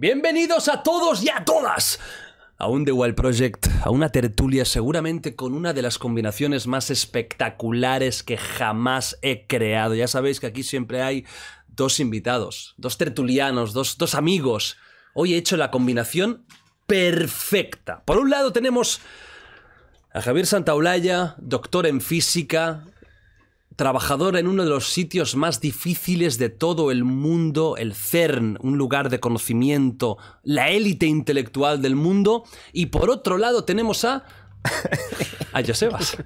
Bienvenidos a todos y a todas a un The Wild Project, a una tertulia seguramente con una de las combinaciones más espectaculares que jamás he creado. Ya sabéis que aquí siempre hay dos invitados, dos tertulianos, dos, dos amigos. Hoy he hecho la combinación perfecta. Por un lado tenemos a Javier Santaolalla, doctor en física, Trabajador en uno de los sitios más difíciles de todo el mundo, el CERN, un lugar de conocimiento, la élite intelectual del mundo. Y por otro lado tenemos a... a Josebas.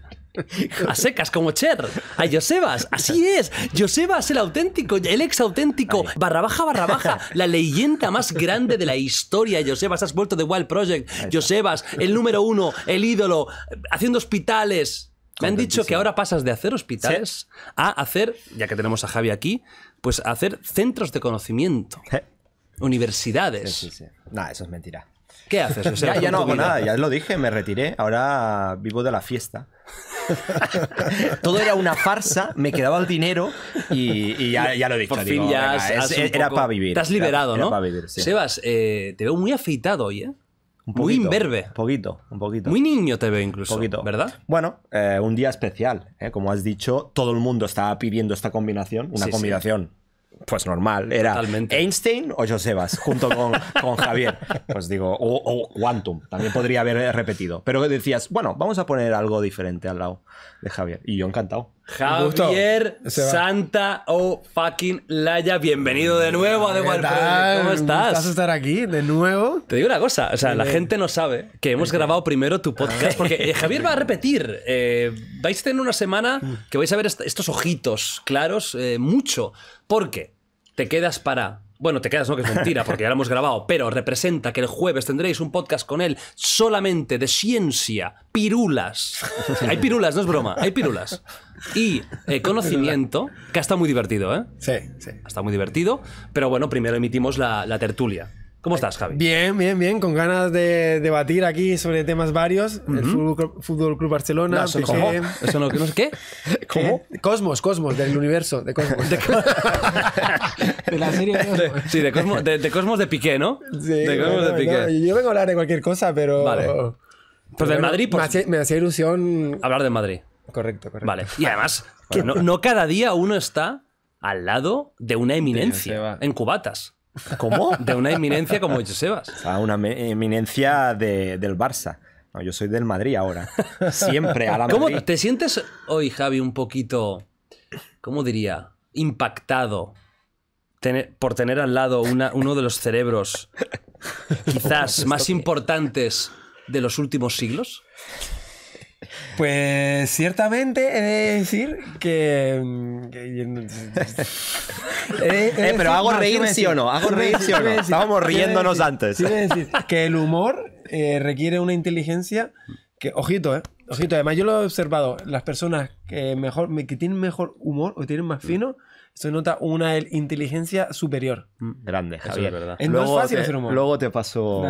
A secas como Cher. A Josebas. Así es. Josebas, el auténtico, el ex auténtico. Barra baja, barra baja. La leyenda más grande de la historia. Josebas, has vuelto de Wild Project. Josebas, el número uno, el ídolo, haciendo hospitales. Me han dicho que ahora pasas de hacer hospitales a hacer, ya que tenemos a Javi aquí, pues a hacer centros de conocimiento. Universidades. Sí, sí, Nada, eso es mentira. ¿Qué haces? O ya, no hago nada, ya lo dije, me retiré. Ahora vivo de la fiesta. Todo era una farsa, me quedaba el dinero y, ya, lo he dicho. Por ya era para vivir. Te has liberado, ¿no? Sebas, eh, te veo muy afeitado hoy, ¿eh? Un poquito, muy imberbe. Un poquito, un poquito. Muy niño te ve incluso. Un poquito. ¿Verdad? Bueno, eh, un día especial. Eh, como has dicho, todo el mundo estaba pidiendo esta combinación. Una combinación pues normal, era Einstein o Josebas, junto con, con Javier. Pues digo, o, Quantum, también podría haber repetido. Pero decías, bueno, vamos a poner algo diferente al lado de Javier. Y yo encantado. Javier Santa o oh fucking Laya, bienvenido de nuevo a The Wild ¿Cómo estás? ¿Vas a estar aquí de nuevo? Te digo una cosa, o sea, la eh, gente no sabe que hemos grabado primero tu ah. podcast porque eh, Javier va a repetir. Eh, vais a tener una semana mm. que vais a ver estos ojitos claros mucho porque te quedas para bueno, te quedas, no, que es mentira, porque ya lo hemos grabado, pero representa que el jueves tendréis un podcast con él solamente de ciencia, pirulas. Hay pirulas, no es broma, hay pirulas. Y eh, conocimiento, que ha estado muy divertido, ¿eh? Sí, sí. Ha muy divertido, pero bueno, primero emitimos la tertulia. ¿Cómo estás, Javi? Bien, bien, bien, con ganas de debatir aquí sobre temas varios. El Fútbol, Club Barcelona, no, eso no, sé qué. ¿Cómo? Eh, Cosmos, Cosmos, del universo, de Cosmos. De, la serie sí, de Cosmos de, Cosmos de Piqué, ¿no? Sí, de Cosmos de Piqué. yo vengo a hablar de cualquier cosa, pero... Vale. Pues pero, del Madrid, Me hacía, ilusión... Hablar de Madrid. Correcto, correcto. Vale. Y además, no cada día uno está al lado de una eminencia en cubatas. ¿Cómo? De una eminencia como Sebas. a ah, una eminencia del Barça. yo soy del Madrid ahora. Siempre a la ¿Cómo te sientes hoy, Javi, un poquito, ¿cómo diría? Impactado por tener al lado uno de los cerebros quizás más importantes de los últimos siglos. Pues ciertamente he de decir que. pero hago reír sí, o no, hago reír Estábamos riéndonos antes. que el humor eh, requiere una inteligencia que, ojito, eh. Ojito, además yo lo he observado. Las personas que mejor, que tienen mejor humor o tienen más mm. fino se nota una inteligencia superior. Grande, Javier. verdad. luego, te, Luego te pasó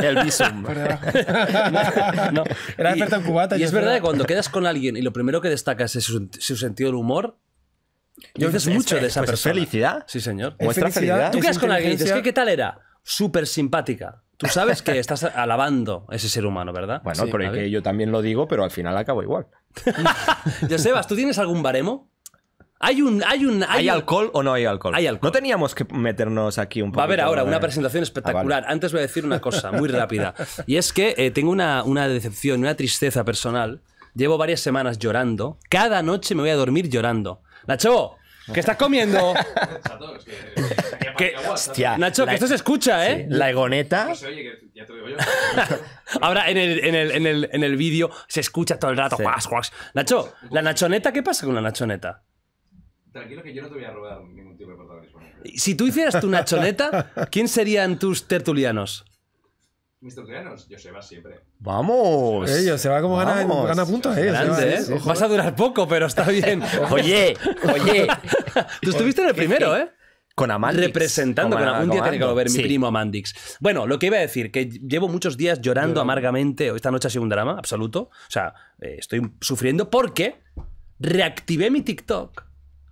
el Era cubata. Y, es verdad que cuando quedas con alguien y lo primero que destacas es su, sentido del humor, yo dices mucho de esa pues ¿Felicidad? Sí, señor. Muestra felicidad. Tú quedas con alguien y dices, ¿qué, tal era? Súper simpática. Tú sabes que estás alabando a ese ser humano, ¿verdad? Bueno, que yo también lo digo, pero al final acabo igual. ya ¿tú tienes algún baremo? Hay un, hay alcohol o no hay alcohol. No teníamos que meternos aquí un poco. Va a ver, ahora una presentación ah, espectacular. Antes voy a decir una cosa muy rápida. Y es que eh, tengo una, una decepción, una tristeza personal. Llevo varias semanas llorando. Cada noche me voy a dormir llorando. Nacho, ¿Qué estás comiendo? que, hostia, Nacho, que esto se escucha, ¿eh? La egoneta. Pues ahora en el, en vídeo se escucha todo el rato. Nacho, ¿la Nachoneta? ¿Qué pasa con la Nachoneta? Tranquilo que yo no te voy a robar ningún tipo de protagonismo. Si tú hicieras tu nachoneta, ¿quién serían tus tertulianos? Mis tertulianos, Joseba siempre. ¡Vamos! se va como gana, gana puntos, eh, ¿eh? Vas a durar poco, pero está bien. oye, oye. Tú estuviste en el primero, ¿eh? con Amandix. Representando, con, un día tiene que volver mi primo Amandix. Bueno, lo que iba a decir, que llevo muchos días llorando amargamente amargamente, esta noche ha sido un drama absoluto, o sea, eh, estoy sufriendo porque reactivé mi TikTok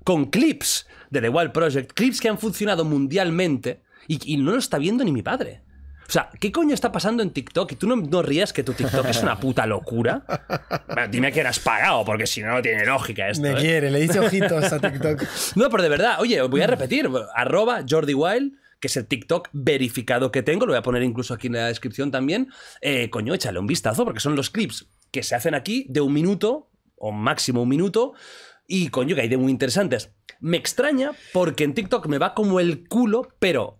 con clips de The Wild Project, clips que han funcionado mundialmente y, no lo está viendo ni mi padre. O sea, ¿qué coño está pasando en TikTok? Y tú no, rías que tu TikTok es una puta locura. dime que eras pagado, porque si no, no tiene lógica esto. Me ¿eh? quiere, le dicho ojitos a TikTok. No, pero de verdad, oye, voy a repetir. Arroba Jordi Wild, que es el TikTok verificado que tengo, lo voy a poner incluso aquí en la descripción también. Eh, coño, échale un vistazo, porque son los clips que se hacen aquí de un minuto, o máximo un minuto, y coño, que hay de muy interesantes. Me extraña porque en TikTok me va como el culo, pero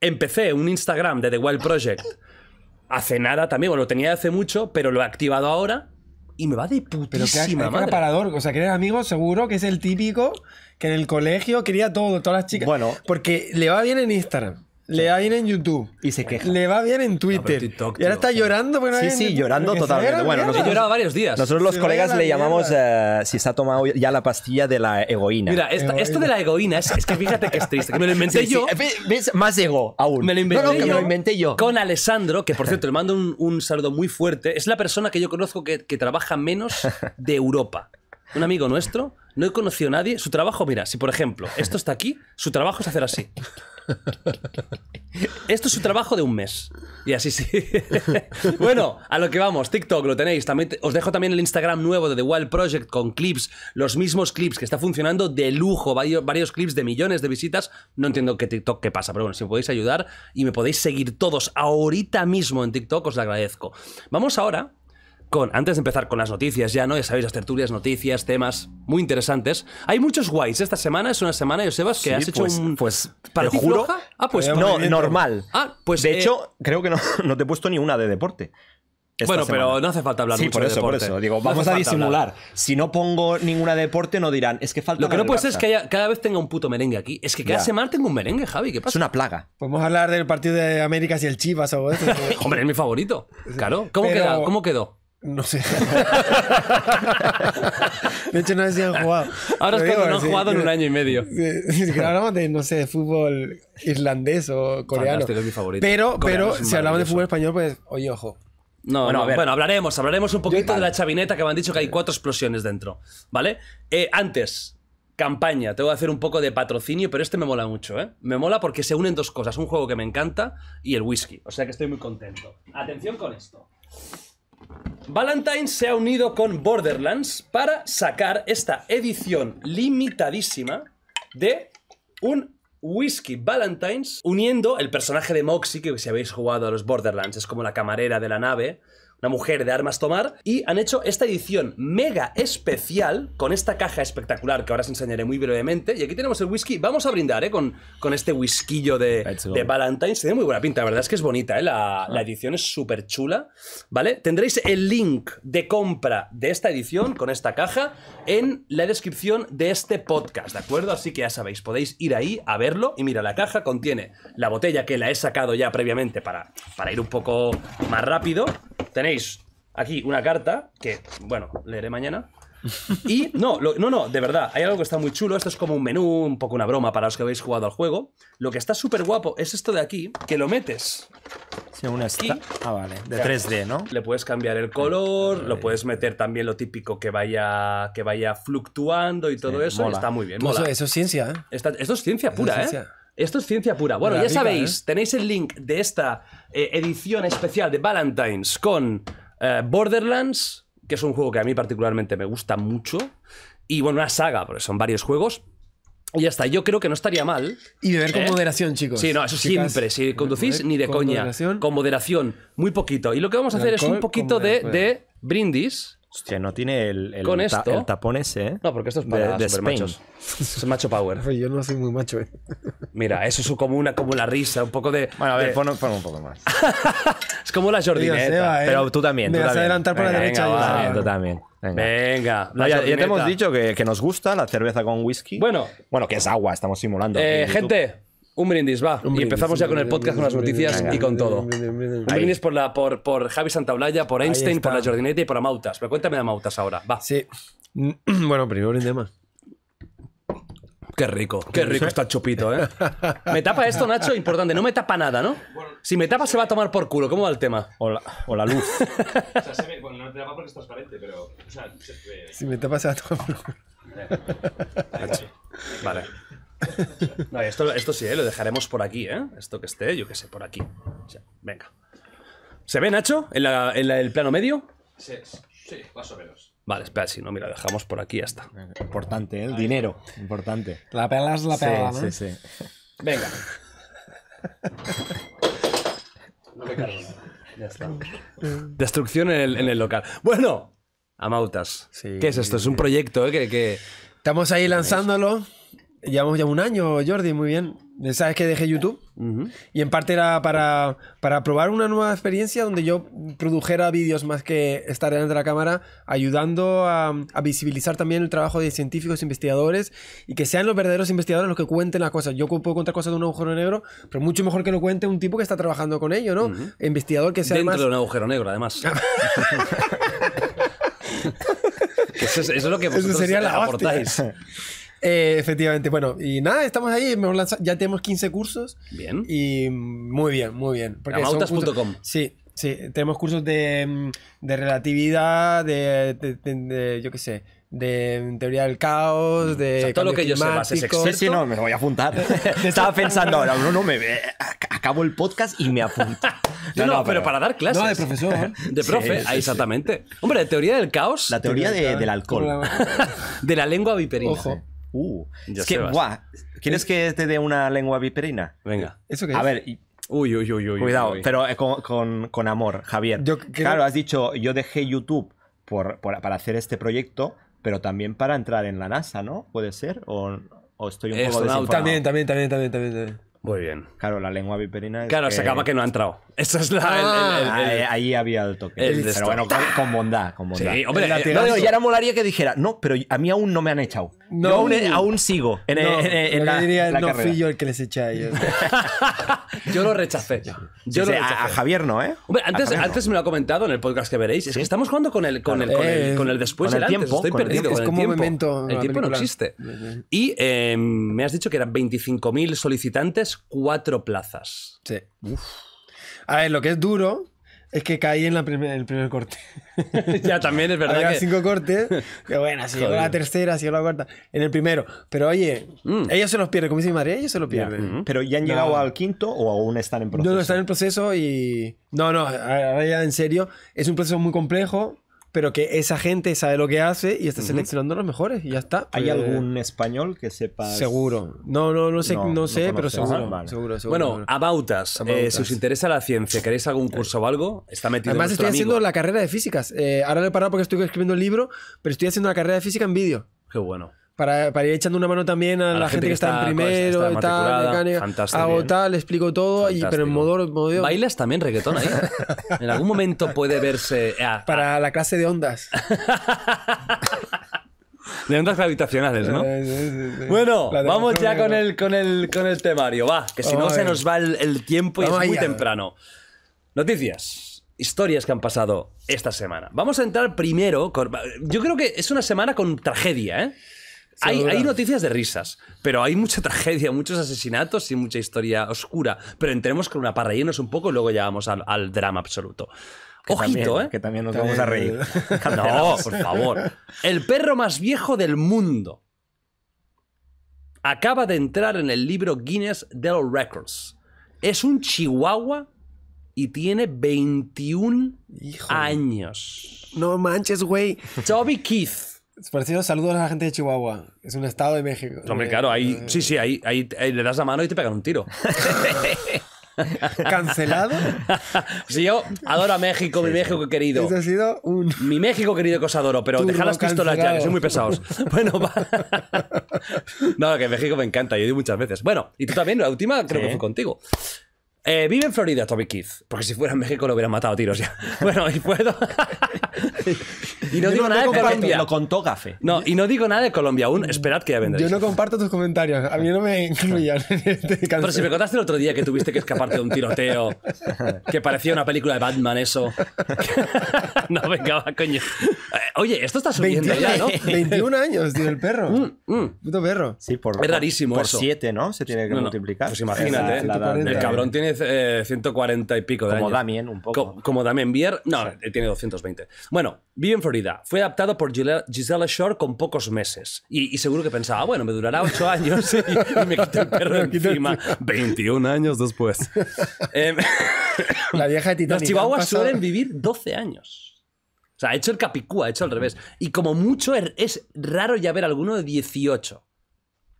empecé un Instagram de The Wild Project hace nada también, o lo tenía hace mucho, pero lo he activado ahora y me va de putísima Pero que madre. preparador. o sea, que eres amigo seguro, que es el típico que en el colegio quería todo, todas las chicas. Bueno. Porque le va bien en Instagram. Le va bien en YouTube. Y se queja. Le va bien en Twitter. y ahora está llorando. sí, sí, llorando totalmente. Bueno, nosotros, he llorado varios días. Nosotros los colegas le llamamos eh, si se ha tomado ya la pastilla de la egoína. Mira, esto de la egoína es, que fíjate que es triste. me lo inventé yo. Más ego aún. Me lo inventé, yo, Con Alessandro, que por cierto le mando un, saludo muy fuerte. Es la persona que yo conozco que, que trabaja menos de Europa. Un amigo nuestro. No he conocido a nadie. Su trabajo, mira, si por ejemplo esto está aquí, su trabajo es hacer así. Esto es su trabajo de un mes. Y así sí. bueno, a lo que vamos, TikTok lo tenéis. También os dejo también el Instagram nuevo de The Wild Project con clips, los mismos clips que está funcionando de lujo, varios, clips de millones de visitas. No entiendo qué TikTok qué pasa, pero bueno, si me podéis ayudar y me podéis seguir todos ahorita mismo en TikTok, os lo agradezco. Vamos ahora antes de empezar con las noticias ya, ¿no? Ya sabéis, las tertulias, noticias, temas muy interesantes. Hay muchos guays. Esta semana es una semana, Josebas, que has hecho pues, un... Pues, ¿Para te juro... Ah, pues... no, normal. Ah, pues... De eh, hecho, creo que no, te he puesto ni una de deporte. Bueno, pero no hace falta hablar por eso, de deporte. Digo, vamos a disimular. Si no pongo ninguna de deporte, no dirán, es que falta. Lo que no puede ser es que cada vez tenga un puto merengue aquí. Es que cada semana tengo un merengue, Javi. ¿Qué pasa? Es una plaga. Podemos hablar del partido de Américas y el Chivas o eso. Hombre, es mi favorito. Claro. ¿Cómo, ¿Cómo quedó? No sé. de hecho, no sé si han jugado. Ahora es cuando no han jugado en un año y medio. hablamos de, no sé, de fútbol islandés o coreano. Pero, pero si hablamos de fútbol español, pues, oye, ojo. No, bueno, no, bueno, hablaremos, hablaremos un poquito de la chavineta que me han dicho que hay cuatro explosiones dentro, ¿vale? Eh, antes, campaña, tengo que hacer un poco de patrocinio, pero este me mola mucho, ¿eh? Me mola porque se unen dos cosas, un juego que me encanta y el whisky, o sea que estoy muy contento. Atención con esto. Valentine se ha unido con Borderlands para sacar esta edición limitadísima de un Whiskey Valentines uniendo el personaje de Moxie, que si habéis jugado a los Borderlands es como la camarera de la nave, una mujer de armas tomar, y han hecho esta edición mega especial con esta caja espectacular que ahora os enseñaré muy brevemente. Y aquí tenemos el whisky. Vamos a brindar ¿eh? con, con este whiskillo de, de se Tiene muy buena pinta, la verdad es que es bonita, ¿eh? la, la ah. edición es súper chula. ¿Vale? Tendréis el link de compra de esta edición con esta caja en la descripción de este podcast, ¿de acuerdo? Así que ya sabéis, podéis ir ahí a verlo. Y mira, la caja contiene la botella que la he sacado ya previamente para, para ir un poco más rápido. Tenéis aquí una carta que, bueno, leeré mañana. Y no, no, no, de verdad, hay algo que está muy chulo. Esto es como un menú, un poco una broma para los que habéis jugado al juego. Lo que está súper guapo es esto de aquí, que lo metes. una Ah, vale, de 3D, ¿no? Le puedes cambiar el color, lo puedes meter también lo típico que vaya, que vaya fluctuando y todo eso. está muy bien. Pues eso, es ciencia, ¿eh? esto es ciencia pura, ¿eh? Esto es ciencia pura. Bueno, ya sabéis, ¿eh? tenéis el link de esta eh, edición especial de Valentine's con eh, Borderlands, que es un juego que a mí particularmente me gusta mucho. Y bueno, una saga, porque son varios juegos. Y ya está, yo creo que no estaría mal. Y beber con moderación, chicos. Sí, no, eso siempre. Si conducís, ni de con coña. Moderación. Con moderación, muy poquito. Y lo que vamos a hacer es un poquito de, de brindis. Hostia, no tiene el, tapón ese, ¿eh? No, porque esto es para machos. Es macho power. Yo no soy muy macho, ¿eh? Mira, eso es como una como la risa, un poco de. Bueno, a ver, de... Pon, un poco más. es como la jordineta. ¿eh? Pero tú también. Me vas a adelantar por la derecha. Venga, tú también. Venga. ya, te hemos dicho que, nos gusta la cerveza con whisky. Bueno. Bueno, que es agua, estamos simulando. Eh, gente. Un brindis, va. y empezamos ya con el podcast, con las noticias y con todo. Un brindis por, la, por, por Javi Santaolalla, por Einstein, por la Jordineta y por Amautas. Pero cuéntame de Amautas ahora, va. Sí. Bueno, primero brindemos. Qué rico, qué rico está el chupito, ¿eh? ¿Me tapa esto, Nacho? Importante, no me tapa nada, ¿no? Si me tapa se va a tomar por culo, ¿cómo va el tema? O la, luz. o sea, se ve, bueno, no te tapa porque es transparente, pero... O sea, se Si me tapa se va a tomar por culo. Vale. No, esto, esto sí, ¿eh? lo dejaremos por aquí, ¿eh? Esto que esté, yo qué sé, por aquí. venga. ¿Se ve, Nacho? ¿En, el plano medio? Sí, sí, más o menos. Vale, espera, si no, mira, dejamos por aquí, ya está. Importante, ¿eh? El dinero, importante. La pelas, la pelas Sí, Venga. no me Ya está. Destrucción en el, local. Bueno, Amautas. Sí, ¿Qué es esto? Es un proyecto ¿eh? que... Estamos ahí lanzándolo. Llevamos ya un año, Jordi, muy bien. Sabes que dejé YouTube y en parte era para, para, probar una nueva experiencia donde yo produjera vídeos más que estar delante de la cámara, ayudando a, visibilizar también el trabajo de científicos, investigadores y que sean los verdaderos investigadores los que cuenten las cosas. Yo puedo contar cosas de un agujero negro, pero mucho mejor que lo cuente un tipo que está trabajando con ello, ¿no? Investigador que sea Dentro de un agujero negro, además. eso, es, lo que vosotros eso sería la Eh, efectivamente, bueno, y nada, estamos ahí, ya tenemos 15 cursos. Bien. Y muy bien, muy bien. Amautas.com. Sí, sí, tenemos cursos de, mm, relatividad, de, yo qué sé, de teoría del caos, mm. de. todo lo que yo sé más es me voy a apuntar. Estaba pensando ahora, no, no, me, acabo el podcast y me apunto. No, no, pero, para dar clases. No, de profesor. De profe, exactamente. Hombre, de teoría del caos. La teoría, del alcohol. de la lengua viperina. Ojo. Uh, es que, ¿quieres ¿Eh? que te dé una lengua viperina? Venga. ¿Eso qué A ver, Cuidado, pero con, amor, Javier. Claro, has dicho, yo dejé YouTube por, para hacer este proyecto, pero también para entrar en la NASA, ¿no? ¿Puede ser? ¿O, estoy un poco también, también, también, también, también. Muy bien. Claro, la lengua viperina. Es claro, se acaba que no ha entrado. Esa es la. Ah, ahí, había el toque. pero bueno, con, bondad, con bondad. Sí, hombre, eh, digo, ya era molaría que dijera, no, pero a mí aún no me han echado. No, aún, sigo. no, en, no fui yo el que les eché a ellos. yo lo rechacé. A, Javier no, ¿eh? Hombre, antes, antes me lo ha comentado en el podcast que veréis. Es que estamos jugando con el, con el, con el, eh, después del el tiempo. Estoy perdido. Es como un momento. El tiempo no existe. Y eh, me has dicho que eran 25.000 solicitantes cuatro plazas. Sí. A ver, lo que es duro es que caí en, la el primer corte. ya también es verdad. Había cinco cortes. bueno, si la tercera, si la cuarta. En el primero. Pero oye, mm. ellos se los pierden. Como dice mi ellos se los pierden. Mm. Pero ya han llegado al quinto o aún están en proceso. No, no, están en proceso y. No, no, ahora ya en serio. Es un proceso muy complejo pero que esa gente sabe lo que hace y está seleccionando los mejores y ya está. ¿Hay pues. algún español que sepa. Seguro. No, no, no sé, no, sé, pero seguro, Bueno, a Bautas, eh, si os interesa la ciencia, queréis algún curso o algo, está metido Además, estoy haciendo la carrera de físicas. Eh, ahora lo he parado porque estoy escribiendo el libro, pero estoy haciendo la carrera de física en vídeo. Qué bueno para, ir echando una mano también a, la, gente, que, está, en primero, está tal, hago tal, explico todo, pero en modo, ¿Bailas también reggaetón ahí? en algún momento puede verse... para la clase de ondas. de ondas gravitacionales, ¿no? Bueno, vamos ya con el, con, el, con el temario, va, que si no se nos va el, tiempo y es muy temprano. Noticias historias que han pasado esta semana. Vamos a entrar primero. Yo creo que es una semana con tragedia, ¿eh? hay, noticias de risas, pero hay mucha tragedia, muchos asesinatos y mucha historia oscura. Pero entremos con una para es un poco y luego llegamos al, drama absoluto. Ojito, ¿eh? Que también nos vamos a reír. no, por favor. El perro más viejo del mundo acaba de entrar en el libro Guinness de Records. Es un chihuahua y tiene 21 años. No manches, güey. Toby Keith Parecido saludos a la gente de Chihuahua. Es un estado de México. Hombre, claro, ahí, sí, sí, ahí, le das la mano y te pegan un tiro. ¿Cancelado? Si yo adoro a México, mi México querido. ha sido un. Mi México querido que os adoro, pero deja las pistolas ya, que son muy pesados. Bueno, va. No, que México me encanta, yo digo muchas veces. Bueno, y tú también, la última creo que fue contigo. Eh, vive en Florida, Toby Keith. Porque si fuera en México lo hubieran matado a tiros ya. Bueno, y puedo. y no digo nada de Colombia. Lo contó Gafe. No, y no digo nada de Colombia aún. Esperad que ya vendréis. Yo no comparto tus comentarios. A mí no me incluyan. Este Pero si me contaste el otro día que tuviste que escaparte de un tiroteo, que parecía una película de Batman, eso. no, venga, va, coño. Eh, oye, esto está subiendo ya, ¿no? 21 años, tío, el perro. Mm, mm. Puto perro. Sí, por, es rarísimo por 7, ¿no? Se tiene que multiplicar. Pues imagínate. el cabrón tiene 140 eh, y pico de Como Damien, un poco. como Damien Bier. No, eh, tiene 220. Bueno, vive en Florida. Fue adaptado por Gisela Shore con pocos meses. Y, seguro que pensaba, ah, bueno, me durará 8 años y, me quita el perro encima. 21 años después. eh, la vieja de Titanic. Los chihuahuas suelen vivir 12 años. O sea, ha hecho el capicúa, ha hecho al revés. Y como mucho er, es raro ya ver alguno de 18.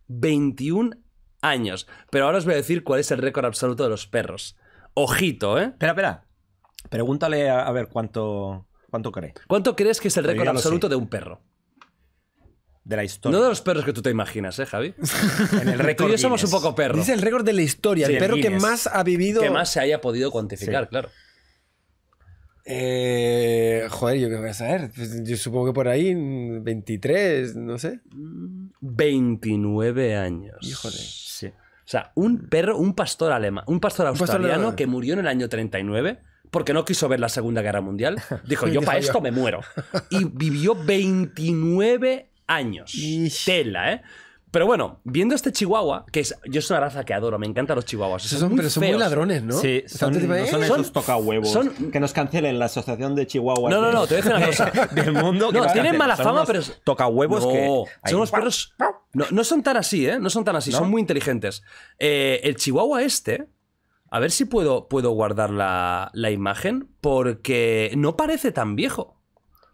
21 años años. Pero ahora os voy a decir cuál es el récord absoluto de los perros. Ojito, ¿eh? Espera, espera. Pregúntale a, ver cuánto, cuánto cree. ¿Cuánto crees que es el récord absoluto de un perro? De la historia. No de los perros que tú te imaginas, ¿eh, Javi? en Tú y yo somos un poco perros. Dice el récord de la historia, el perro que más ha vivido. Que más se haya podido cuantificar, claro. Eh, joder, yo qué voy a saber. Pues, yo supongo que por ahí 23, no sé. 29 años. Híjole. O sea, un mm. perro, un pastor alemán, un pastor australiano que murió en el año 39 porque no quiso ver la Segunda Guerra Mundial. Dijo, yo para esto me muero. Y vivió 29 años. Tela, ¿eh? Pero bueno, viendo este chihuahua, que es, yo es una raza que adoro, me encantan los chihuahuas. Son, pero son muy ladrones, ¿no? Sí, son, no son, eh, esos tocahuevos. que nos cancelen la asociación de chihuahuas. No, no, no, te voy a una cosa. del mundo. No, tienen mala fama, pero. Tocahuevos no, que. Son unos perros. No, son tan así, ¿eh? No son tan así, son muy inteligentes. Eh, el chihuahua este. A ver si puedo, guardar la imagen, porque no parece tan viejo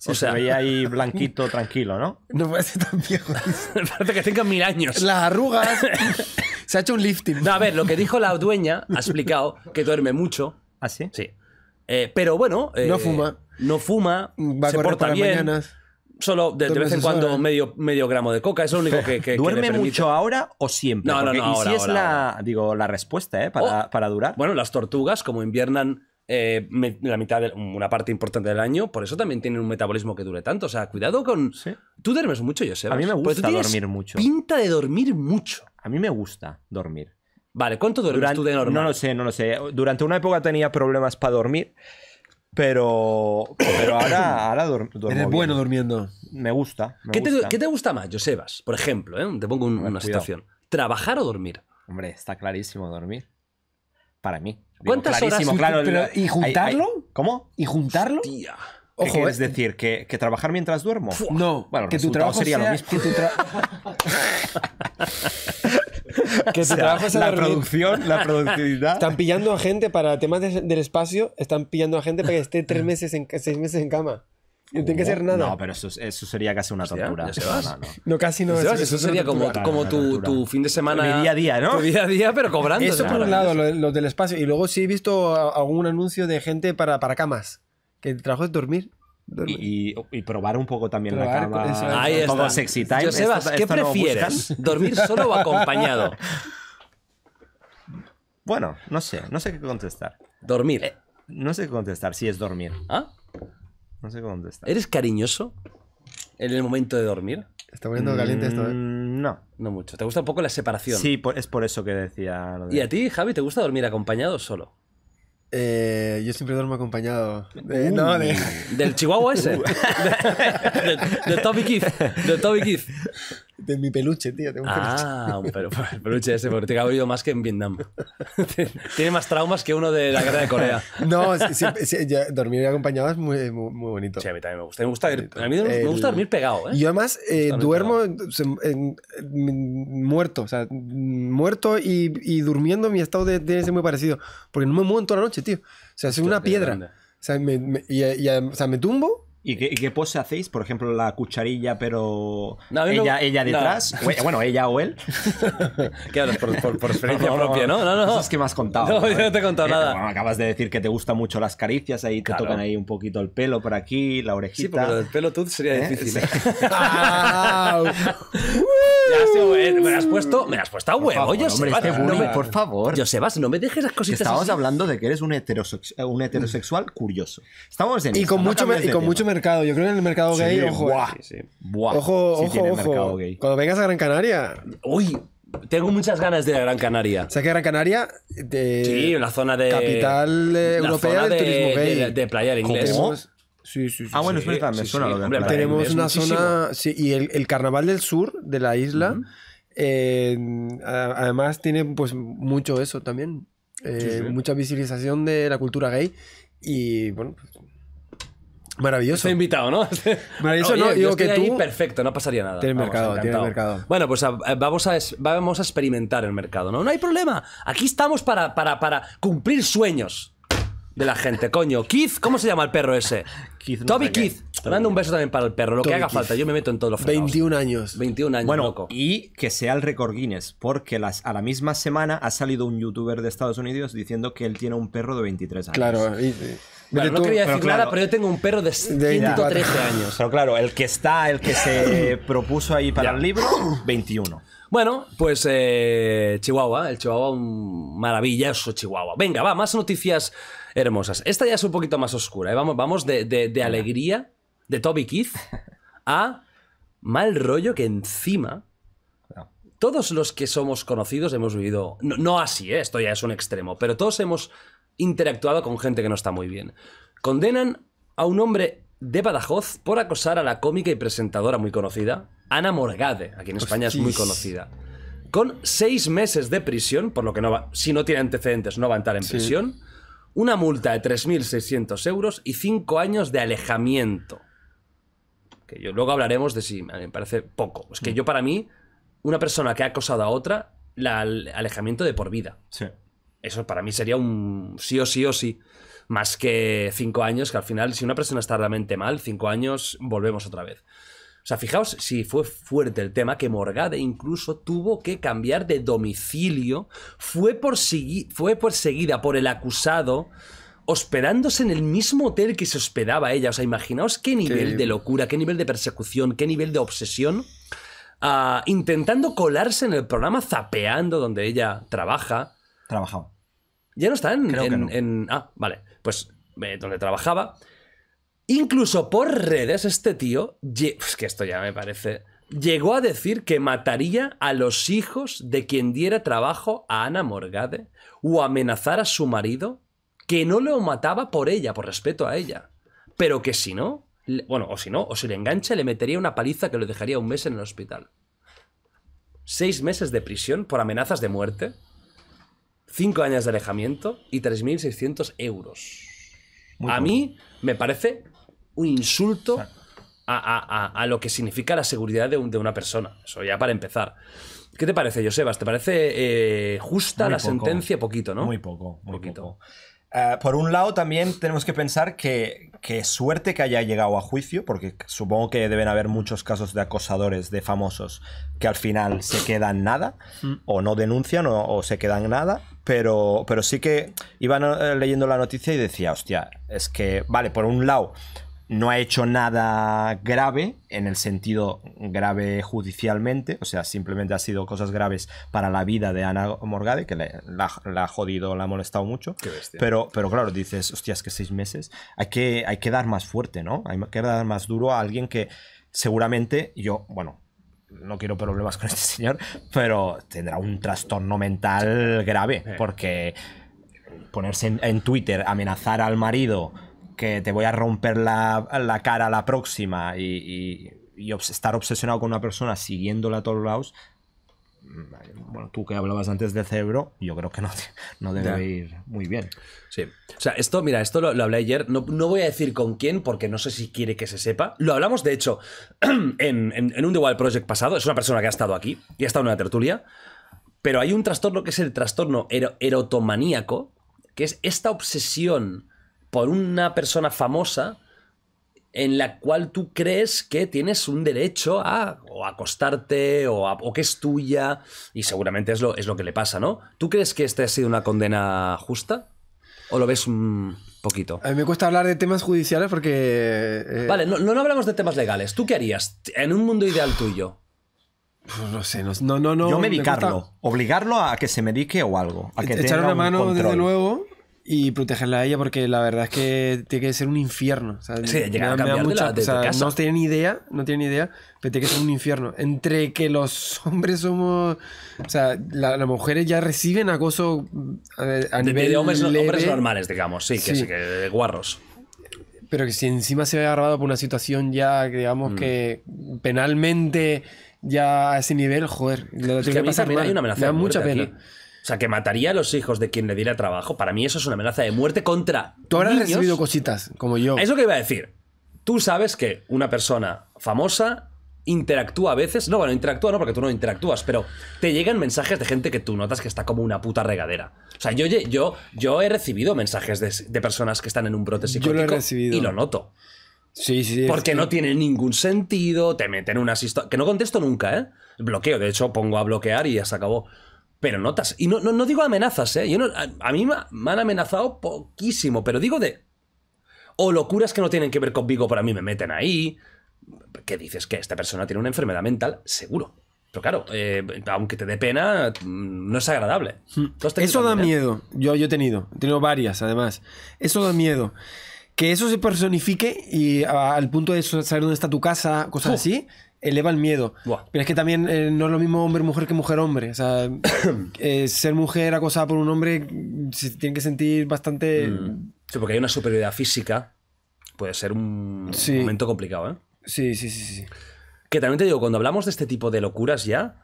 o sea, ahí blanquito, tranquilo, ¿no? No parece tan viejo. parece que tenga mil años. Las arrugas. se ha hecho un lifting. No, a ver, lo que dijo la dueña ha explicado que duerme mucho. ¿Ah, sí? Sí. Eh, pero bueno. no eh, fuma. No fuma. se porta bien. Solo de, vez en cuando medio, medio gramo de coca, es lo único que. ¿Duerme mucho ahora o siempre? No, no, no. y si es la, digo, la respuesta, ¿eh? Para, oh. para durar. Bueno, las tortugas, como inviernan eh, la mitad, una parte importante del año, por eso también tienen un metabolismo que dure tanto. O sea, cuidado con. Tú duermes mucho, yo sé. A mí me gusta dormir mucho. Pinta de dormir mucho. A mí me gusta dormir. Vale, ¿cuánto duermes tú de normal? No lo sé, no lo sé. Durante una época tenía problemas para dormir. Pero, pero ahora, ahora duermo Eres bueno durmiendo. Me gusta. ¿Qué, Te, gusta más, Josebas? Por ejemplo, ¿eh? te pongo una situación. ¿Trabajar o dormir? Hombre, está clarísimo dormir para mí. ¿Cuántas horas? Claro, ¿Y juntarlo? ¿Cómo? ¿Y juntarlo? Ojo, es eh. decir? ¿Que, trabajar mientras duermo? No, bueno, que tu trabajo sería lo mismo. Que tu, trabajo la producción, la productividad. Están pillando a gente para temas del espacio, están pillando a gente para que esté tres meses, en, seis meses en cama. No tiene que ser nada. No, pero eso, sería casi una tortura. se No, casi no. Eso, sería como, como tu, tu, fin de semana. día a día, ¿no? Tu día a día, pero cobrando. Eso por un lado, los lo del espacio. Y luego sí he visto algún anuncio de gente para, para camas. Que el trabajo es dormir y, probar un poco también la cama. Ahí está. sexy time. ¿qué prefieres? ¿Dormir solo o acompañado? Bueno, no sé. No sé qué contestar. Dormir. Eh, no sé qué contestar si es dormir. ¿Ah? No sé dónde está. ¿Eres cariñoso en el momento de dormir? Está poniendo caliente esto, ¿eh? mm, No. No mucho. ¿Te gusta un poco la separación? Sí, es por eso que decía. ¿Y a ti, Javi, te gusta dormir acompañado o solo? Eh, yo siempre duermo acompañado. Uh. No, Del chihuahua ese. De, de Toby Keith. De Toby Keith de mi peluche, tío. De un ah, peluche. Pero, el peluche ese, porque te ha oído más que en Vietnam. Tiene más traumas que uno de la guerra de Corea. no, dormir acompañado es muy, muy, bonito. Sí, a mí también me gusta. Me gusta, a mí me gusta dormir pegado. ¿eh? Yo además eh, duermo muerto, o sea, muerto y, y durmiendo mi estado de, tiene ser muy parecido. Porque no me muevo en toda la noche, tío. O sea, soy una piedra. o sea, me tumbo ¿Y qué, qué, pose hacéis? Por ejemplo, la cucharilla, pero no, ella, ella detrás. E, bueno, ella o él. claro, por, por, por experiencia propia, ¿no? No, no. Es que me has contado. No, yo no te he contado eh, nada. acabas de decir que te gustan mucho las caricias, ahí te tocan ahí un poquito el pelo por aquí, la orejita. Sí, pero el pelo tú sería ¿Eh? difícil. Sí. ah, me, has puesto, me has puesto a huevo, favor, Joseba. Hombre, este por favor. Joseba, no me dejes las cositas Estábamos hablando de que eres un, heterosexual, un heterosexual curioso. Estamos en Y con mucho, me, y con mucho yo creo que en el mercado gay, ojo. ojo, ojo, Cuando vengas a Gran Canaria. Uy, tengo muchas ganas de ir Gran Canaria. ¿Sabes que Gran Canaria? De sí, una zona de. Capital eh, europea del de, turismo gay. De, playa de inglés. Sí, sí, sí. Ah, bueno, es me suena lo Tenemos una zona. Sí, y el, carnaval del sur de la isla. Eh, además, tiene pues mucho eso también. Eh, mucha visibilización de la cultura gay. Y bueno, pues, Maravilloso. Estoy invitado, ¿no? Maravilloso, no, digo que tú. perfecto, no pasaría nada. Tiene mercado, tiene mercado. Bueno, pues ah, eh, vamos a, vamos a experimentar el mercado, ¿no? No hay problema. Aquí estamos para, para, para cumplir sueños de la gente, coño. Keith, ¿cómo se llama el perro ese? Toby Keith. Te mando un beso también para el perro, lo que haga falta. Yo me meto en todos los 21 años. 21 años, bueno, Y que sea el récord Guinness, porque las, a la misma semana ha salido un youtuber de Estados Unidos diciendo que él tiene un perro de 23 años. Claro, y, no quería decir nada, pero yo tengo un perro de 113 años. Pero claro, el que está, el que se propuso ahí para el libro, 21. Bueno, pues eh, Chihuahua, el Chihuahua, un maravilloso Chihuahua. Venga, va, más noticias hermosas. Esta ya es un poquito más oscura. ¿eh? Vamos, vamos de, alegría, de Toby Keith, a mal rollo que encima todos los que somos conocidos hemos vivido, no, así, ¿eh? esto ya es un extremo, pero todos hemos interactuado con gente que no está muy bien. Condenan a un hombre de Badajoz por acosar a la cómica y presentadora muy conocida, Ana Morgade, aquí en España es muy conocida, con seis meses de prisión, por lo que si no tiene antecedentes no va a entrar en prisión, una multa de 3.600 euros y cinco años de alejamiento. Que yo luego hablaremos de si me parece poco. Es que mm. yo para mí, una persona que ha acosado a otra, la alejamiento de por vida. Sí. Eso para mí sería un sí o sí o sí. Más que cinco años, que al final, si una persona está realmente mal, cinco años volvemos otra vez. O sea, fijaos si fue fuerte el tema que Morgade incluso tuvo que cambiar de domicilio, fue, por fue perseguida por el acusado, hospedándose en el mismo hotel que se hospedaba ella. O sea, imaginaos qué nivel de locura, qué nivel de persecución, qué nivel de obsesión. Ah, intentando colarse en el programa Zapeando, donde ella trabaja trabajaba. Ya no está en. ah, vale. Pues eh, donde trabajaba. Incluso por redes, este tío. Es que esto ya me parece. Llegó a decir que mataría a los hijos de quien diera trabajo a Ana Morgade o amenazar a su marido que no lo mataba por ella, por respeto a ella. Pero que si no, bueno, o si no, o si le engancha, le metería una paliza que lo dejaría un mes en el hospital. Seis meses de prisión por amenazas de muerte 5 años de alejamiento y 3.600 euros. a mí me parece un insulto a, lo que significa la seguridad de, de, una persona. Eso ya para empezar. ¿Qué te parece, Josebas? ¿Te parece eh, justa la sentencia? Poquito, ¿no? Muy poco, Poquito. Eh, por un lado, también tenemos que pensar que, que, suerte que haya llegado a juicio, porque supongo que deben haber muchos casos de acosadores, de famosos, que al final se quedan nada, mm. o no denuncian, o se quedan nada, pero, pero sí que iba eh, leyendo la noticia y decía, hostia, es que, vale, por un lado, no ha hecho nada grave, en el sentido grave judicialmente, o sea, simplemente ha sido cosas graves para la vida de Ana Morgade, que la, ha jodido, la ha molestado mucho. pero, pero claro, dices, hostia, es que seis meses, hay que, hay que dar más fuerte, ¿no? Hay que dar más duro a alguien que seguramente yo, bueno, no quiero problemas con este señor, pero tendrá un trastorno mental grave, porque ponerse en, Twitter, amenazar al marido que te voy a romper la, cara la próxima y, y, estar obsesionado con una persona siguiéndola a todos lados, bueno, tú que hablabas antes de cerebro, yo creo que no, no debe ir muy bien. Sí. O sea, esto, mira, esto lo, hablé ayer. No, voy a decir con quién, porque no sé si quiere que se sepa. Lo hablamos, de hecho, en, un The Wild Project pasado. Es una persona que ha estado aquí y ha estado en una tertulia. Pero hay un trastorno que es el trastorno erotomaníaco, que es esta obsesión por una persona famosa en la cual tú crees que tienes un derecho a acostarte o, que es tuya, y seguramente es lo, es lo que le pasa, ¿no? ¿Tú crees que esta ha sido una condena justa? ¿O lo ves un poquito? A mí me cuesta hablar de temas judiciales porque... Eh, vale, no, no, hablamos de temas legales. ¿Tú qué harías en un mundo ideal tuyo? Pues no sé, no, no, no. Yo medicarlo, obligarlo a que se medique o algo. A que Echar una mano, desde luego, y protegerla a ella porque la verdad es que tiene que ser un infierno. O sea, sí, a cambiar de No tiene ni idea, no tiene idea, pero tiene que ser un infierno. Entre que los hombres somos... O sea, las mujeres ya reciben acoso a, nivel de hombres, hombres, normales, digamos, sí, que, sí. que guarros. Pero que si encima se ve agravado por una situación ya, digamos mm. que penalmente ya a ese nivel, joder. Lo que, una amenaza. Me da mucha pena. O sea, que mataría a los hijos de quien le diera trabajo. Para mí eso es una amenaza de muerte contra. Tú habrás recibido cositas, como yo. Eso que iba a decir. Tú sabes que una persona famosa interactúa a veces. No, bueno, interactúa no, porque tú no interactúas, pero te llegan mensajes de gente que tú notas que está como una puta regadera. O sea, yo, yo, yo he recibido mensajes de, personas que están en un brote psicótico y lo noto. Sí, sí. Porque no tiene ningún sentido, te meten unas historias. Que no contesto nunca, ¿eh? Bloqueo, de hecho, pongo a bloquear y ya se acabó. Pero notas, y no, no, digo amenazas, ¿eh? a, mí me, han amenazado poquísimo, pero digo de... O locuras que no tienen que ver conmigo, a mí me meten ahí. que dices? Que esta persona tiene una enfermedad mental, seguro. Pero claro, eh, aunque te dé pena, mm, no es agradable. Hmm. Eso da ¿eh? miedo. Yo, yo he tenido, he tenido varias además. Eso da miedo. Que eso se personifique y al punto de saber dónde está tu casa, cosas así eleva el miedo. Pero es que también eh, no es lo mismo hombre-mujer que mujer-hombre. O sea, eh, ser mujer acosada por un hombre se tiene que sentir bastante... Mm. Sí, porque hay una superioridad física. Puede ser un momento complicado, ¿eh? Sí, sí, sí, sí. Que también te digo, cuando hablamos de este tipo de locuras ya,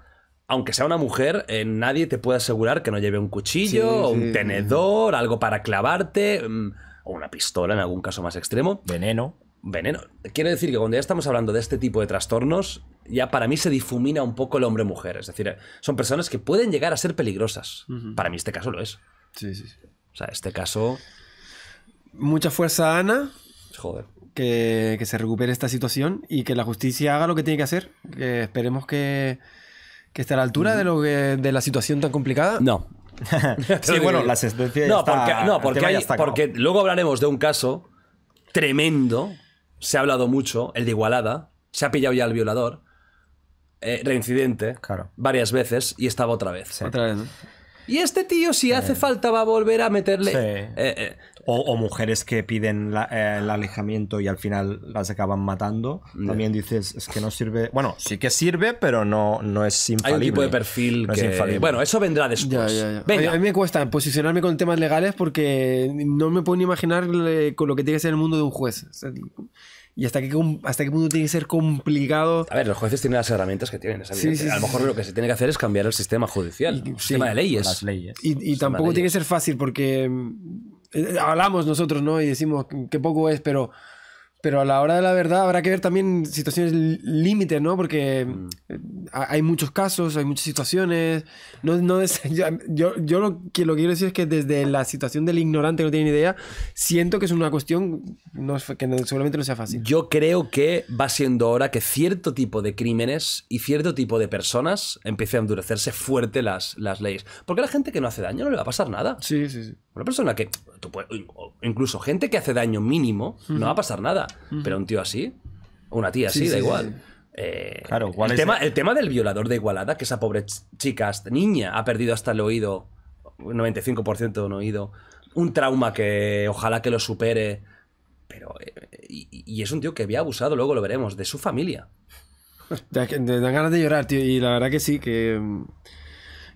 aunque sea una mujer, eh, nadie te puede asegurar que no lleve un cuchillo, o un tenedor, algo para clavarte, mm, o una pistola en algún caso más extremo. Veneno veneno. Quiero decir que cuando ya estamos hablando de este tipo de trastornos, ya para mí se difumina un poco el hombre-mujer. Es decir, son personas que pueden llegar a ser peligrosas. Para mí este caso lo es. Sí, sí, O sea, este caso... Mucha fuerza Ana. Joder. Que, se recupere esta situación y que la justicia haga lo que tiene que hacer. esperemos que, esté a la altura de, lo de la situación tan complicada. No. sí, bueno, la sentencia no, porque, no, porque, porque luego hablaremos de un caso tremendo se ha hablado mucho, el de Igualada, se ha pillado ya al violador, eh, reincidente, claro. varias veces, y estaba otra vez. Otra vez, Y este tío, si hace eh. falta, va a volver a meterle. eh, eh o, mujeres que piden eh, el alejamiento y al final las acaban matando. También dices, es que no sirve. Bueno, sí que sirve, pero no, no es infalible. Hay un tipo de perfil que... es Bueno, eso vendrá después. A, mí, me cuesta posicionarme con temas legales porque no me puedo ni imaginar eh, con lo que tiene que ser el mundo de un juez. y hasta qué, hasta qué punto tiene que ser complicado. A ver, los jueces tienen las herramientas que tienen. a lo mejor lo que se tiene que hacer es cambiar el sistema judicial, el sistema de leyes. Y, tampoco tiene que ser fácil porque eh, eh, hablamos nosotros, ¿no? Y decimos que poco es, pero, pero a la hora de la verdad habrá que ver también situaciones límites, ¿no? Porque mm. eh, hay muchos casos, hay muchas situaciones. No, no yo, yo lo, que, lo quiero decir es que desde la situación del ignorante que no tiene ni idea, siento que es una cuestión no, que no, seguramente no sea fácil. Yo creo que va siendo hora que cierto tipo de crímenes y cierto tipo de personas empiece a endurecerse fuerte las, las leyes. Porque a la gente que no hace daño no le va a pasar nada. Sí, sí, sí. Una persona que. incluso gente que hace daño mínimo, no va a pasar nada. Pero un tío así, una tía así, da igual. Eh, claro, el, tema, el... tema del violador de Igualada, que esa pobre chica, niña, ha perdido hasta el oído, un 95% de un oído, un trauma que ojalá que lo supere. Pero. Eh, y, y, es un tío que había abusado, luego lo veremos, de su familia. Te dan ganas de llorar, tío, y la verdad que sí, que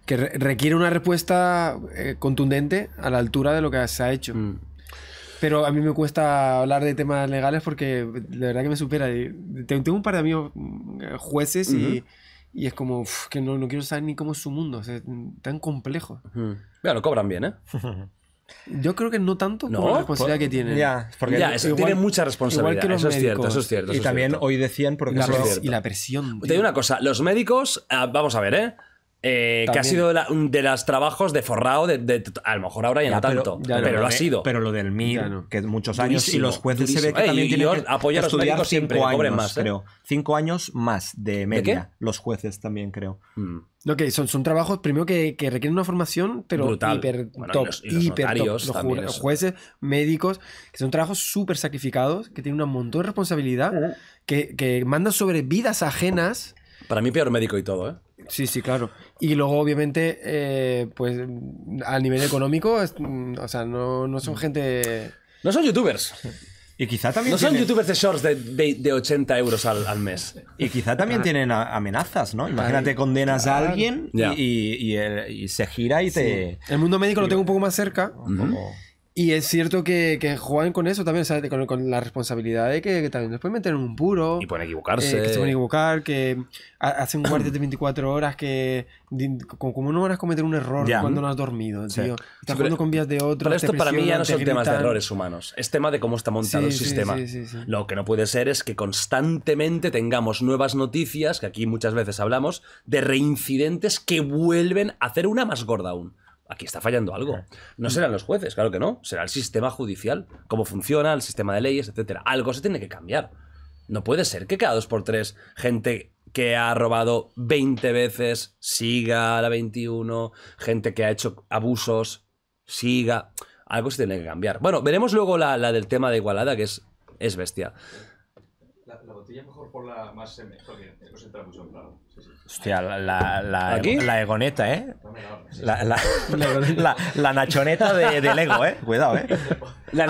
que requiere una respuesta eh, contundente a la altura de lo que se ha hecho. Mm. Pero a mí me cuesta hablar de temas legales porque de verdad que me supera. Tengo un par de amigos mm, jueces y, es como que no, no, quiero saber ni cómo es su mundo. es tan complejo. Uh lo cobran bien, ¿eh? Yo creo que no tanto no, la responsabilidad que tienen. Ya, porque mucha responsabilidad. que eso es cierto, eso es cierto. y también hoy decían porque la, es y la presión. Te digo una cosa, los médicos, ah, vamos a ver, ¿eh? Eh, que ha sido de, los trabajos de forrado, de, a lo mejor ahora ya, en tanto, pero, lo, ha eh, sido. Pero lo del mío que muchos años y los jueces se ve que también tienen que apoyar cinco años, más. ¿eh? Creo. Cinco años más de media, los jueces también, creo. lo mm. son, son trabajos primero que, requieren una formación, pero hiper top. hiper jueces, médicos, que son trabajos súper sacrificados, que tienen un montón de responsabilidad, que, que mandan sobre vidas ajenas. Para mí, peor médico y todo, ¿eh? Sí, sí, claro. Y luego, obviamente, eh, pues a nivel económico, mm, o sea, no, no son mm. gente... No son youtubers. Y quizá también, No son youtubers de shorts de, 80 euros al, mes. y quizá también tienen amenazas, ¿no? Imagínate, condenas a alguien y, y- se gira y te... El mundo médico lo tengo un poco más cerca. ¿no? Y es cierto que, juegan con eso también, Con, la responsabilidad de que, también nos pueden meter en un puro. Y pueden eh, equivocarse. que se pueden equivocar, que hacen guardia de 24 horas, que como, no van a cometer un error cuando no has dormido, sí. tío. Estás con vías de otro. Pero esto para mí ya no son temas de errores humanos, es tema de cómo está montado el sistema. Lo que no puede ser es que constantemente tengamos nuevas noticias, que aquí muchas veces hablamos, de reincidentes que vuelven a hacer una más gorda aún aquí está fallando algo. No serán los jueces, claro que no. Será el sistema judicial, cómo funciona, el sistema de leyes, etcétera. Algo se tiene que cambiar. No puede ser que cada dos por tres gente que ha robado 20 veces siga la 21, gente que ha hecho abusos siga. Algo se tiene que cambiar. Bueno, veremos luego la, del tema de igualada, que es, es bestia mejor por la más Hostia, la, la, egoneta, ¿eh? La, la, la, nachoneta de, Ego, ¿eh? Cuidado, ¿eh?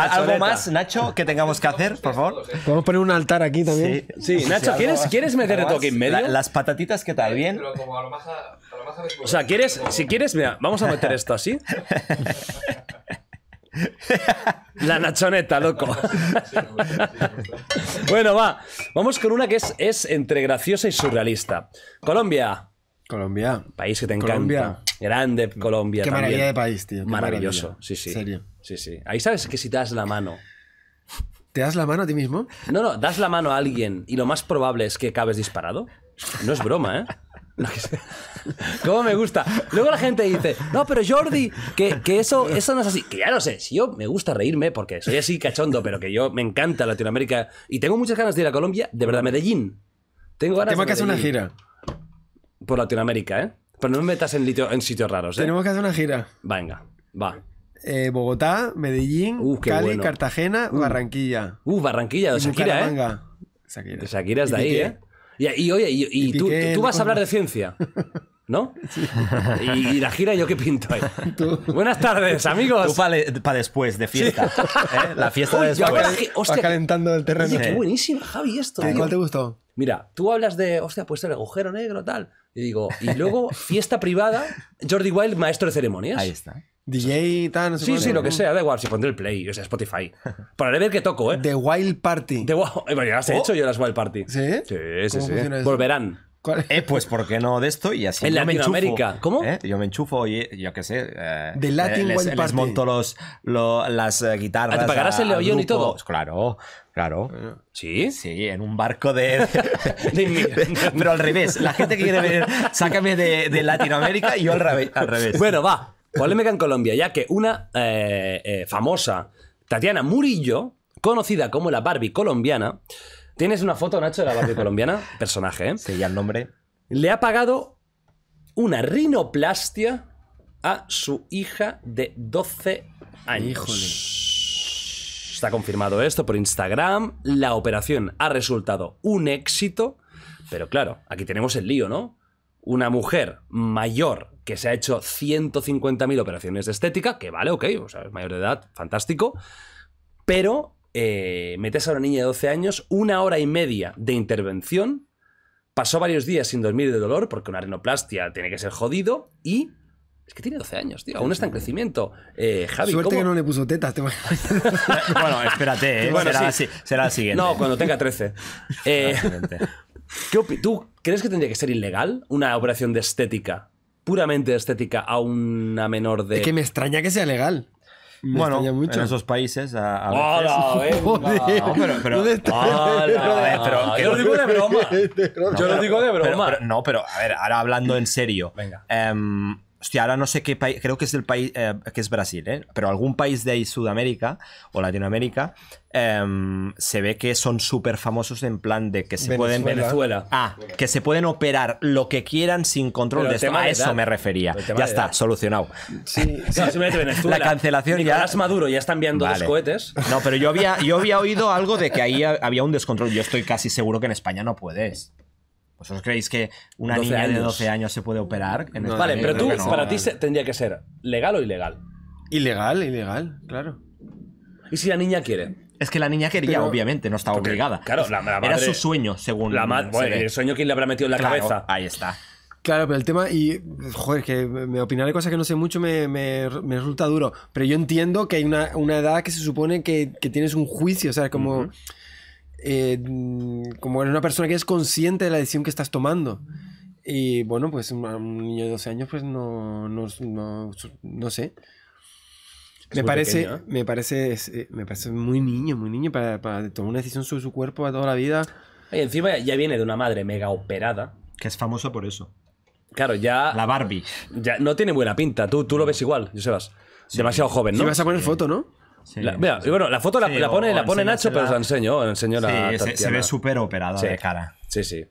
¿Algo más, Nacho, que tengamos que hacer, por favor? Podemos poner un altar aquí también. Sí, Nacho, ¿quieres, ¿quieres meter el toque en medio? las patatitas, ¿qué tal? ¿Bien? como o sea, ¿quieres, si quieres, mira, vamos a meter esto así. La Nachoneta, loco. bueno, va. Vamos con una que es, es entre graciosa y surrealista. Colombia. Colombia. País que te encanta. Colombia. Grande Colombia. Qué maravilla de país, tío. Maravilloso. Sí, sí. Sí, sí. Ahí sabes que si te das la mano. ¿Te das la mano a ti mismo? No, no, das la mano a alguien y lo más probable es que acabes disparado. No es broma, ¿eh? No, ¿Cómo me gusta? Luego la gente dice, no, pero Jordi, que, eso, eso no es así. Que ya lo sé, si yo me gusta reírme porque soy así cachondo, pero que yo me encanta Latinoamérica y tengo muchas ganas de ir a Colombia, de verdad, Medellín. Tengo ganas Tengo que hacer una gira. Por Latinoamérica, ¿eh? Pero no me metas en, sitios raros, ¿eh? Tenemos que hacer una gira. Venga, va. Eh, Bogotá, Medellín, uh, Cali, Cartagena, uh. Barranquilla. Uh, Barranquilla, de Shakira, ¿eh? Shakira. Shakira es de ahí, ¿eh? Y, oye, y, tú, vas a hablar de ciencia. ¿No? Y, la gira, ¿yo qué pinto ahí? Buenas tardes, amigos. Tú para después, de fiesta. ¿eh? La fiesta de después. calentando el terreno. qué buenísima, Javi, esto. ¿Cuál te gustó? Mira, tú hablas de, hostia, pues el agujero negro, tal. Y digo, y luego, fiesta privada, Jordi Wild, maestro de ceremonias. Ahí está. DJ y tal, Sí, sí, lo que sea, da igual, si pondré el Play, o sea, Spotify. Para ver qué toco, ¿eh? The Wild Party. The Wild... Eh, bueno, ya las oh. hecho yo las Wild Party. ¿Sí? Sí, sí, sí Volverán. Eh, pues ¿por qué no de esto? Y así En yo me Latinoamérica. ¿Cómo? Eh, yo me enchufo y yo qué sé. eh, Latin les, Wild Party. monto los, las eh, guitarras. Ah, ¿te pagarás el león y todo? Claro, claro. ¿Sí? Sí, en un barco de... Pero al revés, la gente que quiere ver, sácame de, de Latinoamérica y yo al, revés- al revés. Bueno, va. Polémica en Colombia, ya que una eh, eh, famosa Tatiana Murillo, conocida como la Barbie colombiana, ¿tienes una foto, Nacho, de la Barbie colombiana? Personaje, ¿eh? Sí, el nombre. Le ha pagado una rinoplastia a su hija de 12 años. Está confirmado esto por Instagram. La operación ha resultado un éxito. Pero claro, aquí tenemos el lío, ¿no? Una mujer mayor que se ha hecho 150.000 operaciones de estética, que vale, ok, o sea, es mayor de edad, fantástico, pero eh, metes a una niña de 12 años una hora y media de intervención, pasó varios días sin dormir de dolor, porque una renoplastia tiene que ser jodido, y es que tiene 12 años, tío. Aún está en crecimiento. Eh, Javi, Suerte ¿cómo? que no le puso tetas. bueno, espérate, ¿eh? será, el será, siguiente. No, cuando tenga 13. ¿Tú crees que tendría que ser ilegal una operación de estética puramente estética a una menor de. Es que me extraña que sea legal. bueno, en esos países a, a Joder, pero, pero... ¿Dónde está? ver, pero Yo lo digo de broma. Yo lo digo de broma. Pero, no, pero a ver, ahora hablando en serio. Venga. Em, Hostia, ahora no sé qué país, creo que es el país, eh, que es Brasil, ¿eh? pero algún país de ahí, Sudamérica o Latinoamérica, em, se ve que son súper famosos en plan de que se pueden... Venezuela. Ah, que se pueden operar lo que quieran sin control de A eso me refería. Ya está, solucionado. Sí, sí. Venezuela. La cancelación ahora ya... Maduro ya están viendo los cohetes. No, pero yo había, yo había oído algo de que ahí había un descontrol. Yo estoy casi seguro que en España no puedes. ¿Vosotros creéis que una niña de 12 años se puede operar? vale, pero tú, para ti tendría que ser legal o ilegal. Ilegal, ilegal, claro. ¿Y si la niña quiere? Es que la niña quería, obviamente, no estaba obligada. Claro, Era su sueño, según. La madre, bueno, el sueño que le habrá metido en la cabeza. Ahí está. Claro, pero el tema, y joder, que me opinaré cosas que no sé mucho me, resulta duro, pero yo entiendo que hay una, edad que se supone que, tienes un juicio, o sea, como... Eh, como eres una persona que es consciente de la decisión que estás tomando. Y bueno, pues un, niño de 12 años, pues no, no, sé. Me parece, me parece, eh, me parece muy niño, muy niño para, tomar una decisión sobre su cuerpo a toda la vida. Y encima ya viene de una madre mega operada. Que es famosa por eso. Claro, ya. La Barbie. Ya no tiene buena pinta. Tú, tú lo ves igual, Josebas. vas Demasiado joven, ¿no? vas a poner foto, ¿no? la, foto la, pone, la pone Nacho, pero se la enseño. se, ve súper operada de cara. Sí, sí.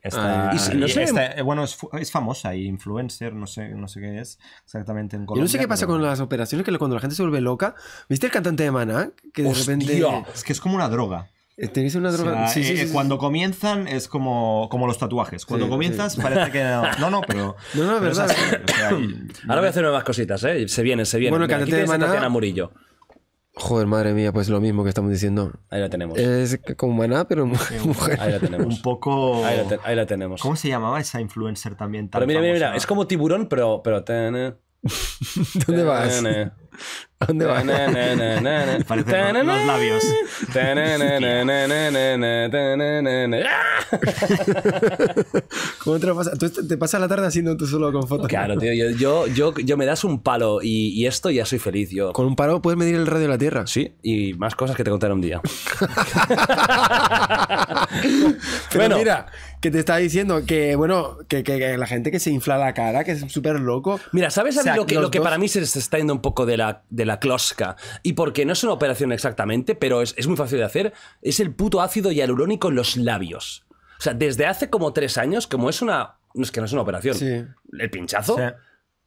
bueno, es, famosa y influencer, no sé, sé qué es exactamente en Colombia. Yo no sé qué pasa con las operaciones, que cuando la gente se vuelve loca. ¿Viste el cantante de Maná? Que de repente. Es que es como una droga. Eh, una droga. sí, sí, eh, eh, cuando comienzan es como, como los tatuajes. Cuando comienzas parece que. No, no, pero. No, no, es verdad. Ahora voy a hacer nuevas cositas, ¿eh? Se viene, se viene. Bueno, el cantante de Maná. Murillo. Joder, madre mía, pues lo mismo que estamos diciendo. Ahí la tenemos. Es como maná, pero mujer. Ahí la tenemos. Un poco. Ahí la, tenemos. ¿Cómo se llamaba esa influencer también? pero mira, mira, mira. Es como tiburón, pero. pero eh. ¿Dónde vas? ¿Dónde vas? los labios. ¿Cómo te lo pasas? te pasas la tarde haciendo tú solo con fotos? Claro, tío. Yo, yo, yo, me das un palo y, esto ya soy feliz. Yo. Con un palo puedes medir el radio de la Tierra. Sí, y más cosas que te contaré un día. bueno, mira, que te estaba diciendo que, bueno, que, la gente que se infla la cara, que es súper loco. Mira, ¿sabes algo lo, que, lo que para mí se está yendo un poco de la, de la closca? Y porque no es una operación exactamente, pero es, muy fácil de hacer, es el puto ácido hialurónico en los labios. O sea, desde hace como tres años, como es una. No es que no es una operación. El pinchazo.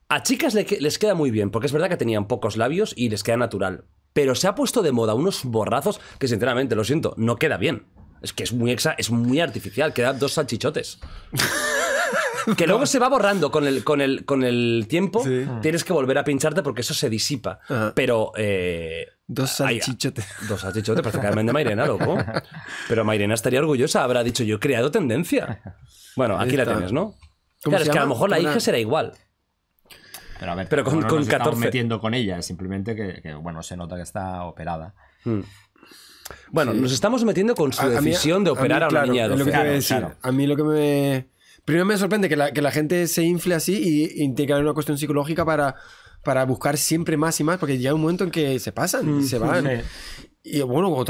a chicas les queda muy bien, porque es verdad que tenían pocos labios y les queda natural. Pero se ha puesto de moda unos borrazos que, sinceramente, lo siento, no queda bien. Es que es muy, es muy artificial, queda dos salchichotes. que luego se va borrando con el, con el, con el tiempo. Tienes que volver a pincharte porque eso se disipa. Ah. Pero. Eh, dos salchichotes. dos salchichotes, prácticamente Mairena, loco. Pero Mairena estaría orgullosa, habrá dicho yo he creado tendencia. Bueno, aquí la tienes, ¿no? Claro, es que a lo mejor la hija será igual. Pero a ver, con, no metiendo con ella, simplemente que, bueno, se nota que está operada. Mm. Bueno, nos estamos metiendo con su misión decisión de operar a, mí, a niña A mí lo que me... Primero me sorprende que la, que la gente se infle así y integrar una cuestión psicológica para para buscar siempre más y más, porque llega un momento en que se pasan, y mm, se van. Y bueno,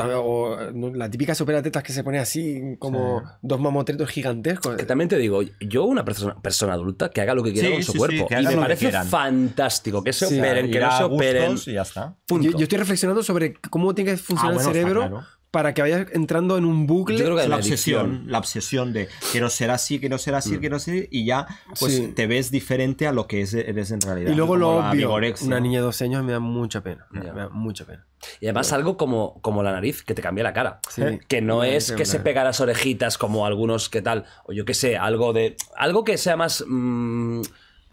la típica superatetas que se pone así, como dos mamotretos gigantescos. Que también te digo, yo, una persona, persona adulta, que haga lo que quiera con su cuerpo. y me parece fantástico que se operen, que no se operen. Yo, estoy reflexionando sobre cómo tiene que funcionar ah, el cerebro para que vayas entrando en un bucle. de la, obsesión, la obsesión de quiero ser así, quiero ser así, que mm. quiero ser y ya pues te ves diferente a lo que eres en realidad. Y luego lo obvio, una niña de dos años me da mucha pena, Y además algo como, como la nariz, que te cambia la cara. Que no es que se pega las orejitas como algunos que tal, o yo qué sé, algo de algo que sea más... Mm,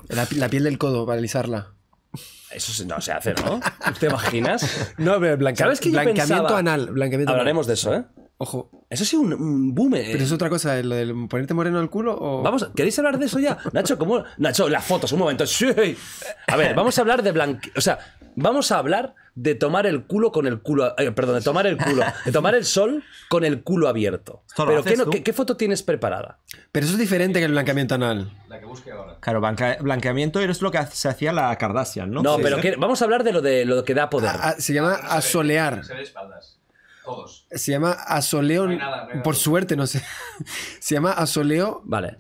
la, la, piel del codo, para alisarla. Eso no se hace, ¿no? ¿Te imaginas? No, pero ver, ¿Sabes blanqueamiento anal. Blanqueamiento Hablaremos de eso, ¿eh? Ojo. Eso sí, un, un boom. Eh. Pero es otra cosa, ¿eh? lo del ponerte moreno al culo o. Vamos, ¿queréis hablar de eso ya? Nacho, ¿cómo? Nacho, las fotos, un momento. A ver, vamos a hablar de blanque. O sea, vamos a hablar de tomar el culo con el culo. Eh, perdón, de tomar el culo. De tomar el sol con el culo abierto. Pero ¿qué, foto tienes preparada? Pero eso es diferente que el blanqueamiento anal. La que busque ahora. Claro, blanqueamiento es lo que se hacía la Kardashian, ¿no? No, pero vamos a hablar de lo, de lo que da ah, poder. Ah, se llama asolear. Se espaldas. Todos. Se llama asoleo. por suerte, no sé. Se llama asoleo. Vale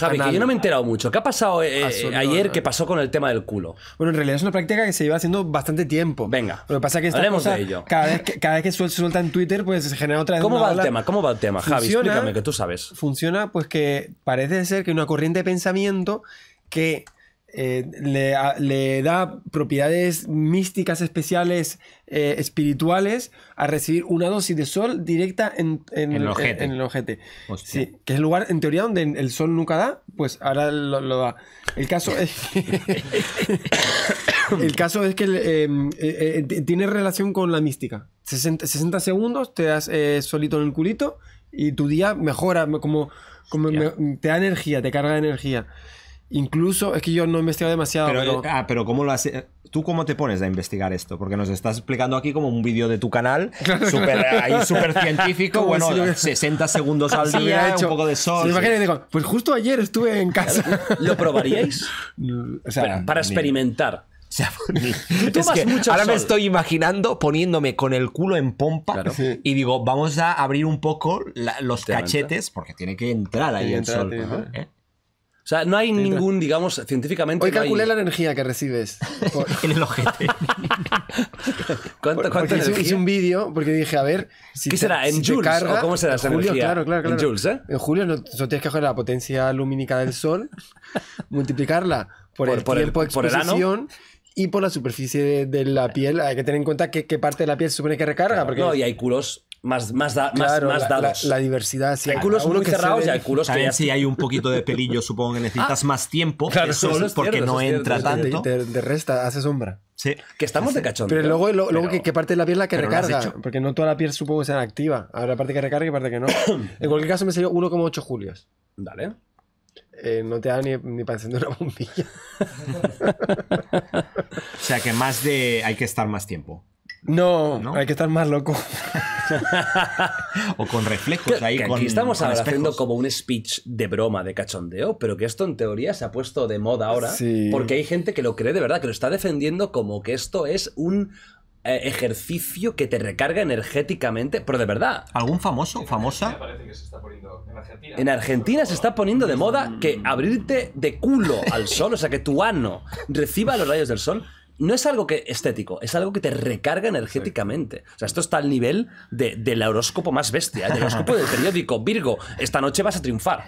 Javi, que yo no me he enterado mucho. ¿Qué ha pasado eh, eh, ayer que pasó con el tema del culo? Bueno, en realidad es una práctica que se lleva haciendo bastante tiempo. Venga. Lo que pasa es que ello. Cada vez que, se suelta en Twitter, pues se genera otra vez ¿Cómo va el tema? ¿Cómo va el tema, Javi? Explícame, que tú sabes. Funciona, pues que parece ser que una corriente de pensamiento que eh, le, da propiedades místicas especiales eh, espirituales a recibir una dosis de sol directa en, el, ojete. Sí, que es el lugar, en teoría, donde el sol nunca da, pues ahora lo, da. El caso es el caso es que eh, tiene relación con la mística. 60, segundos, te das solito en el culito y tu día mejora, como, como te da energía, te carga de energía. Incluso, es que yo no he investigado demasiado. Pero, Ah, pero ¿cómo lo hace? ¿Tú cómo te pones a investigar esto? Porque nos estás explicando aquí como un vídeo de tu canal, súper ahí súper científico, bueno, 60 segundos al día, un poco de sol. imagínate, pues justo ayer estuve en casa. ¿Lo probaríais? para, experimentar. ahora me estoy imaginando poniéndome con el culo en pompa y digo, vamos a abrir un poco los cachetes, porque tiene que entrar ahí el sol. O sea, no hay ningún, digamos, científicamente. Hoy calculé la energía que recibes. Por... en el ojete. ¿Cuánto, cuánto energía? Hice un vídeo porque dije, a ver. Si ¿Qué será? ¿En si joules? ¿o ¿Cómo será esa julio, energía? Claro, claro, claro. En joules, ¿eh? En julio no, solo tienes que coger la potencia lumínica del sol, multiplicarla por, el tiempo de exposición. y por la superficie de, la piel, hay que tener en cuenta qué parte de la piel se supone que recarga. porque... No, y hay culos más, más, más, dados. La, diversidad, sí. Hay culos muy cerrados y hay culos que Si hay un poquito de pelillo, supongo que necesitas ah. más tiempo. eso es porque no entra tanto. Te, resta, hace sombra. Sí. Que estamos de cachondo Pero luego, luego que, parte de la piel la que recarga. Porque no toda la piel supongo que sea activa. Habrá parte que recarga y parte que no. en cualquier caso me salió 1,8 julios. dale eh, no te da ni, ni para encender una bombilla. o sea que más de... Hay que estar más tiempo. No, hay que estar más loco. o con reflejos ahí. aquí estamos haciendo como un speech de broma, de cachondeo, pero que esto en teoría se ha puesto de moda ahora. Porque hay gente que lo cree de verdad, que lo está defendiendo como que esto es un eh, ejercicio que te recarga energéticamente, pero de verdad. ¿Algún famoso, famosa? Parece que en Argentina. En Argentina se está poniendo de moda que abrirte de culo al sol, o sea, que tu ano reciba los rayos del sol no es algo que estético, es algo que te recarga energéticamente. O sea, esto está al nivel del horóscopo más bestia, del horóscopo del periódico. Virgo, esta noche vas a triunfar.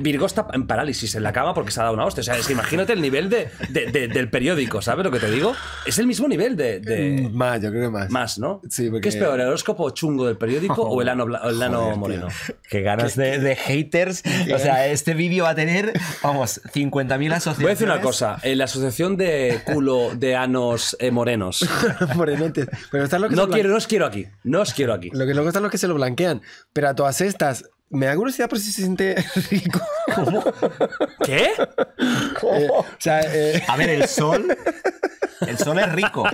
Virgo está en parálisis en la cama porque se ha dado una hostia. O sea, imagínate el nivel del periódico, ¿sabes lo que te digo? Es el mismo nivel de. Mm, más, yo creo que más. Más, ¿no? Sí, porque... ¿Qué es peor, el horóscopo chungo del periódico o el ano, moreno? que ganas de, haters. O sea, este vídeo va a tener, vamos, 50.000 asociaciones. Voy a decir una cosa. Eh, la asociación de culo de morenos. Eh, que no, quiero, no os quiero aquí. No os quiero aquí. Lo que luego están los que se lo blanquean. Pero a todas estas, me da curiosidad por si se siente rico. ¿Cómo? ¿Qué? ¿Cómo? Eh, o sea, eh, A ver, el sol. El sol es rico.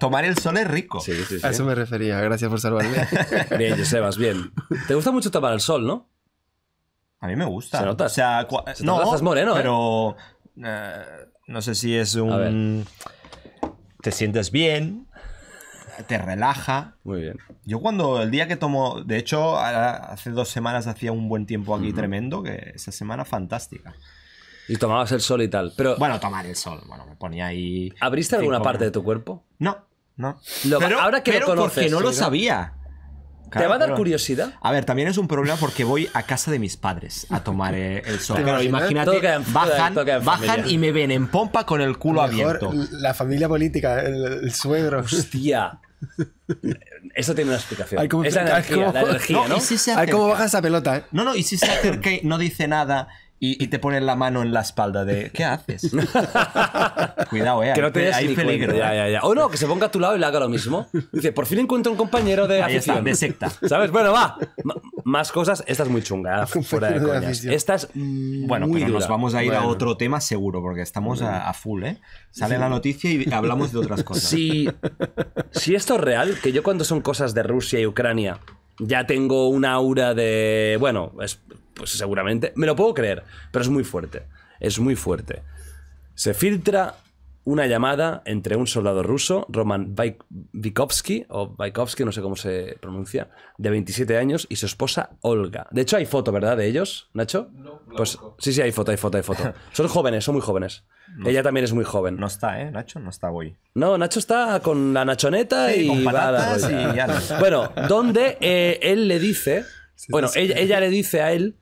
Tomar el sol es rico. Sí, sí, A eso me refería. Gracias por salvarme. Bien, Josebas, bien. Te gusta mucho tomar el sol, ¿no? A mí me gusta. Se nota. O sea, estás moreno, pero. no sé si es un te sientes bien. Te relaja. Muy bien. Yo cuando el día que tomo. De hecho, hace dos semanas hacía un buen tiempo aquí tremendo, que esa semana fantástica. Y tomabas el sol y tal. Pero. Bueno, tomar el sol. Bueno, me ponía ahí. ¿Abriste alguna parte de tu cuerpo? No, no. pero, ahora que lo porque no lo sabía. ¿Te va a dar curiosidad? A ver, también es un problema porque voy a casa de mis padres a tomar eh, el sol. imagínate, bajan, y me ven en pompa con el culo abierto. La familia política, el, suegro. Hostia. Eso tiene una explicación. es la energía, ¿no? como baja esa pelota. ¿eh? No, no, y si se acerca y no dice nada y, te ponen la mano en la espalda de ¿qué haces? Cuidado, eh. Que no te hay peligro. Eh. O no, que se ponga a tu lado y le haga lo mismo. Dice, por fin encuentro un compañero de Ahí Está, de secta. ¿Sabes? Bueno, va. más cosas. Esta es muy chunga, ¿eh? fuera de, coñas. Esta mm, Bueno, muy nos vamos a ir a otro tema seguro, porque estamos a, full, ¿eh? Sale la noticia y hablamos de otras cosas. si esto es real, que yo cuando son cosas de Rusia y Ucrania ya tengo una aura de. Bueno, es, pues seguramente. Me lo puedo creer, pero es muy fuerte. Es muy fuerte. Se filtra una llamada entre un soldado ruso, Roman Vykovsky, o Vykovsky, no sé cómo se pronuncia, de 27 años, y su esposa Olga. De hecho, hay foto, ¿verdad? De ellos, Nacho. pues sí, sí, hay foto, hay foto, hay foto. son jóvenes, son muy jóvenes. Ella también es muy joven. No está, ¿eh? Nacho no está hoy. No, Nacho está con la Nachoneta y, Bueno, donde eh, él le dice. Bueno, ella, le dice a él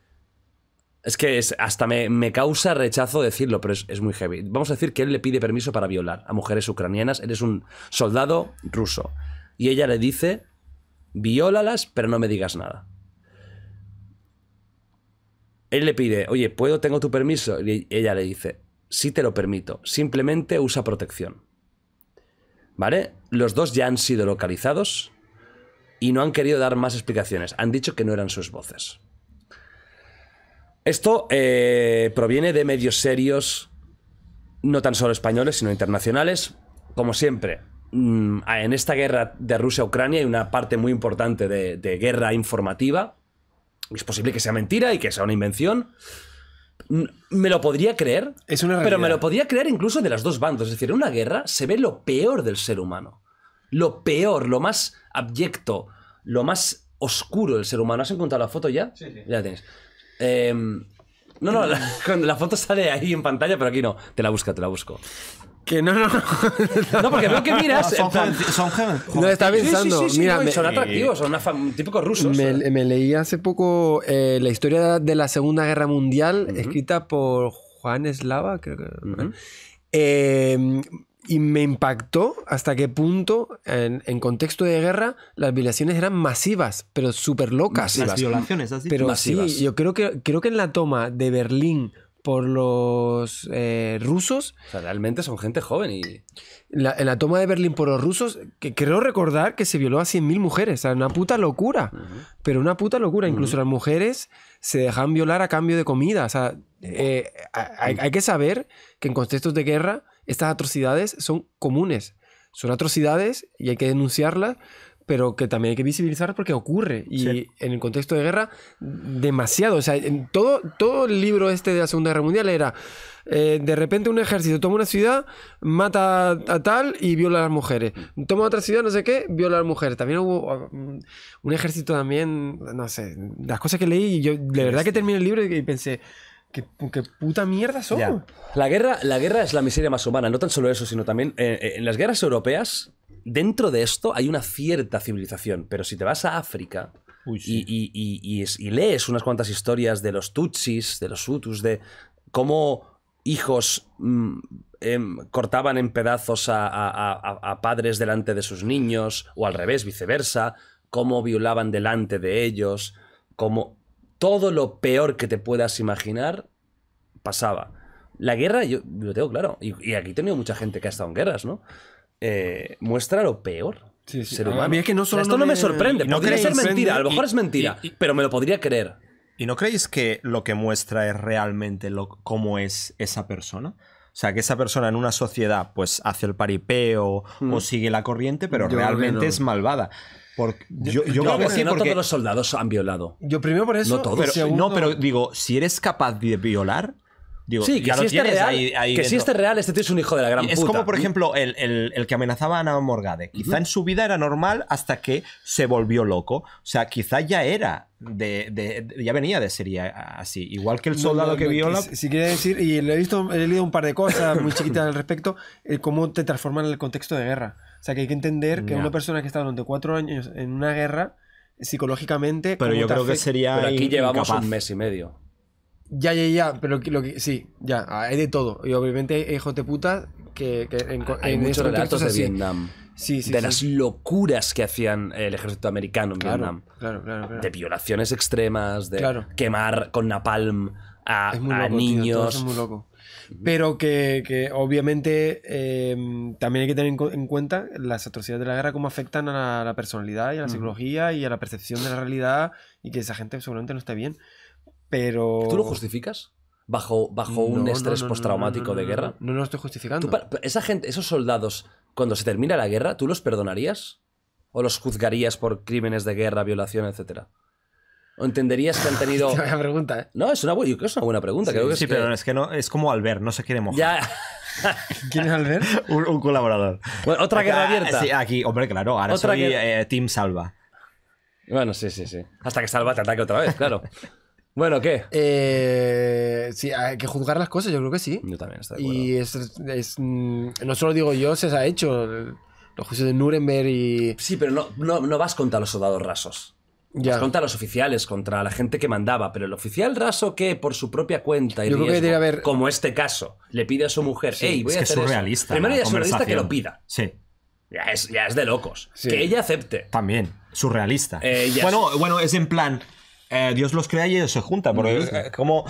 es que hasta me, me, causa rechazo decirlo, pero es, es, muy heavy. Vamos a decir que él le pide permiso para violar a mujeres ucranianas. Él es un soldado ruso. Y ella le dice, viólalas, pero no me digas nada. Él le pide, oye, ¿puedo, tengo tu permiso? Y ella le dice, sí te lo permito, simplemente usa protección. ¿Vale? Los dos ya han sido localizados y no han querido dar más explicaciones. Han dicho que no eran sus voces. Esto eh, proviene de medios serios, no tan solo españoles, sino internacionales. Como siempre, mm, en esta guerra de Rusia-Ucrania hay una parte muy importante de, guerra informativa. Es posible que sea mentira y que sea una invención. Mm, me lo podría creer, pero me lo podría creer incluso de las dos bandos. Es decir, en una guerra se ve lo peor del ser humano. Lo peor, lo más abyecto, lo más oscuro del ser humano. ¿Has encontrado la foto ya? Sí, sí. Ya la tienes. Em, no, no, la, la, foto sale ahí en pantalla, pero aquí no. Te la busco, te la busco. Que no, no, no. no porque veo que miras. son, gemas. son, No, está pensando. mira, son atractivos, son típicos rusos. Me, leí hace poco eh, la historia de la Segunda Guerra Mundial, escrita por Juan Eslava, creo que. eh, y me impactó hasta qué punto, en, contexto de guerra, las violaciones eran masivas, pero súper locas. Las violaciones, así. Pero sí, yo creo que, creo que en la toma de Berlín por los eh, rusos... O sea, realmente son gente joven y... en la toma de Berlín por los rusos, que creo recordar que se violó a 100.000 mujeres. O sea, una puta locura. Pero una puta locura. Incluso las mujeres se dejan violar a cambio de comida. O sea, eh, hay que saber que en contextos de guerra estas atrocidades son comunes. Son atrocidades y hay que denunciarlas, pero que también hay que visibilizar porque ocurre. Y en el contexto de guerra, demasiado. O sea, en todo, todo el libro este de la Segunda Guerra Mundial era, eh, de repente un ejército toma una ciudad, mata a, tal y viola a las mujeres. Toma otra ciudad, no sé qué, viola a las mujeres. También hubo um, un ejército también, no sé, las cosas que leí, y yo de verdad que terminé el libro y pensé... ¿Qué, puta mierda son! La, guerra, la guerra es la miseria más humana, no tan solo eso, sino también eh, eh, en las guerras europeas, dentro de esto hay una cierta civilización, pero si te vas a África y, y, y, lees unas cuantas historias de los Tutsis, de los Hutus, de cómo hijos mm, em, cortaban en pedazos a, a padres delante de sus niños, o al revés, viceversa, cómo violaban delante de ellos, cómo todo lo peor que te puedas imaginar pasaba. La guerra, yo lo tengo claro, y, aquí he tenido mucha gente que ha estado en guerras, ¿no? Eh, muestra lo peor. Sí, A mí que no solo esto no me, sorprende, no podría ser mentira, a lo mejor es mentira, pero me lo podría creer. ¿Y no creéis que lo que muestra es realmente cómo es esa persona? O sea, que esa persona en una sociedad pues hace el paripeo o mm. sigue la corriente, pero realmente es malvada yo, no, porque no todos los soldados han violado. Yo primero por eso. No todos. No, pero digo, si eres capaz de violar, sí, que si este es real, este tío es un hijo de la gran Es como, por ejemplo, el, que amenazaba a Ana Morgade. Quizá en su vida era normal hasta que se volvió loco. O sea, quizá ya era de, ya venía de sería así, igual que el soldado que vio Si, quiere decir, y le he visto, leído un par de cosas muy chiquitas al respecto, eh, cómo te transforman en el contexto de guerra. O sea, que hay que entender que una persona que está durante cuatro años en una guerra, psicológicamente. Pero yo creo que sería. Pero aquí llevamos un mes y medio. Ya, ya, ya, pero sí, ya, hay de todo. Y obviamente hay hijos de puta que, en, hay muchos relatos de Vietnam. de las locuras que hacían el ejército americano en Vietnam. De violaciones extremas, de quemar con napalm a, niños. es muy loco. Pero que, obviamente em, también hay que tener en cuenta las atrocidades de la guerra, cómo afectan a la, personalidad y a la psicología y a la percepción de la realidad y que esa gente seguramente no está bien. ¿Tú lo justificas? bajo, bajo un estrés postraumático de guerra? No, no, estoy justificando. esa gente, esos soldados, cuando se termina la guerra, ¿tú los perdonarías? ¿O los juzgarías por crímenes de guerra, violación, etcétera? ¿O entenderías que han tenido. es una pregunta, ¿eh? No, es una, buena pregunta. creo sí es es que no, es como Albert, no se quiere mojar. ¿Quién es Albert? un, colaborador. otra guerra abierta. aquí, hombre, claro, ahora ¿Otra eh, Team Salva. Bueno, sí, sí, sí. Hasta que Salva te ataque otra vez, claro. Bueno, ¿qué? Eh, sí, hay que juzgar las cosas, yo creo que sí. Yo también estoy de acuerdo. Y es, mm, no solo digo yo, se ha hecho. Los juicios de Nuremberg y. Sí, pero no, no, vas contra los soldados rasos. Ya. Vas contra los oficiales, contra la gente que mandaba. Pero el oficial raso que, por su propia cuenta y como este caso, le pide a su mujer: es a que es surrealista. Primero ya es surrealista que lo pida. Sí. Ya es, de locos. Que ella acepte. También, surrealista. Eh, bueno, bueno, es en plan eh, Dios los crea y ellos se juntan. Eh, ¿cómo,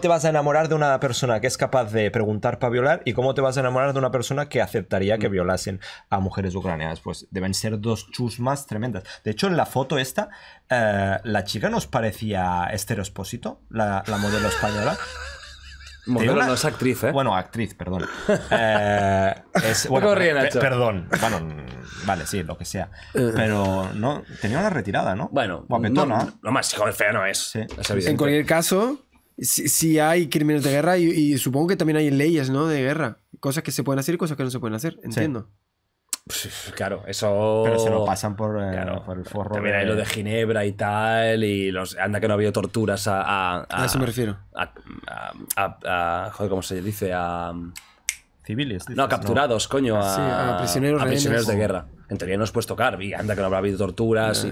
te vas a enamorar de una persona que es capaz de preguntar para violar y cómo te vas a enamorar de una persona que aceptaría que mm. violasen a mujeres ucranianas? Pues deben ser dos chusmas tremendas. De hecho, en la foto esta, eh, la chica nos parecía Esther la modelo española. no es actriz, ¿eh? Bueno, actriz, perdón. Eh, es, perdón. Bueno, mm, vale, sí, lo que sea. Eh. Pero no, tenía una retirada, ¿no? Bueno, guapetona. No, lo más hijo de feo no es. Sí. en cualquier caso, si, hay crímenes de guerra y, supongo que también hay leyes, ¿no? De guerra. Cosas que se pueden hacer y cosas que no se pueden hacer, entiendo claro, eso. Pero se lo pasan por, eh, el forro. También lo de Ginebra y tal. Y los. Anda que no ha habido torturas a. A, a, me refiero. A, joder, ¿cómo se dice? A. Civiles. Dices, no, capturados, coño. A, sí, a prisioneros, de guerra. En teoría no os puedes tocar. vi anda que no habrá habido torturas.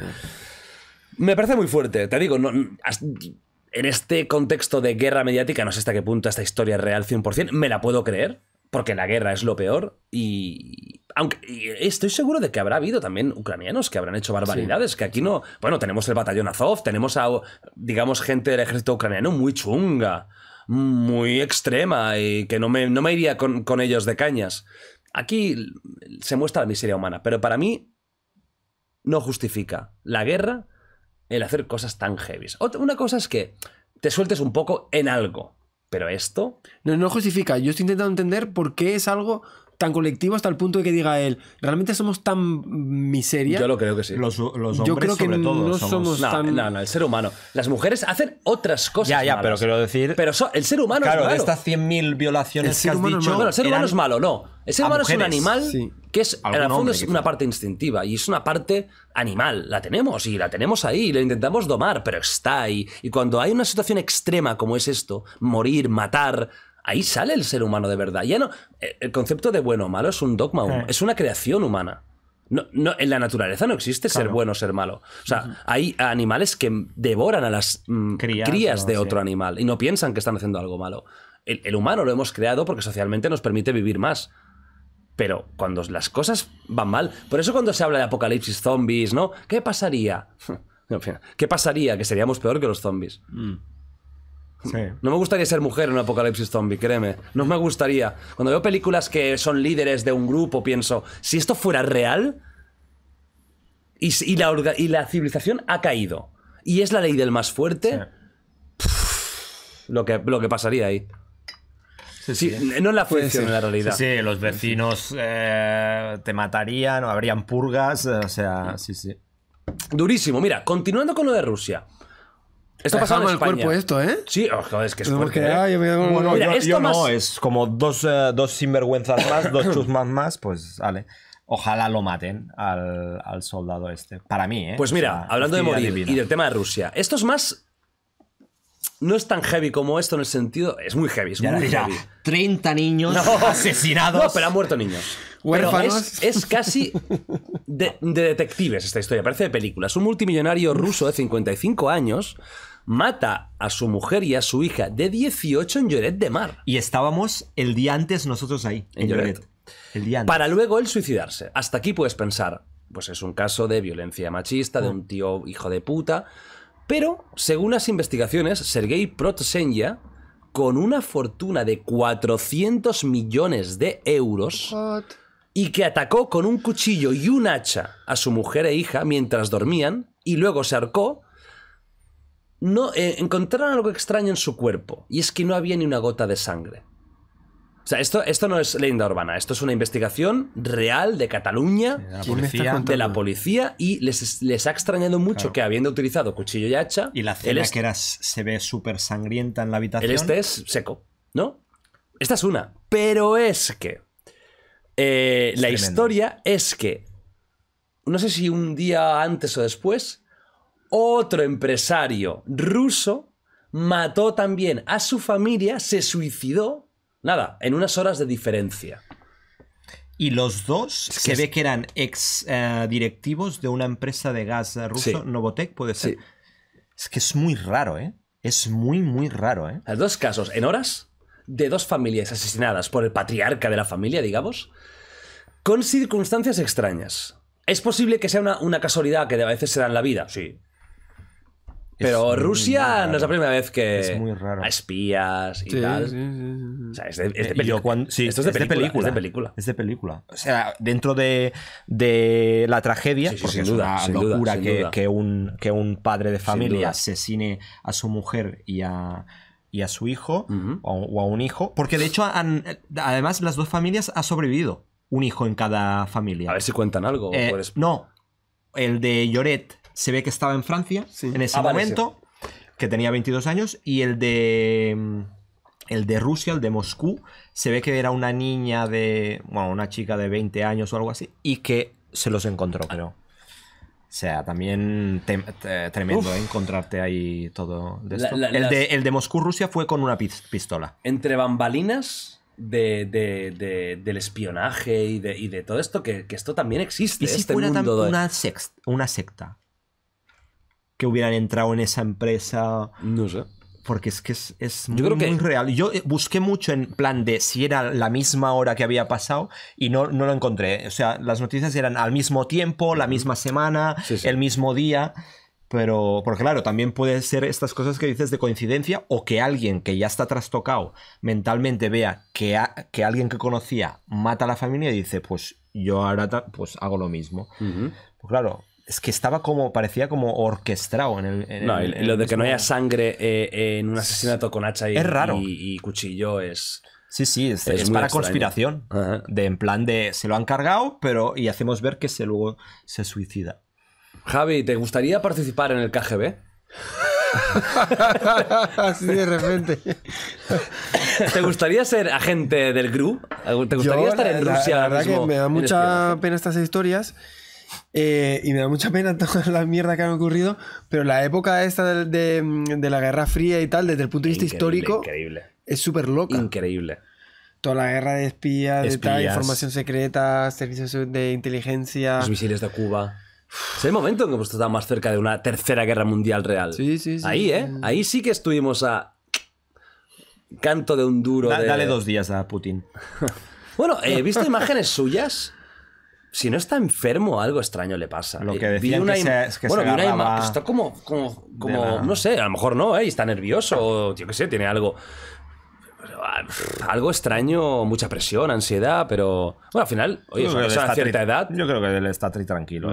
Me parece muy fuerte. Te digo, no, en este contexto de guerra mediática, no sé hasta qué punto esta historia es real 100%. Me la puedo creer. Porque la guerra es lo peor. Y aunque estoy seguro de que habrá habido también ucranianos que habrán hecho barbaridades, que aquí no. Bueno, tenemos el batallón Azov, tenemos a, digamos, gente del ejército ucraniano muy chunga, muy extrema y que no me, no me iría con, ellos de cañas. Aquí se muestra la miseria humana, pero para mí no justifica la guerra el hacer cosas tan heavies. una cosa es que te sueltes un poco en algo, pero esto... No, no justifica. Yo estoy intentando entender por qué es algo tan colectivo hasta el punto de que diga él, realmente somos tan miseria. Yo lo creo que sí. Los, los hombres, Yo creo que sobre todo, no somos, no, No, el ser humano. Las mujeres hacen otras cosas. Ya, ya, pero quiero decir. Pero el ser humano es malo. de estas 100.000 violaciones que has dicho. el ser humano es malo, no. El ser humano es un animal que es, en el fondo, es una parte instintiva y es una parte animal. La tenemos y la tenemos ahí y la intentamos domar, pero está ahí. Y cuando hay una situación extrema como es esto, morir, matar, ahí sale el ser humano de verdad. Ya no, eh, el concepto de bueno o malo es un dogma, eh. es una creación humana. No, en la naturaleza no existe ser bueno o ser malo. O sea, hay animales que devoran a las mm, crías, de otro animal y no piensan que están haciendo algo malo. El, humano lo hemos creado porque socialmente nos permite vivir más. Pero cuando las cosas van mal, por eso cuando se habla de apocalipsis zombies, ¿no? ¿Qué pasaría? ¿Qué pasaría? Que seríamos peor que los zombies. Mm. No me gustaría ser mujer en un apocalipsis zombie, créeme. No me gustaría. Cuando veo películas que son líderes de un grupo, pienso, si esto fuera real y, la, y la, civilización ha caído y es la ley del más fuerte, lo, que, lo que pasaría ahí. No en la ficción, en la realidad. Sí, los vecinos eh, te matarían, o habrían purgas, eh, o sea, sí, sí. Durísimo. Mira, continuando con lo de Rusia. Esto pasa en el cuerpo esto, ¿eh? Sí, oh, es que es fuerte, ¿eh? esto no, es como dos, eh, dos sinvergüenzas más, dos chusmas más, pues vale. Ojalá lo maten al, soldado este. Para mí, ¿eh? Pues mira, hablando de morir y del tema de Rusia, esto es más no es tan heavy como esto en el sentido. Es muy heavy, es muy heavy. 30 niños asesinados. No, pero han muerto niños. Huérfanos. Es, casi de, detectives esta historia, parece de películas. Un multimillonario ruso de 55 años mata a su mujer y a su hija de 18 en Lloret de Mar. Y estábamos el día antes nosotros ahí, en, Lloret. El día antes. Para luego él suicidarse. Hasta aquí puedes pensar, pues es un caso de violencia machista, de ah. un tío hijo de puta. Pero, según las investigaciones, Sergei Protsenya, con una fortuna de 400 millones de euros, y que atacó con un cuchillo y un hacha a su mujer e hija mientras dormían, y luego se arcó, no, eh, encontraron algo extraño en su cuerpo, y es que no había ni una gota de sangre sea, esto, esto no es leyenda urbana, esto es una investigación real de Cataluña, de la policía, y les, ha extrañado mucho que habiendo utilizado cuchillo y hacha... Y la cena que se ve súper sangrienta en la habitación. El este es seco, ¿no? Esta es una, pero es que... Eh, la historia es que, no sé si un día antes o después, otro empresario ruso mató también a su familia, se suicidó Nada, en unas horas de diferencia. Y los dos se ve que eran ex eh, directivos de una empresa de gas eh, ruso, Novotec, puede ser. Es que es muy raro, ¿eh? Es muy, muy raro, ¿eh? dos casos, en horas, de dos familias asesinadas por el patriarca de la familia, digamos, con circunstancias extrañas. Es posible que sea una, una casualidad que de a veces se da en la vida, sí. Pero Rusia no es la primera vez que es muy raro. a espías y tal. o sea, es de, película. es de, película, Es de película. O sea, dentro de, la tragedia, porque es una locura que, un, padre de familia asesine a su mujer y a su hijo o, a un hijo. Porque de hecho, además, las dos familias han sobrevivido un hijo en cada familia. A ver si cuentan algo. Eh, no, el de Lloret se ve que estaba en Francia en ese ah, momento, que tenía 22 años, y el de mm, el de Rusia, el de Moscú, se ve que era una niña de, bueno, una chica de 20 años o algo así, y que se los encontró, pero... O sea, también tremendo eh, encontrarte ahí todo el, de, Moscú, Rusia, fue con una pistola. Entre bambalinas de, de, del espionaje y de, todo esto, que, esto también existe. ¿Y este fuera una secta? que hubieran entrado en esa empresa. No sé. Porque es que es, muy, real. Yo eh, busqué mucho en plan de si era la misma hora que había pasado y no, no lo encontré. O sea, las noticias eran al mismo tiempo, la misma semana, el mismo día. Pero, porque claro, también puede ser estas cosas que dices de coincidencia o que alguien que ya está trastocado mentalmente vea que, que alguien que conocía mata a la familia y dice, pues yo ahora pues hago lo mismo. pues, claro, es que estaba como, parecía como orquestado en el. no, lo de que no haya sangre eh, en un asesinato con hacha y, cuchillo es. Sí, sí, es, para conspiración. De en plan de se lo han cargado, pero. y hacemos ver que se luego se suicida. Javi, ¿te gustaría participar en el KGB? Así de repente. ¿Te gustaría ser agente del GRU? ¿Te gustaría estar en Rusia? La, verdad que me da mucha pena estas historias. Eh, y me da mucha pena todas las mierdas que han ocurrido, pero la época esta mm, de, la Guerra Fría y tal, desde el punto de vista histórico, increíble. es súper loca. Increíble. Toda la guerra de espías, De información secreta, servicios de inteligencia. Los misiles de Cuba. Es el momento en que hemos estado más cerca de una tercera guerra mundial real. Sí, sí, sí. Ahí, ¿eh? Ahí sí que estuvimos a. Canto de un duro. Dale dos días a Putin. bueno, he eh, visto imágenes suyas si no está enfermo, algo extraño le pasa. Lo eh, que decía una que, bueno, se una Está como, como, como no sé, a lo mejor no, ¿eh? Y está nervioso, o, yo qué sé, tiene algo. Ah, algo extraño, mucha presión, ansiedad, pero bueno, al final, oye, yo a cierta edad. Yo creo que él está tranquilo.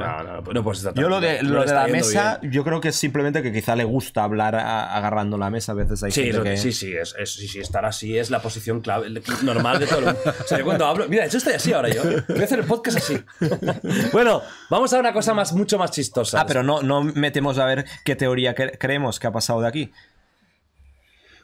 No, pues Yo lo de, la mesa, yo creo que es simplemente que quizá le gusta hablar agarrando la mesa. A veces ahí sí, sí, sí, estar así es la posición clave, normal de todo. El mundo. O sea, cuando hablo, mira, yo estoy así ahora yo. Voy a hacer el podcast así. bueno, vamos a una cosa más, mucho más chistosa. Ah, pero no, no metemos a ver qué teoría creemos que ha pasado de aquí.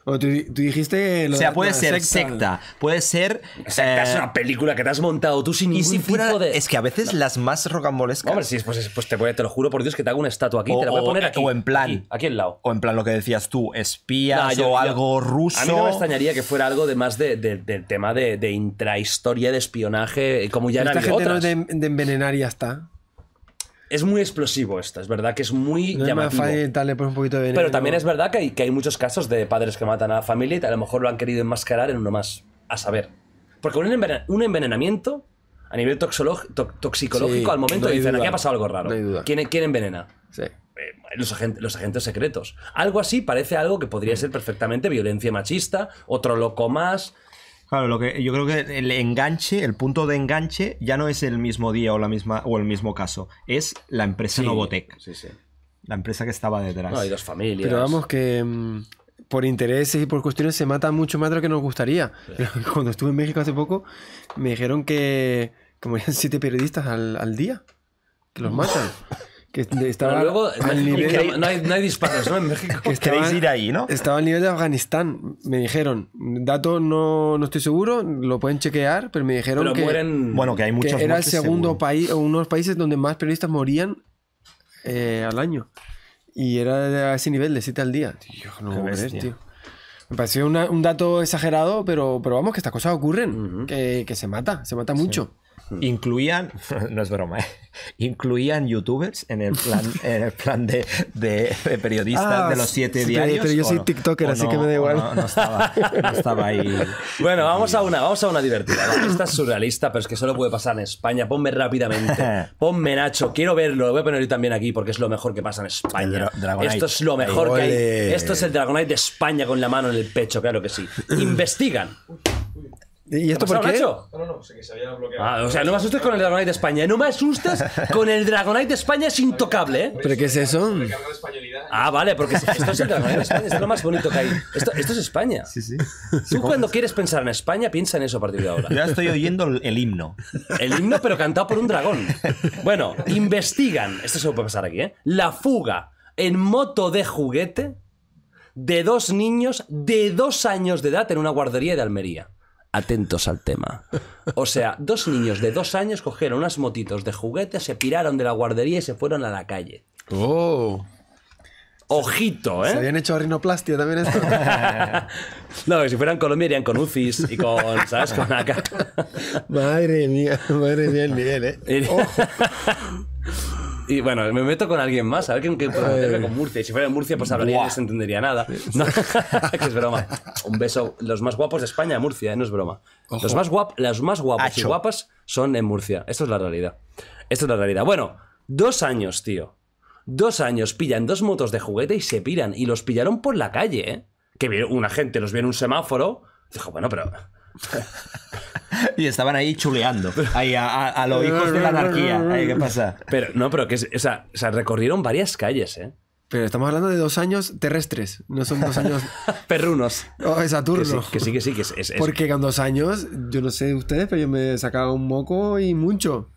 O tú, dijiste. o sea, puede ser secta. puede ser. es eh, una película que te has montado tú sin ningún de... Es que a veces las más rocambolescas. Hombre, sí, pues, pues te, lo juro por Dios que te hago una estatua aquí, y te la voy a poner eh, aquí. O en plan. Aquí, en al lado. O en plan lo que decías tú, espía o algo ruso. A mí no me extrañaría que fuera algo de más de, del tema de, intrahistoria, de espionaje, eh, como ya Esta gente de, de envenenar está es muy explosivo esto, es verdad que es muy llamativo. Pero también es verdad que hay, que hay muchos casos de padres que matan a la familia y a lo mejor lo han querido enmascarar en uno más, a saber. Porque un, un envenenamiento a nivel toxicológico al momento dicen, aquí ha pasado algo raro. No hay duda. ¿Quién, envenena? Sí. Eh, los, agentes, los agentes secretos. Algo así parece algo que podría ser perfectamente violencia machista, otro loco más, Claro, lo que yo creo que el enganche, el punto de enganche, ya no es el mismo día o la misma o el mismo caso, es la empresa Novotec. La empresa que estaba detrás. No, y dos familias. Pero vamos que mm, por intereses y por cuestiones se mata mucho más de lo que nos gustaría. cuando estuve en México hace poco, me dijeron que, como morían siete periodistas al, al día. Que los matan. que estaba no, hay, disparos, En México. Queréis ir ahí, ¿no? Estaba al nivel de Afganistán, me dijeron. Dato no, estoy seguro, lo pueden chequear, pero me dijeron que... Bueno, que hay muchos Era el segundo país, o unos países donde más periodistas morían eh, al año. Y era a ese nivel, de 7 al día. Me pareció un dato exagerado, pero, pero vamos, que estas cosas ocurren. que, se mata, se mata mucho. incluían, no es broma, ¿eh? incluían youtubers en el plan, el plan de, periodistas ah, de los siete días. Pero yo soy TikToker, así que me da igual. No, estaba, ahí. Bueno, vamos a una, vamos a una divertida. Esta es surrealista, pero es que solo puede pasar en España. Ponme rápidamente. Ponme Nacho, quiero verlo. Lo voy a poner yo también aquí porque es lo mejor que pasa en España. Esto es lo mejor que hay. Esto es el Dragonite de España con la mano en el pecho, claro que sí. Investigan. ¿Y esto por qué? No, no, no, sé que se había bloqueado. Ah, o sea, no me asustes con el Dragonite de España. No me asustes con el Dragonite de España, es intocable, ¿eh? ¿Pero qué es eso? Ah, vale, porque esto es el Dragonite de España, esto es lo más bonito que hay. Esto, esto es España. Sí, sí. Tú cuando quieres pensar en España, piensa en eso a partir de ahora. Ya estoy oyendo el himno. El himno, pero cantado por un dragón. Bueno, investigan, esto se puede pasar aquí, ¿eh? La fuga en moto de juguete de dos niños de dos años de edad en una guardería de Almería atentos al tema. O sea, dos niños de dos años cogieron unas motitos de juguete, se piraron de la guardería y se fueron a la calle. ¡Oh! Ojito, ¿eh? ¿Se habían hecho rinoplastia también esto? no, que si fueran Colombia irían con UCIs y con, ¿sabes? Con madre mía, madre mía el ¿eh? Y bueno, me meto con alguien más, alguien que qué, eh. meterme con Murcia. Y si fuera en Murcia, pues hablaría y no se entendería nada. que es broma. Un beso. Los más guapos de España, Murcia, eh, no es broma. Los más, las más guapos y guapas son en Murcia. Esto es la realidad. Esto es la realidad. Bueno, dos años, tío. Dos años, pillan dos motos de juguete y se piran. Y los pillaron por la calle, ¿eh? Que una gente los vio en un semáforo. Dijo, bueno, pero y estaban ahí chuleando, ahí a, los hijos de la anarquía. ¿Qué pasa? Pero, no, pero que, o sea, o sea, recorrieron varias calles, ¿eh? Pero estamos hablando de dos años terrestres, no son dos años... Perrunos. Oh, de Saturno. Que sí, que sí, que, es, Porque con dos años, yo no sé ustedes, pero yo me sacaba un moco y mucho.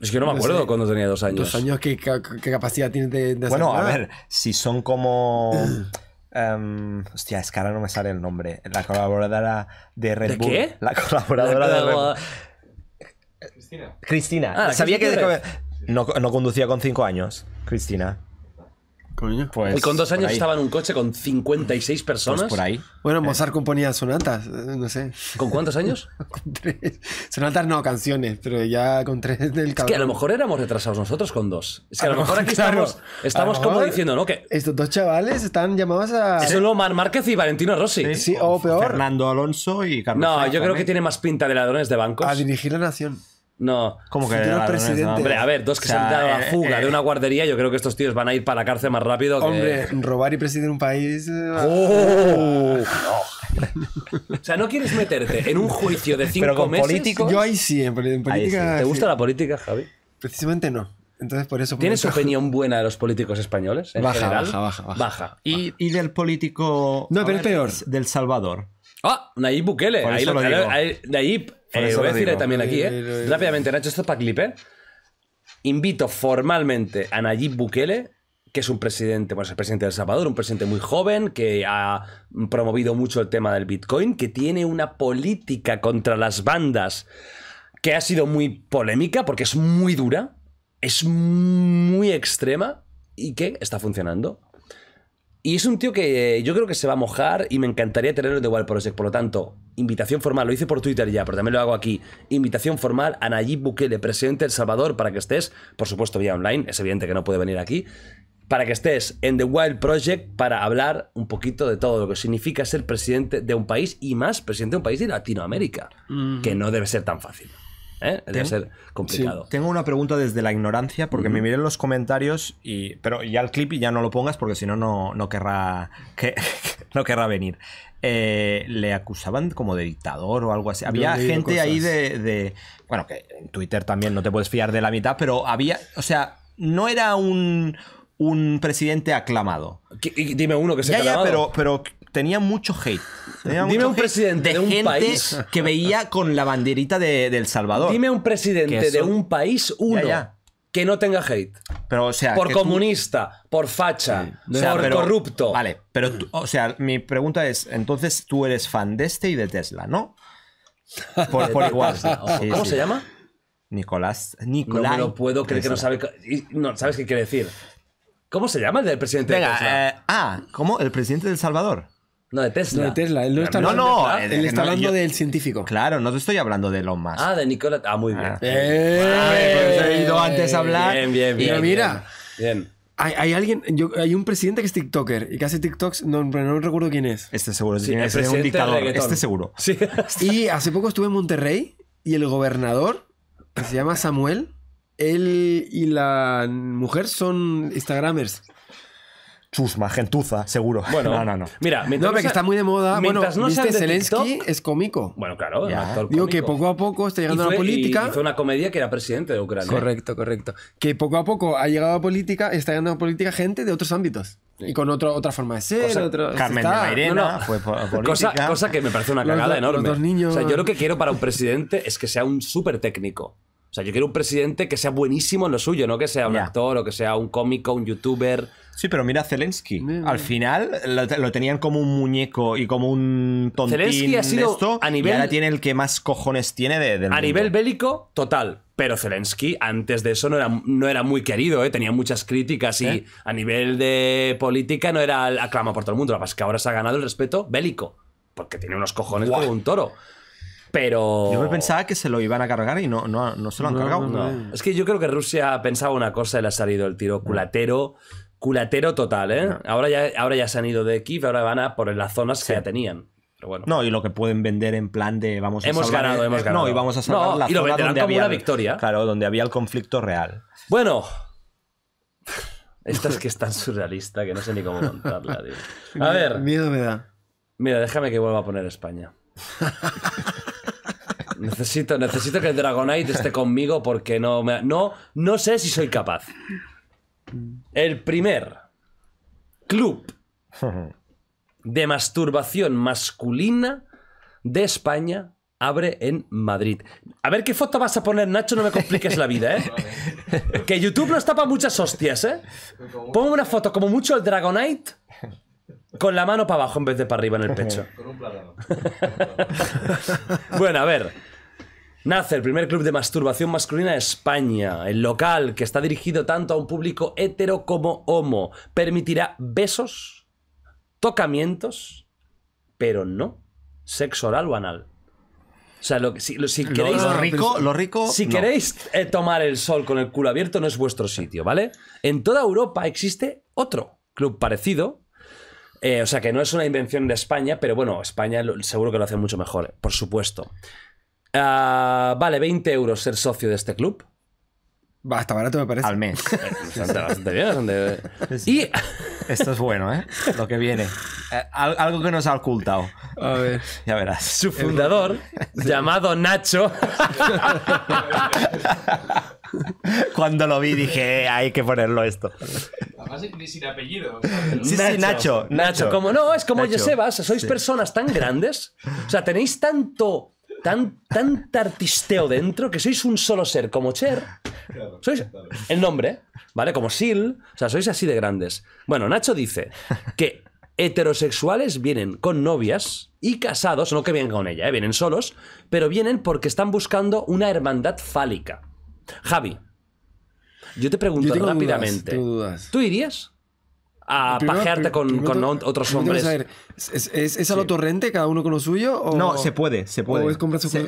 Es que no, no me acuerdo cuando tenía dos años. Dos años, ¿qué, capacidad tienes de, Bueno, a ver, si son como... Em, hostia, es que ahora no me sale el nombre. La colaboradora de Red ¿De Bull. qué? La colaboradora de Red Bull. Cristina. Cristina. Ah, Sabía Cristina que. No, no, conducía con 5 años, Cristina. Pues, y con dos años estaba en un coche con 56 pues, personas. por ahí. Bueno, eh. Mozart componía sonatas, eh, no sé. ¿Con cuántos años? con tres. Sonatas no, canciones, pero ya con tres del cabrón. Es que a lo mejor éramos retrasados nosotros con dos. Es que a, lo mejor, aquí estamos, como diciendo, ¿no? Que... Estos dos chavales están llamados a. Es solo Mar Márquez y Valentino Rossi. Sí, o peor. Fernando Alonso y Carlos. No, yo creo que tiene más pinta de ladrones de bancos. A dirigir la nación. No. Como que presidente. hombre, a ver, dos que se han dado a eh, fuga de eh. una guardería, yo creo que estos tíos van a ir para la cárcel más rápido que... Hombre, robar y presidir un país... Eh, ¡Oh! o sea, no quieres meterte en un juicio de cinco meses? Yo ahí sí, en, política... ¿Te gusta la política, Javi? Precisamente no. Entonces, por eso... ¿Tienes opinión buena de los políticos españoles? baja, baja, baja, baja, ¿Y, del político... No, pero peor. Del Salvador. Ah, Nayib Bukele. Ahí Nayib, eh, voy a también aquí, eh, eh. Eh, Rápidamente, Nacho, esto es para clipper. Invito formalmente a Nayib Bukele que es un presidente, bueno, es el presidente de El Salvador, un presidente muy joven, que ha promovido mucho el tema del Bitcoin, que tiene una política contra las bandas que ha sido muy polémica porque es muy dura, es muy extrema y que está funcionando. Y es un tío que yo creo que se va a mojar y me encantaría tenerlo The Wild Project. Por lo tanto, invitación formal, lo hice por Twitter ya, pero también lo hago aquí. Invitación formal a Nayib Bukele, presidente de El Salvador, para que estés, por supuesto, vía online. Es evidente que no puede venir aquí. Para que estés en The Wild Project para hablar un poquito de todo lo que significa ser presidente de un país y más presidente de un país de Latinoamérica, que no debe ser tan fácil. ¿Eh? Debe ser complicado. Tengo una pregunta desde la ignorancia, porque me miré en los comentarios, y, pero ya el clip y ya no lo pongas porque si no, no querrá, que, no querrá venir. Eh, le acusaban como de dictador o algo así. Había gente ahí de, Bueno, que en Twitter también no te puedes fiar de la mitad, pero había. O sea, no era un un presidente aclamado. Dime uno que se ya, pero tenía mucho hate. Dime un presidente de, un país. que veía con la banderita de, Salvador. Dime un presidente de un país, uno. Que no tenga hate. Pero, o sea. Por comunista, por facha, por corrupto. Vale, pero, o sea, mi pregunta es: entonces tú eres fan de este y de Tesla, ¿no? Por, igual. ¿Cómo se llama? Nicolás. Nicolás. No puedo creer que no sabe. ¿Sabes qué quiere decir? ¿Cómo se llama el del presidente de Tesla? Eh, ah, ¿cómo? ¿El presidente del Salvador? No, de Tesla. No, Él no, eh, está no, él está hablando del científico. Claro, no te estoy hablando de Elon más. Ah, de Nicolás. Ah, muy bien. Ah. eh, ah, pues he ido antes a hablar. Bien, bien, bien. Pero mira. Bien. Hay, alguien, yo, hay un presidente que es TikToker y que hace TikToks, no, no recuerdo quién es. Este seguro, sí, es un dictador. Este seguro. Sí. y hace poco estuve en Monterrey y el gobernador, que se llama Samuel, él y la mujer son Instagramers. Chusma, gentuza, seguro. Bueno, no, no, no. Mira, mientras no, que está muy de moda. Bueno, viste Zelensky es cómico. Bueno, claro, es un actor Digo que poco a poco está llegando a la política. Hizo una comedia que era presidente de Ucrania. Correcto, correcto. Que poco a poco ha llegado a política, está llegando a política gente de otros ámbitos. Y con otra otra forma de ser. Carmen está, de fue Cosa, que me parece una cagada enorme. Los niños. O sea, yo lo que quiero para un presidente es que sea un súper técnico. O sea, yo quiero un presidente que sea buenísimo en lo suyo, no que sea un actor o que sea un cómico, un youtuber. Sí, pero mira a Zelensky. Al final lo, tenían como un muñeco y como un tontín Zelensky ha sido, esto, a nivel, ahora tiene el que más cojones tiene de, del A nivel bélico, total. Pero Zelensky antes de eso no era, no era muy querido, ¿eh? tenía muchas críticas y ¿Eh? a nivel de política no era aclama por todo el mundo. La que es que ahora se ha ganado el respeto bélico, porque tiene unos cojones como un toro. Pero. Yo me pensaba que se lo iban a cargar y no, no, se lo han cargado. Es que yo creo que Rusia pensaba una cosa y le ha salido el tiro ah. culatero. Culatero total, ¿eh? Ahora, ya, ahora ya se han ido de Kiev, ahora van a por las zonas que ya tenían. bueno. No, y lo que pueden vender en plan de vamos a hemos ganado, hemos eh, ganado. No, y vamos a salvar la zona donde había una victoria. Claro, donde había el conflicto real. Bueno, esta es que es tan surrealista que no sé ni cómo contarla, tío. A ver. Miedo me da. Mira, déjame que vuelva a poner España. necesito, necesito que el Dragonite esté conmigo porque no me, no no sé si soy capaz. El primer club de masturbación masculina de España abre en Madrid. A ver qué foto vas a poner, Nacho, no me compliques la vida, ¿eh? que YouTube está para muchas hostias, ¿eh? Pongo una foto, como mucho el Dragonite, con la mano para abajo en vez de para arriba en el pecho. bueno, a ver. Nace el primer club de masturbación masculina de España. El local, que está dirigido tanto a un público hetero como homo, permitirá besos, tocamientos, pero no sexo oral o anal. O sea, lo, si, queréis. rico, lo rico. Si queréis eh, tomar el sol con el culo abierto, no es vuestro sitio, ¿vale? En toda Europa existe otro club parecido. Eh, o sea, que no es una invención de España, pero bueno, España seguro que lo hace mucho mejor, eh, por supuesto. Ah, vale, 20 euros ser socio de este club. Basta barato me parece. Al mes. Eh, pues, y... Esto es bueno, ¿eh? Lo que viene. Eh, algo que nos ha ocultado. A ver. Ya verás. Su fundador, llamado Nacho. Cuando lo vi dije, eh, hay que ponerlo esto. Además, sin apellido. Sí, Nacho, sí, Nacho, Nacho. Como no, es como Nacho. sois personas tan grandes. O sea, tenéis tanto tan, tartisteo dentro que sois un solo ser como Cher. sois el nombre, ¿vale? Como Sil. O sea, sois así de grandes. Bueno, Nacho dice que heterosexuales vienen con novias y casados, no que vienen con ella, ¿eh? vienen solos, pero vienen porque están buscando una hermandad fálica. Javi, yo te pregunto rápidamente. ¿Tú irías? a pajearte con, otros hombres. ¿Es, es, a lo torrente cada uno con lo suyo? No, se puede, se puede.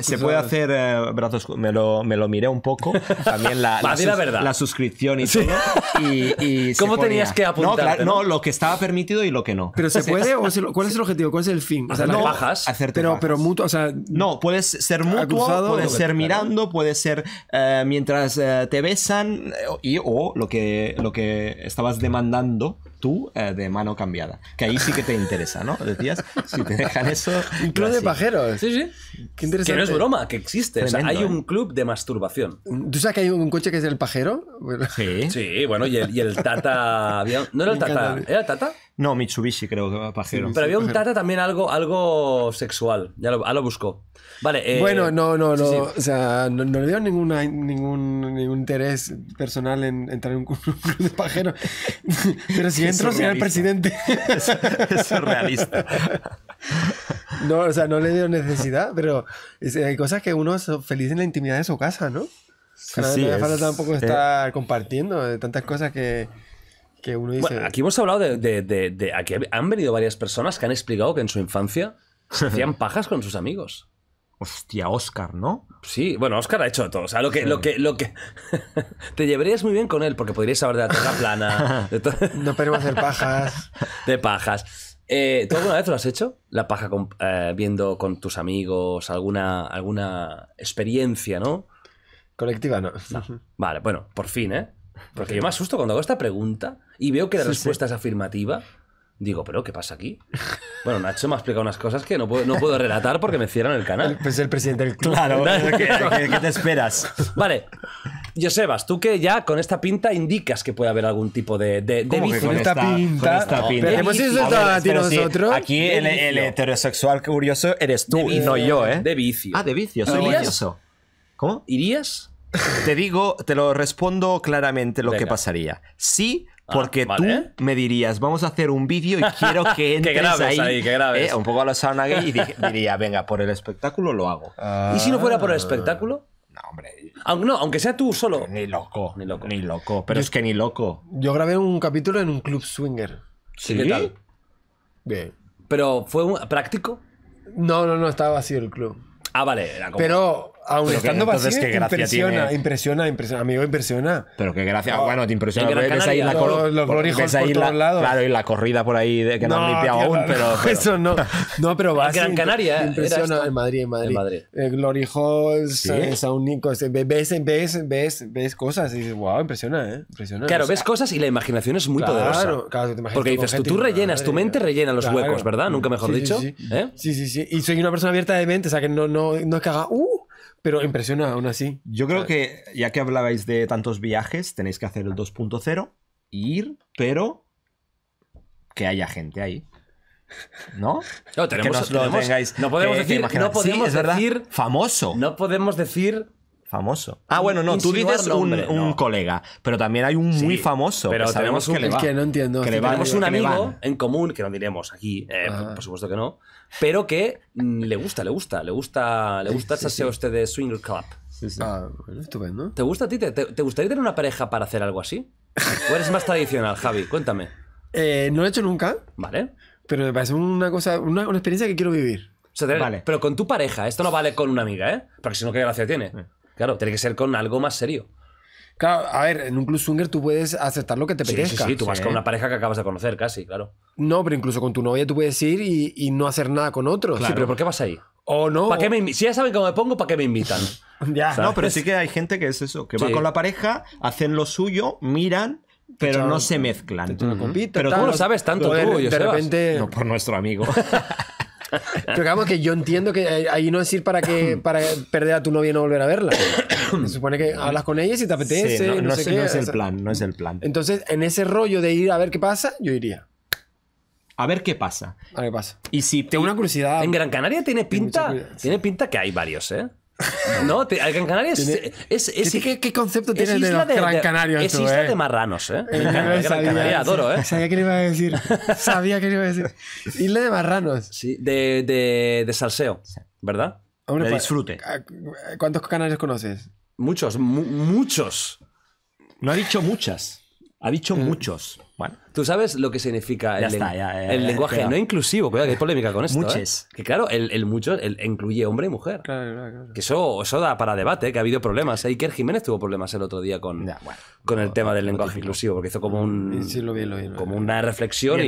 se, puede hacer eh, brazos. Me lo, me lo miré un poco. También la, la, suscripción y todo. ¿Cómo tenías que apuntar? No, lo que estaba permitido y lo que no. ¿Pero se puede? ¿Cuál es el objetivo? ¿Cuál es el fin? O sea, no, bajas. pero, pero mutuo, No, puedes ser mutuo, puedes ser mirando, puedes ser eh, mientras eh, te besan y o lo que, lo que estabas demandando tú eh, de mano cambiada. Que ahí sí que te interesa, ¿no? Decías, si te dejan eso. Un club de pajeros. Sí, sí. Qué interesante. Que no es broma, que existe. hay ¿eh? un club de masturbación. ¿Tú sabes que hay un coche que es el pajero? Sí. Sí, bueno, y el, Tata. No era el Tata. ¿Era el Tata? No, Mitsubishi creo que era pajero. pero había un Tata también algo, algo sexual. Ya lo, buscó. Vale. Eh, bueno, no, no, no. O sea, no, le dio ninguna, ningún, interés personal en entrar en un club de pajeros. Pero si presidente. Es, No, o sea, no le dio necesidad, pero hay cosas que uno es feliz en la intimidad de su casa, ¿no? Sí, no, me falta tampoco eh, estar compartiendo de tantas cosas que, uno dice. aquí hemos hablado de, de, de, de, Aquí han venido varias personas que han explicado que en su infancia se hacían pajas con sus amigos. Hostia, Oscar, ¿no? Sí, bueno, Oscar ha hecho todo. O sea, lo que, lo que, lo que. te llevarías muy bien con él, porque podrías saber de la tierra plana. no podemos hacer pajas. de pajas. Eh, ¿Tú alguna vez lo has hecho? La paja eh, viendo con tus amigos, alguna, alguna experiencia, ¿no? Colectiva no. Vale, bueno, por fin, ¿eh? Porque yo me asusto cuando hago esta pregunta y veo que la respuesta es afirmativa. Digo, ¿pero qué pasa aquí? Bueno, Nacho me ha explicado unas cosas que no puedo, relatar porque me cierran el canal. Pues el presidente Claro, ¿qué, qué, te esperas? Vale. Josebas, tú que ya con esta pinta indicas que puede haber algún tipo de, de, vicio. Con esta, pinta. Con esta pinta. hemos nosotros. aquí el, heterosexual curioso eres tú, y no yo, ¿eh? De vicio. Ah, de vicio, soy ¿Irías? ¿Cómo? ¿Irías? Te digo, te lo respondo claramente lo que pasaría. Sí, Ah, Porque tú me dirías, vamos a hacer un vídeo y quiero que entres ahí, ¿eh? un poco a la sauna gay y diría, venga, por el espectáculo lo hago. Ah. ¿Y si no fuera por el ah. espectáculo? No, hombre. Aunque, no, aunque sea tú solo. Ni loco. Ni loco. Ni loco. Pero es que ni loco. Yo grabé un capítulo en un club swinger. ¿Sí? ¿Qué tal? Bien. ¿Pero fue práctico? No, no, no, estaba vacío el club. Ah, vale. como... Pero Aún pero estando vacío, impresiona, tiene... impresiona, impresiona, amigo, impresiona. Pero qué gracia, oh, bueno, te impresiona. ves ahí la, los, por, lados. Claro, y la corrida por ahí que no, han limpiado aún, no, pero, Eso no. No, pero ah, En Gran Canaria, ¿eh? impresiona en Madrid, en Madrid. En Madrid. Glory Hall, ¿Sí? ves, ves, ves, cosas y dices, wow, impresiona, ¿eh? Impresiona. Claro, ves cosas y la imaginación es muy poderosa. Claro, te Porque dices, tú, rellenas, tu mente rellena los huecos, ¿verdad? Nunca mejor dicho. ¿eh? Sí, sí, sí. Y soy una persona abierta de mente, o sea, que no es que haga, uh, pero impresiona aún así. Yo creo que ya que hablabais de tantos viajes, tenéis que hacer el 2.0, ir, pero que haya gente ahí. ¿No? No, podemos eh, decir, famoso. No podemos decir famoso. Ah, bueno, no, tú dices un, colega, pero también hay un muy famoso. Pero sabemos que que no entiendo. tenemos un amigo en común, que no diremos aquí, eh, por supuesto que no, pero que mm, le gusta, le gusta, le gusta, le gusta este sí, sí, usted de swing Club. Ah, estupendo. ¿Te gusta a ti? ¿Te, gustaría tener una pareja para hacer algo así? ¿O eres más tradicional, Javi? Cuéntame. Eh, no lo he hecho nunca. Vale. Pero me parece una cosa, una, experiencia que quiero vivir. vale. Pero con tu pareja, esto no vale con una amiga, ¿eh? Porque si no, ¿qué gracia tiene? Eh. Claro, tiene que ser con algo más serio. Claro, a ver, en un club swinger tú puedes aceptar lo que te perezca. Sí, sí, tú vas con una pareja que acabas de conocer casi, claro. No, pero incluso con tu novia tú puedes ir y, y no hacer nada con otros. Sí, pero ¿por qué vas ahí? O no. ¿Para si ya saben cómo me pongo, ¿para qué me invitan? ya. No, pero sí que hay gente que es eso, que va con la pareja, hacen lo suyo, miran, pero no se mezclan. pero tú lo sabes tanto, tú, de repente... No, por nuestro amigo. Pero digamos que yo entiendo que eh, ahí no es ir para que para perder a tu novia y no volver a verla. Se supone que hablas con ella si te apetece. no, sé, qué, no es el plan, no es el plan. Entonces, en ese rollo de ir a ver qué pasa, yo iría. A ver qué pasa. A ver qué pasa. Y si tengo una curiosidad. En Gran Canaria tiene pinta, tiene pinta que hay varios, ¿eh? No, te, Gran Canaria es. es, es ¿Qué, qué, concepto tiene de Gran canario. Es isla eh? de marranos, ¿eh? eh sabía, Gran adoro, ¿eh? Sabía que le iba a decir. Sabía que le iba a decir. Isla de marranos. Sí, de, de, de salseo, ¿verdad? Hombre, disfrute. ¿Cuántos canarios conoces? Muchos, muchos. No ha dicho muchas, ha dicho mm. muchos. Tú sabes lo que significa el, lenguaje no inclusivo, que hay polémica con esto. Muches. ¿eh? Que claro, el, mucho incluye hombre y mujer. Claro, claro, Que eso, eso, da para debate, ¿eh? que ha habido problemas. Iker Jiménez tuvo problemas el otro día con, con el tema del lenguaje inclusivo, porque hizo como un como una reflexión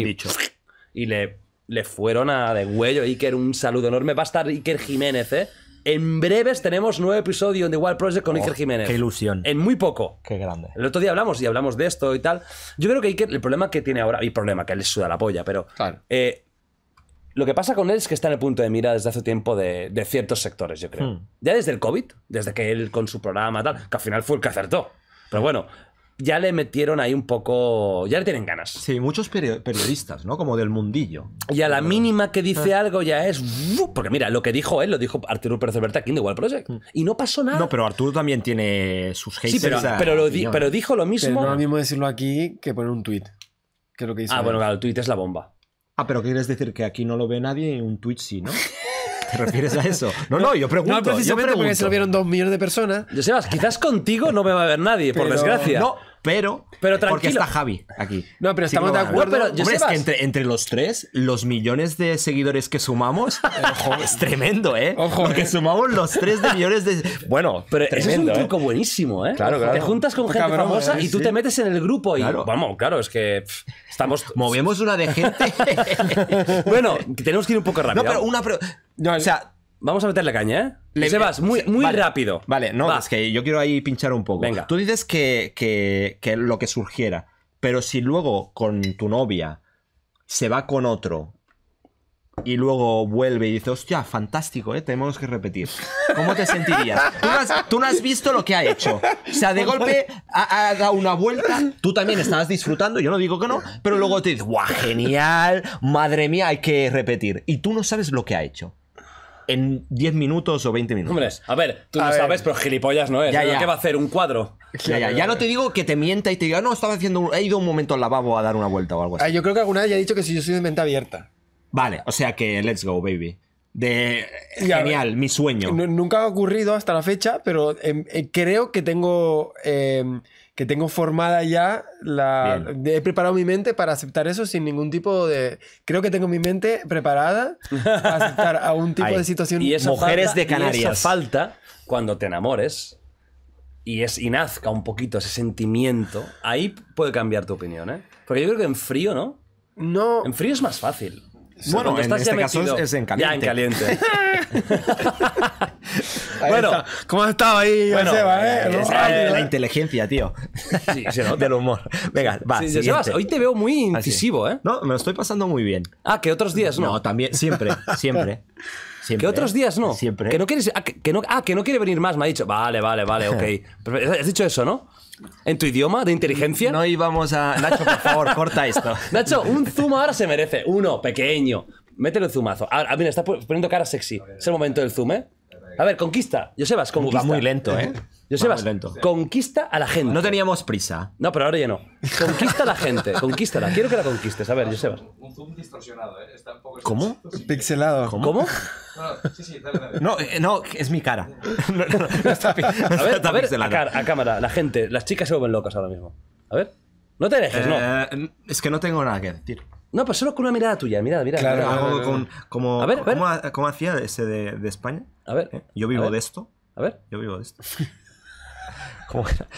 y, le, le fueron a de huello. Iker, un saludo enorme. Va a estar Iker Jiménez, ¿eh? En breves tenemos nuevo episodio de Wild Project con oh, Iker Jiménez. Qué ilusión. En muy poco. Qué grande. El otro día hablamos y hablamos de esto y tal. Yo creo que Iker, el problema que tiene ahora, y problema que él suda la polla, pero. Eh, lo que pasa con él es que está en el punto de mira desde hace tiempo de, ciertos sectores, yo creo. Hmm. Ya desde el COVID, desde que él con su programa tal, que al final fue el que acertó. Pero bueno, ya le metieron ahí un poco, ya le tienen ganas. Sí, muchos periodistas, ¿no? Como del mundillo. Y a la mínima que dice ah. algo ya es... Porque mira, lo que dijo él, lo dijo Arturo Pérez Berta aquí en The Project. Mm. Y no pasó nada. No, pero Arturo también tiene sus haters. Sí, pero, dijo lo mismo. no es lo mismo decirlo aquí que poner un tweet. Que que ah, bueno, el tweet es la bomba. Ah, pero quieres decir? Que aquí no lo ve nadie y un tweet sí, ¿no? ¿Te refieres a eso? No, no, yo pregunto. No, precisamente porque se lo vieron dos millones de personas. Yo sé quizás contigo no me va a ver nadie, por desgracia. No, pero, pero tranquilo. porque está Javi aquí. No, pero estamos de acuerdo. Hombre, es que entre, entre, los tres, los millones de seguidores que sumamos es tremendo, ¿eh? Ojo, porque eh. sumamos los tres de millones de. Bueno, pero eso es un ¿eh? truco buenísimo, ¿eh? Claro, claro. Te juntas con ah, gente famosa eh, y tú te metes en el grupo y. Vamos, claro, es que estamos. Movemos una de gente. bueno, tenemos que ir un poco rápido. No, pero una. Pero... o sea, Vamos a la caña, ¿eh? Le... vas muy, muy rápido. Vale, no, es que yo quiero ahí pinchar un poco. Venga. Tú dices que, que, lo que surgiera, pero si luego con tu novia se va con otro y luego vuelve y dices, hostia, fantástico, ¿eh? tenemos que repetir. ¿Cómo te sentirías? Tú no, has, visto lo que ha hecho. O sea, de golpe ha, ha, dado una vuelta, tú también estabas disfrutando, yo no digo que no, pero luego te dices, guau, genial, madre mía, hay que repetir. Y tú no sabes lo que ha hecho en 10 minutos o 20 minutos. Hombre, a ver, tú sabes, pero gilipollas no es. Ya, ¿Qué va a hacer? ¿Un cuadro? Ya, ya, ya no te digo que te mienta y te diga, no, estaba haciendo. He ido un momento al lavabo a dar una vuelta o algo así. Ah, yo creo que alguna vez ya he dicho que si yo soy de mente abierta. Vale, o sea que let's go, baby. De genial, mi sueño. Nunca ha ocurrido hasta la fecha, pero em, eh, creo que tengo. Em, que tengo formada ya la... He preparado mi mente para aceptar eso sin ningún tipo de... Creo que tengo mi mente preparada para aceptar a un tipo de situación. Y es Mujeres de Canarias. falta cuando te enamores y, es, y nazca un poquito ese sentimiento. Ahí puede cambiar tu opinión, ¿eh? Porque yo creo que en frío, ¿no? No. En frío es más fácil. Bueno, esta en este caso es, en caliente. Ya en caliente. bueno, ¿cómo has estado ahí, eh, eh, eh, la inteligencia, tío. Sí, Del humor. Venga, va. hoy te veo muy ah, incisivo, ¿eh? No, me lo estoy pasando muy bien. Ah, que otros días no. No, también, siempre, siempre. Siempre, que otros días no. Siempre. Que no quieres. Ah, que, no, ah, que no quiere venir más, me ha dicho. Vale, vale, vale, ok. Has dicho eso, ¿no? ¿En tu idioma de inteligencia? No íbamos a. Nacho, por favor, corta esto. Nacho, un zoom ahora se merece. Uno, pequeño. mételo el Zumazo. Ahora, mira, está poniendo cara sexy. Es el momento del zoom, ¿eh? A ver, conquista. Yo sebas. conquista. Va muy lento, ¿eh? Josebas, conquista a la gente. No teníamos prisa. No, pero ahora ya no. Conquista a la gente, conquístala. Quiero que la conquistes. A ver, Josebas. Un zoom distorsionado, ¿eh? ¿Cómo? Pixelado. ¿Cómo? No, sí, sí, dale, eh, No, es mi cara. No, a ver, a, cámara, la gente, las chicas se vuelven locas ahora mismo. A ver. No te dejes, no. Eh, es que no tengo nada que decir. No, pero solo con una mirada tuya, Mira, mira. Claro, Con, como, a ver, ¿cómo, hacía ese de, España? A ver. Eh, yo vivo de esto. A ver. Yo vivo de esto.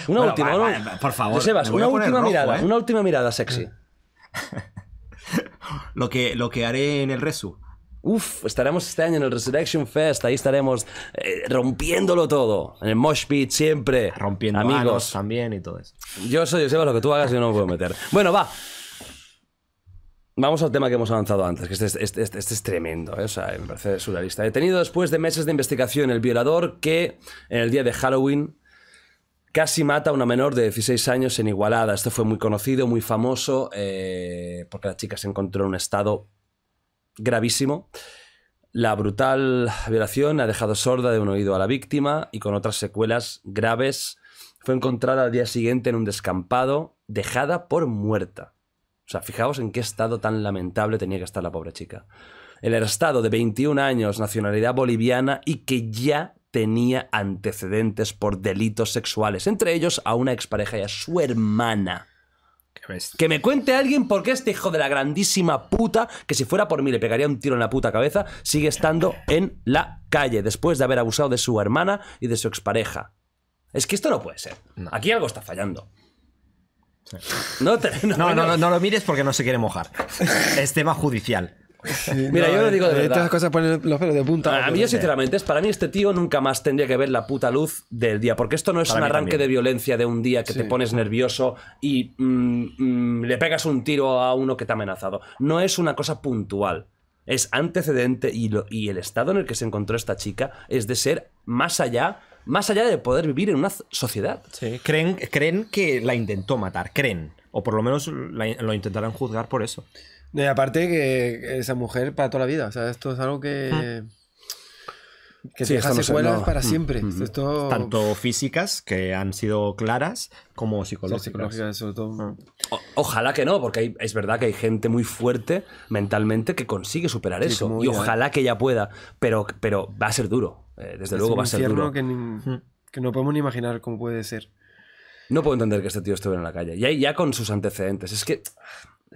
Una última, por favor. una última mirada, ¿eh? una última mirada sexy. lo, que, lo que haré en el Resu. Uf, estaremos este año en el Resurrection Fest, ahí estaremos eh, rompiéndolo todo, en el Mosh Pit siempre. Rompiendo amigos también y todo eso. Yo soy Joseba, lo que tú hagas yo no me puedo meter. Bueno, va. Vamos al tema que hemos avanzado antes, que este, es este, este, este tremendo, ¿eh? o sea, me parece surrealista. Detenido después de meses de investigación, el violador que en el día de Halloween Casi mata a una menor de 16 años en Igualada. Esto fue muy conocido, muy famoso, eh, porque la chica se encontró en un estado gravísimo. La brutal violación ha dejado sorda de un oído a la víctima y con otras secuelas graves fue encontrada al día siguiente en un descampado, dejada por muerta. O sea, fijaos en qué estado tan lamentable tenía que estar la pobre chica. El arrestado de 21 años, nacionalidad boliviana y que ya tenía antecedentes por delitos sexuales, entre ellos a una expareja y a su hermana. Que me cuente alguien por qué este hijo de la grandísima puta, que si fuera por mí le pegaría un tiro en la puta cabeza, sigue estando en la calle después de haber abusado de su hermana y de su expareja. Es que esto no puede ser. Aquí algo está fallando. No, no, no, lo mires porque no se quiere mojar. Es tema judicial. Mira, yo lo eh, digo de eh, verdad. cosas A, mí, sinceramente, es, para mí este tío nunca más tendría que ver la puta luz del día, porque esto no es un arranque de violencia de un día que te pones nervioso y mm, mm, le pegas un tiro a uno que te ha amenazado. No es una cosa puntual. Es antecedente y, el estado en el que se encontró esta chica es de ser más allá más allá de poder vivir en una sociedad. Sí, creen, creen que la intentó matar, creen. O por lo menos lo intentarán juzgar por eso y aparte que esa mujer para toda la vida. O sea, esto es algo que. que se deja secuelas para mm, siempre. Mm, mm. Tanto físicas, que han sido claras, como psicológicas. ojalá que no, porque es verdad que hay gente muy fuerte mentalmente que consigue superar eso. Y ¿eh? ojalá que ella pueda, pero, pero va a ser duro. Eh, desde luego va a ser duro. Que, que no podemos ni imaginar cómo puede ser. No puedo entender que este tío estuviera en la calle. Y ya con sus antecedentes. Es que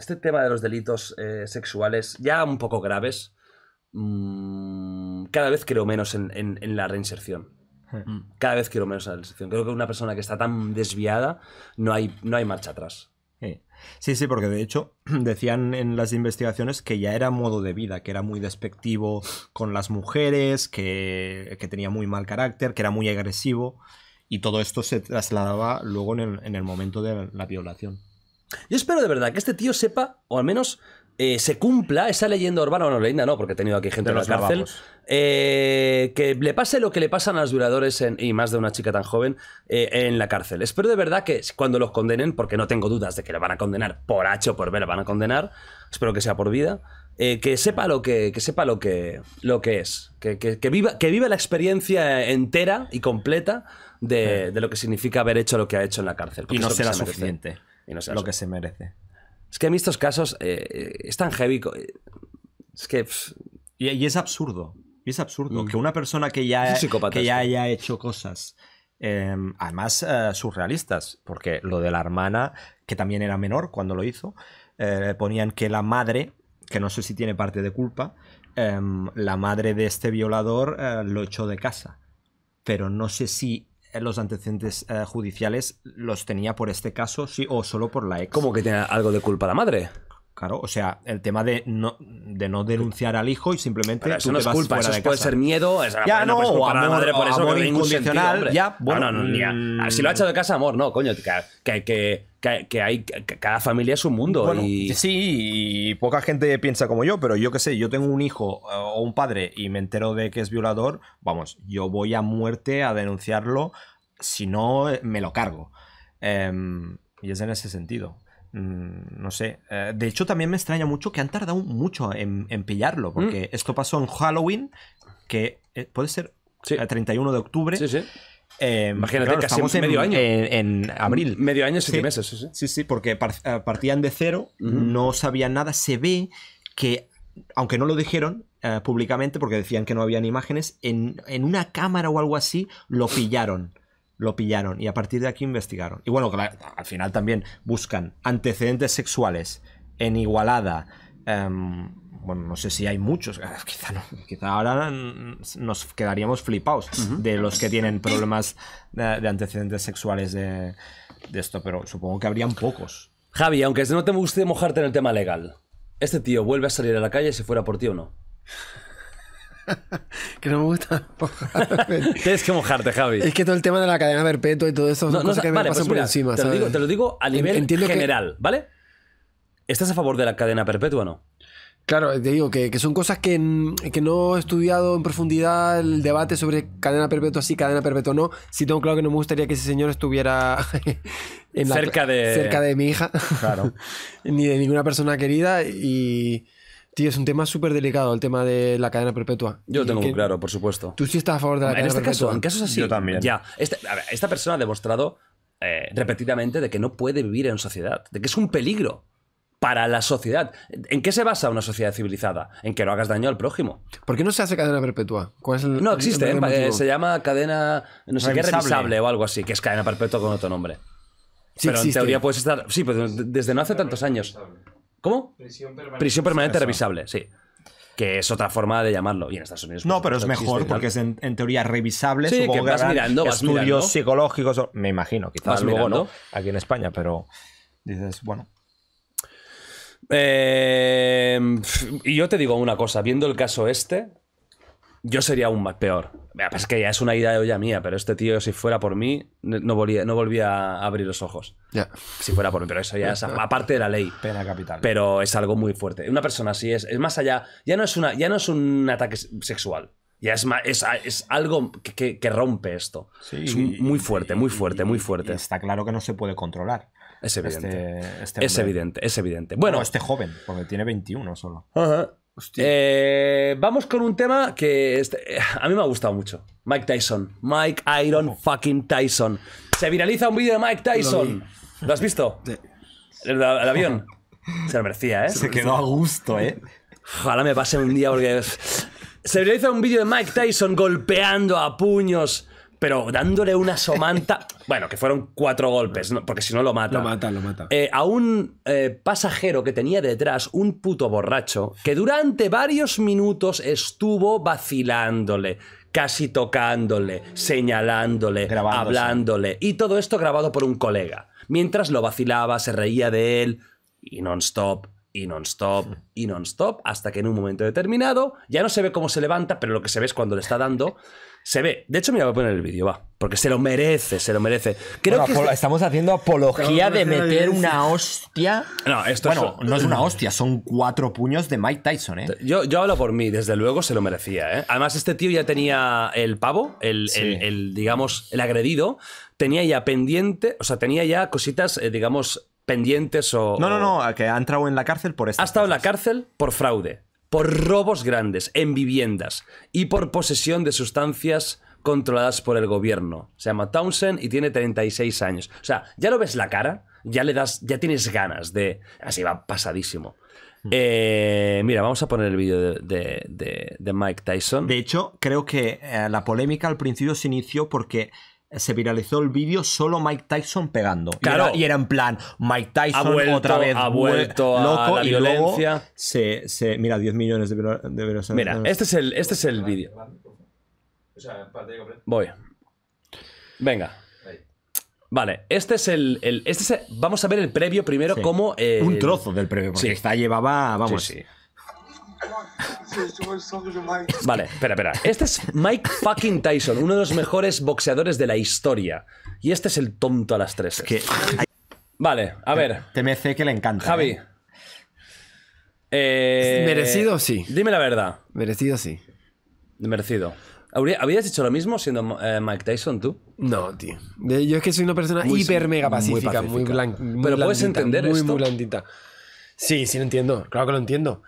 este tema de los delitos eh, sexuales, ya un poco graves, mm, cada vez creo menos en, la reinserción. Hmm. Cada vez quiero menos en la reinserción. Creo que una persona que está tan desviada no hay, no hay marcha atrás. Sí. sí, porque de hecho decían en las investigaciones que ya era modo de vida, que era muy despectivo con las mujeres, que, tenía muy mal carácter, que era muy agresivo y todo esto se trasladaba luego en el momento de la violación. Yo espero de verdad que este tío sepa, o al menos eh, se cumpla esa leyenda urbana, bueno, leyenda no, porque he tenido aquí gente en la cárcel, eh, que le pase lo que le pasan a los duradores y más de una chica tan joven eh, en la cárcel. Espero de verdad que cuando los condenen, porque no tengo dudas de que le van a condenar por hacho por ver, lo van a condenar, espero que sea por vida, que sepa lo que, que, sepa lo que, lo que es, que, que, viva, que viva la experiencia entera y completa de, de, lo que significa haber hecho lo que ha hecho en la cárcel. Y no será suficiente lo que se merece. Es que en estos casos eh, eh, es tan heavy. Eh, es que. Y, es absurdo. Y es absurdo mm. que una persona que ya, que ya haya hecho cosas. Em, además, surrealistas, porque lo de la hermana, que también era menor cuando lo hizo, ponían que la madre, que no sé si tiene parte de culpa, em, la madre de este violador lo echó de casa. Pero no sé si eh, los antecedentes eh, judiciales los tenía por este caso, sí, o solo por la ex. ¿Cómo que tiene algo de culpa la madre? Claro, o sea, el tema de no, denunciar al hijo y simplemente. eso no es culpa, eso puede ser miedo. Es, ya, no, no, amor, madre por eso, ah, no incondicional. ya, bueno. Mm. Si lo ha hecho de casa, amor, no, coño, que, que, que, hay, cada familia es un mundo. y... Sí, y poca gente piensa como yo, pero yo qué sé, yo tengo un hijo eh, o un padre y me entero de que es violador, vamos, yo voy a muerte a denunciarlo, si no, eh, me lo cargo. Em, y es en ese sentido. Mm, no sé. Eh, de hecho, también me extraña mucho que han tardado mucho en, pillarlo, mm. porque esto pasó en Halloween, que eh, puede ser el eh, 31 de octubre. Em, Imagínate, que casi medio en, año. En, abril. Medio año, siete meses. Sí, sí, porque partían de cero, no sabían nada. Se ve que, aunque no lo dijeron, públicamente porque decían que no habían imágenes, en, en, una cámara o algo así lo pillaron lo pillaron y a partir de aquí investigaron. Y bueno, al final también buscan antecedentes sexuales en Igualada. Em, bueno, no sé si hay muchos, quizá, no, quizá ahora nos quedaríamos flipados de los que tienen problemas de, antecedentes sexuales de, de, esto, pero supongo que habrían pocos. Javi, aunque no te guste mojarte en el tema legal, ¿este tío vuelve a salir a la calle si fuera por ti o no? que no me gusta. Tienes que mojarte, Javi. Es que todo el tema de la cadena perpetua y todo eso no, son no, me pues pasan por encima. Te, Lo digo, a nivel general, ¿vale? ¿Estás a favor de la cadena perpetua o no? Claro, te digo que, son cosas mm, que, no he estudiado en profundidad el debate sobre cadena perpetua sí, cadena perpetua no. Sí tengo claro que no me gustaría que ese señor estuviera cerca, de... cerca de mi hija, ni de ninguna persona querida y... Tío, es un tema súper delicado el tema de la cadena perpetua. Yo lo tengo muy claro, por supuesto. Tú sí estás a favor de la en este Caso, en casos así. Yo también. Ya. Este, esta persona ha demostrado eh, repetidamente de que no puede vivir en sociedad, de que es un peligro para la sociedad. ¿En qué se basa una sociedad civilizada? En que no hagas daño al prójimo. ¿Por qué no se hace cadena perpetua? ¿Cuál es no existe, ¿eh? Eh, se llama cadena no sé qué revisable o algo así, que es cadena perpetua con otro nombre. Sí, pero en teoría puedes estar. Sí, pero pues, desde no hace tantos años. ¿Cómo? Prisión permanente, revisable, sí. Que es otra forma de llamarlo. Y en Estados Unidos. No, pues, pero es mejor porque es en, teoría revisable. mirando, estudios psicológicos. me imagino, quizás luego no. Aquí en España, pero dices, bueno. Eh, y yo te digo una cosa, viendo el caso este, yo sería aún más peor. Pues es que ya es una idea de olla mía, pero este tío, si fuera por mí, no volvía, no volvía a abrir los ojos. Ya. Si fuera por mí, pero eso ya es aparte de la ley. Pena capital. Pero es algo muy fuerte. Una persona así es, es más allá, ya no es, una, ya no es un ataque sexual. Ya es, es, es algo que, que, rompe esto. Sí, es muy fuerte, muy fuerte, muy fuerte. está claro que no se puede controlar. Es evidente. este, este es evidente, es evidente. Bueno, este joven, porque tiene 21 solo. Ajá. Eh, vamos con un tema que este, eh, a mí me ha gustado mucho. Mike Tyson. Mike Iron fucking Tyson. Se viraliza un vídeo de Mike Tyson. ¿Lo, has visto? El, avión. Se lo merecía, ¿eh? Se quedó a gusto, ¿eh? Ojalá me pase un día porque... Se viraliza un vídeo de Mike Tyson golpeando a puños pero dándole una somanta. bueno, que fueron cuatro golpes, ¿no? porque si no lo mata. Lo mata, lo mata. Eh, a un eh, pasajero que tenía detrás un puto borracho que durante varios minutos estuvo vacilándole casi tocándole, señalándole, hablándole, y todo esto grabado por un colega. Mientras lo vacilaba, se reía de él, y non-stop, y non-stop, y non-stop, hasta que en un momento determinado, ya no se ve cómo se levanta, pero lo que se ve es cuando le está dando, se ve. De hecho, mira, voy a poner el vídeo, va. Porque se lo merece, se lo merece. Creo que este- estamos haciendo apología de meter una hostia. No, esto bueno, no es una hostia, son cuatro puños de Mike Tyson, ¿eh? Yo, yo hablo por mí, desde luego se lo merecía, ¿eh? Además, este tío ya tenía el pavo, el, digamos, el agredido, tenía ya pendiente, o sea, tenía ya cositas, eh, digamos, pendientes o. No, no, no, que ha entrado en la cárcel por esto. Ha estado en la cárcel por fraude por robos grandes en viviendas y por posesión de sustancias controladas por el gobierno. Se llama Townsend y tiene 36 años. O sea, ya lo ves la cara, ya le das, ya tienes ganas de. Así va pasadísimo. Hmm. Eh, mira, vamos a poner el vídeo de, Mike Tyson. De hecho, creo que eh, la polémica al principio se inició porque se viralizó el vídeo solo Mike Tyson pegando. Claro. Y era, en plan, Mike Tyson otra vez ha vuelto loco, violencia. Luego se, mira, 10 millones de, Mira, este es el, este es el vídeo. Voy. Venga. Vale, este es el, este vamos a ver el previo primero como... Eh, Un trozo del previo, porque sí. llevaba, vamos... Sí, Vale, espera, espera. Este es Mike fucking Tyson, uno de los mejores boxeadores de la historia. Y este es el tonto a las tres. Vale, a ver. TMC que le encanta. Javi. ¿eh? ¿eh? merecido sí? Dime la verdad. Merecido sí. Merecido. ¿Habrías dicho lo mismo siendo eh, Mike Tyson tú? No, tío. Yo es que soy una persona hiper mega pacífica, muy, Pero puedes entender esto. Muy blandita. Sí, sí lo entiendo. Claro que lo entiendo.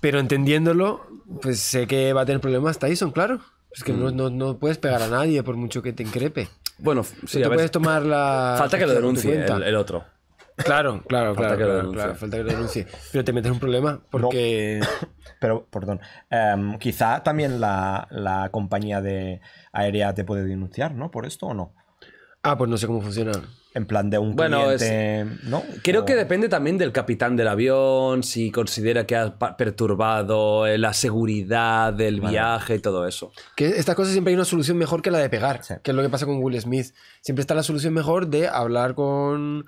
Pero entendiéndolo, pues sé que va a tener problemas Tyson, claro. Es que no, mm. puedes pegar a nadie por mucho que te increpe. Bueno, si puedes tomar la. Falta que lo denuncie el, otro. Claro, claro, falta claro, Falta que lo denuncie. Pero te metes un problema porque. Pero, perdón. Em, quizá también la, la compañía de aérea te puede denunciar, ¿no? Por esto o no. Ah, pues no sé cómo funciona. En plan de un bueno, cliente, ¿no? Creo que depende también del capitán del avión, si considera que ha perturbado eh, la seguridad del viaje y todo eso. Que estas cosas siempre hay una solución mejor que la de pegar, que es lo que pasa con Will Smith. Siempre está la solución mejor de hablar con,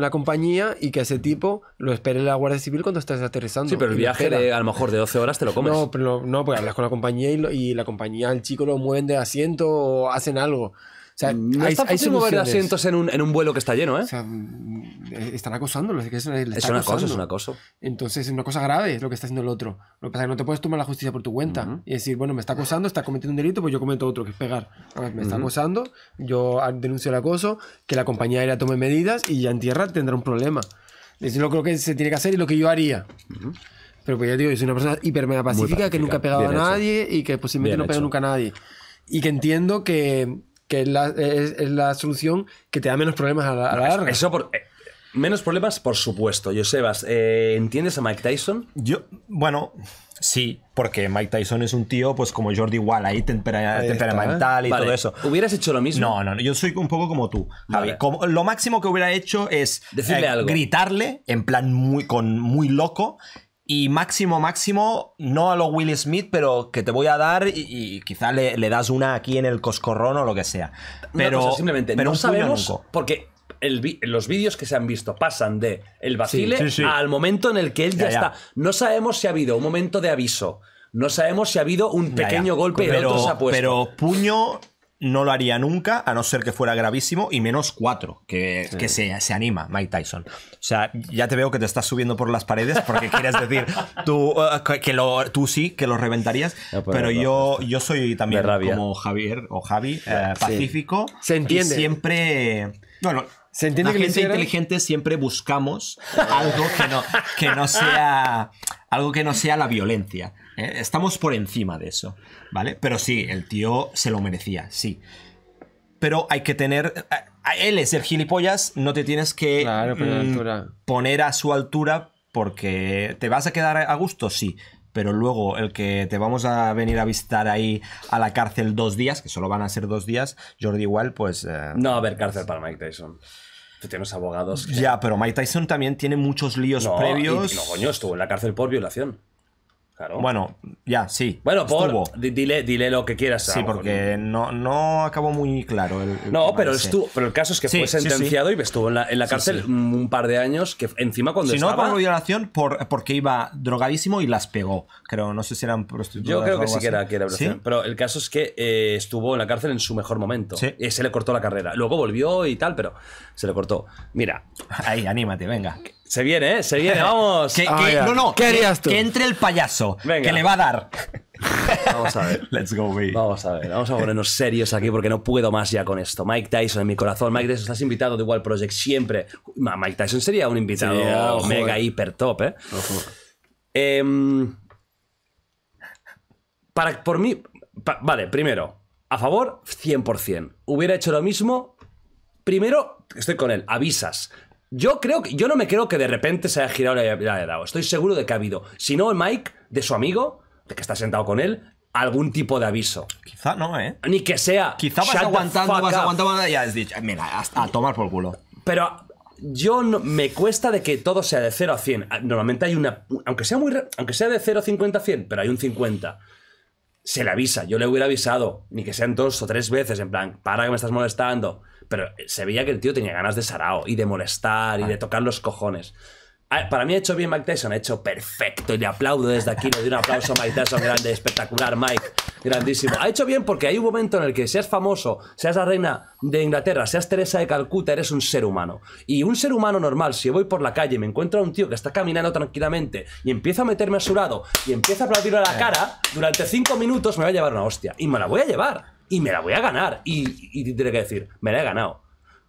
la compañía y que ese tipo lo espere la Guardia Civil cuando estés aterrizando. Sí, pero el viaje a lo mejor de 12 horas te lo comes. No, pero no, hablas con la compañía y, y la compañía, el chico lo mueven de asiento o hacen algo sea, mm, no hay, hay mover asientos en un, vuelo que está lleno, ¿eh? O sea, mm, están acosándolo. Es, que es, es una cosa, es un acoso. Entonces es una cosa grave lo que está haciendo el otro. Lo que pasa es que no te puedes tomar la justicia por tu cuenta y decir, bueno, me está acosando, está cometiendo un delito, pues yo cometo otro, que es pegar. me está acosando, yo denuncio el acoso, que la compañía aérea tome medidas y ya en tierra tendrá un problema. Es lo creo que se tiene que hacer y lo que yo haría. Pero pues ya digo, yo soy una persona hiper pacífica, que nunca ha pegado a nadie y que posiblemente no pega nunca a nadie. Y que entiendo que que es la, solución que te da menos problemas a la, a Eso por, eh, menos problemas, por supuesto. yo sebas. Eh, ¿entiendes a Mike Tyson? Yo, bueno, sí, porque Mike Tyson es un tío, pues como Jordi Wall, ahí, temperamental y todo eso. ¿Hubieras hecho lo mismo? No, no, yo soy un poco como tú, lo máximo que hubiera hecho es Decirle eh, gritarle, en plan muy, con, muy loco, y máximo, máximo, no a lo Will Smith, pero que te voy a dar y, quizá le, das una aquí en el coscorrón o lo que sea. Pero simplemente no sabemos porque los vídeos que se han visto pasan de el vacile al momento en el que él ya, está. No sabemos si ha habido un momento de aviso. No sabemos si ha habido un pequeño golpe pero, y Pero puño no lo haría nunca, a no ser que fuera gravísimo, y menos cuatro, que, se, anima Mike Tyson. O sea, ya te veo que te estás subiendo por las paredes porque quieres decir, tú, eh, que tú sí, que lo reventarías, ah, pues pero, yo, yo soy también como Javier o Javi, eh, pacífico. Se entiende. siempre... Bueno, ¿Se entiende gente inteligente siempre buscamos algo que no, sea algo que no sea la violencia. ¿eh? Estamos por encima de eso, ¿vale? Pero sí, el tío se lo merecía, sí. Pero hay que tener... Él es el gilipollas, no te tienes que mm, poner a su altura porque te vas a quedar a gusto, sí pero luego el que te vamos a venir a visitar ahí a la cárcel dos días, que solo van a ser dos días, Jordi igual, pues... Eh, no, a ver, cárcel para Mike Tyson. Tú tienes abogados. Ya, pero Mike Tyson también tiene muchos líos previos. y no, coño, estuvo en la cárcel por violación. Bueno, ya, sí. Bueno, por, dile, dile, lo que quieras. Sí, porque no, no acabó muy claro. no, pero, pero el caso es que fue sentenciado y estuvo en la, cárcel un par de años, que encima cuando si no por violación, porque iba drogadísimo y las pegó. Creo, no sé si eran prostitutas Yo creo que sí que era, Pero el caso es que eh, estuvo en la cárcel en su mejor momento. Y eh, se le cortó la carrera. Luego volvió y tal, pero se le cortó. Mira. Ahí, anímate, venga. Se viene, ¿eh? Se viene, vamos. Ah, no, no. ¿Qué harías tú? Que entre el payaso. Venga. Que le va a dar. Vamos a ver. Let's go, baby. Vamos a ver, vamos a ponernos serios aquí porque no puedo más ya con esto. Mike Tyson en mi corazón. Mike Tyson, estás invitado de World Project siempre. Mike Tyson sería un invitado eh. mega, hiper top, ¿eh? Em, para, por mí. vale, primero, a favor, 100%. Hubiera hecho lo mismo. Primero, estoy con él, avisas. Yo creo que, yo no me creo que de repente se haya girado y haya dado. Estoy seguro de que ha habido, si no el Mike, de su amigo, de que está sentado con él, algún tipo de aviso. Quizá no, ¿eh? Ni que sea. Quizá vas aguantando, vas aguantando, has dicho, mira, hasta a tomar por culo. Pero yo me cuesta de que todo sea de 0 a 100. Ah, normalmente hay una. Aunque sea, muy, aunque sea de 0, 50 a 100, pero hay un 50. Se le avisa, yo le hubiera avisado, ni que sean dos o tres veces, en plan, para que me estás molestando. Pero se veía que el tío tenía ganas de sarao y de molestar y de ah. tocar los cojones. Ah, para mí ha hecho bien Mike Tyson, ha hecho perfecto y le aplaudo desde aquí, le doy un aplauso a Mike Tyson, grande, espectacular Mike, grandísimo. Ha hecho bien porque hay un momento en el que seas famoso, seas la reina de Inglaterra, seas Teresa de Calcuta, eres un ser humano. Y un ser humano normal, si voy por la calle y me encuentro a un tío que está caminando tranquilamente y empieza a meterme a su lado y empieza a aplaudirle a la eh. cara, durante cinco minutos me va a llevar una hostia. Y me la voy a llevar y me la voy a ganar. Y, tiene que decir, me la he ganado.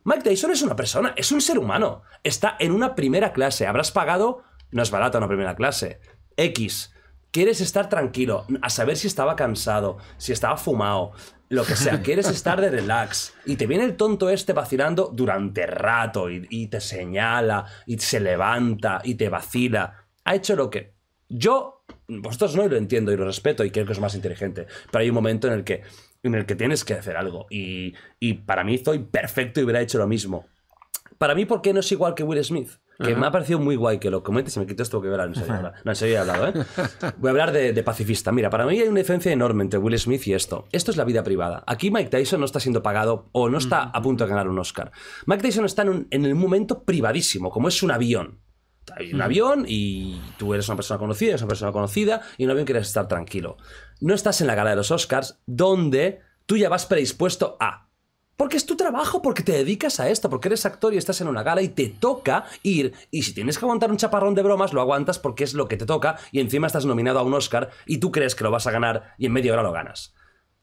Mike Tyson es una persona, es un ser humano. Está en una primera clase. Habrás pagado, no es barata una primera clase. X. Quieres estar tranquilo, a saber si estaba cansado, si estaba fumado, lo que sea. Quieres estar de relax. Y te viene el tonto este vacilando durante rato y, y te señala y se levanta y te vacila. Ha hecho lo que yo, vosotros no, y lo entiendo y lo respeto y creo que es más inteligente. Pero hay un momento en el que en el que tienes que hacer algo. Y, para mí soy perfecto y hubiera hecho lo mismo. Para mí, ¿por qué no es igual que Will Smith? Que me ha parecido muy guay que lo comentes y me quito esto que ¿eh? voy a hablar No, hablado, ¿eh? Voy a hablar de, pacifista. Mira, para mí hay una diferencia enorme entre Will Smith y esto. Esto es la vida privada. Aquí Mike Tyson no está siendo pagado o no está a punto de ganar un Oscar. Mike Tyson está en, en el momento privadísimo, como es un avión. Hay un avión y tú eres una persona conocida, eres una persona conocida y un avión quieres estar tranquilo no estás en la gala de los Oscars donde tú ya vas predispuesto a. Porque es tu trabajo, porque te dedicas a esto, porque eres actor y estás en una gala y te toca ir. Y si tienes que aguantar un chaparrón de bromas, lo aguantas porque es lo que te toca y encima estás nominado a un Oscar y tú crees que lo vas a ganar y en media hora lo ganas.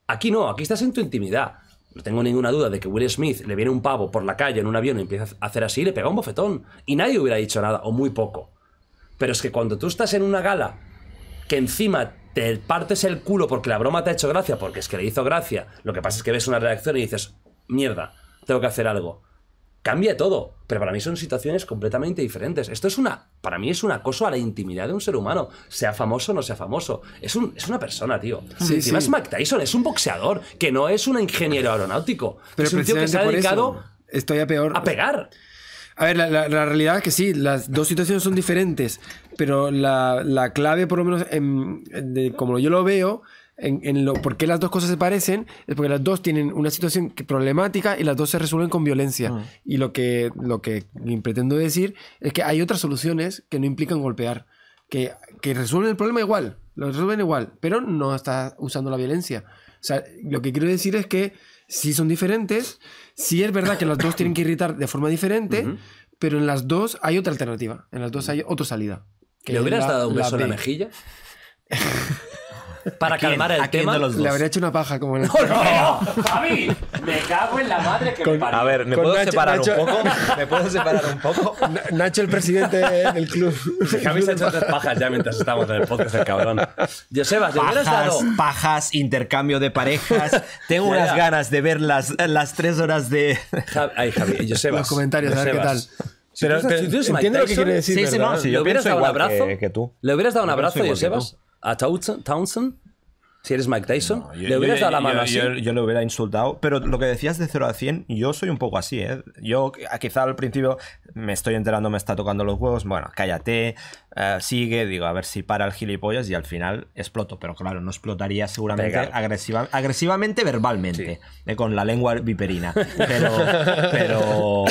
Aquí no, aquí estás en tu intimidad. No tengo ninguna duda de que Will Smith le viene un pavo por la calle en un avión y empieza a hacer así y le pega un bofetón. Y nadie hubiera dicho nada, o muy poco. Pero es que cuando tú estás en una gala que encima te partes el culo porque la broma te ha hecho gracia, porque es que le hizo gracia. Lo que pasa es que ves una reacción y dices, mierda, tengo que hacer algo. Cambia todo, pero para mí son situaciones completamente diferentes. Esto es una, para mí es un acoso a la intimidad de un ser humano, sea famoso o no sea famoso. Es, un, es una persona, tío. Sí, Encima es Mac Tyson, es un boxeador, que no es un ingeniero aeronáutico. Pero es un tío que se ha dedicado estoy a peor. A pegar. A ver, la, realidad es que sí, las dos situaciones son diferentes, pero la, clave, por lo menos, como yo lo veo, en, lo, por qué las dos cosas se parecen, es porque las dos tienen una situación problemática y las dos se resuelven con violencia. Ah. Y lo que, lo que pretendo decir es que hay otras soluciones que no implican golpear, que, que resuelven el problema igual, lo resuelven igual, pero no está usando la violencia. O sea, lo que quiero decir es que sí son diferentes Sí es verdad que las dos tienen que irritar de forma diferente, pero en las dos hay otra alternativa. En las dos hay otra salida. ¿Le hubieras dado un beso en la mejilla? para calmar el tema. Los dos? Le habría hecho una paja como en el... ¡No, no! javi Me cago en la madre que me A ver, ¿me puedo separar un poco? ¿Me puedo separar un poco? Nacho, el presidente del club. Javi se ha hecho otras pajas ya mientras estamos en el podcast, el cabrón. Joseba, ¿te hubieras dado...? Pajas, intercambio de parejas. Tengo unas ganas de ver las, las tres horas de... ay, Javi, Joseba. Los comentarios, Josebas. a ver qué tal. Pero, pero, lo que quiere decir. Sí, si yo pienso dado un abrazo, que, tú. Le hubieras dado un abrazo, Josebas a Townsend, si eres Mike Tyson, le hubieras dado la mano así. Yo, le hubiera insultado, pero lo que decías de 0 a 100, yo soy un poco así, ¿eh? Yo quizá al principio me estoy enterando, me está tocando los huevos, bueno, cállate, eh, sigue, digo, a ver si para el gilipollas y al final exploto, pero claro, no explotaría seguramente agresiva, agresivamente verbalmente, eh, con la lengua viperina, pero,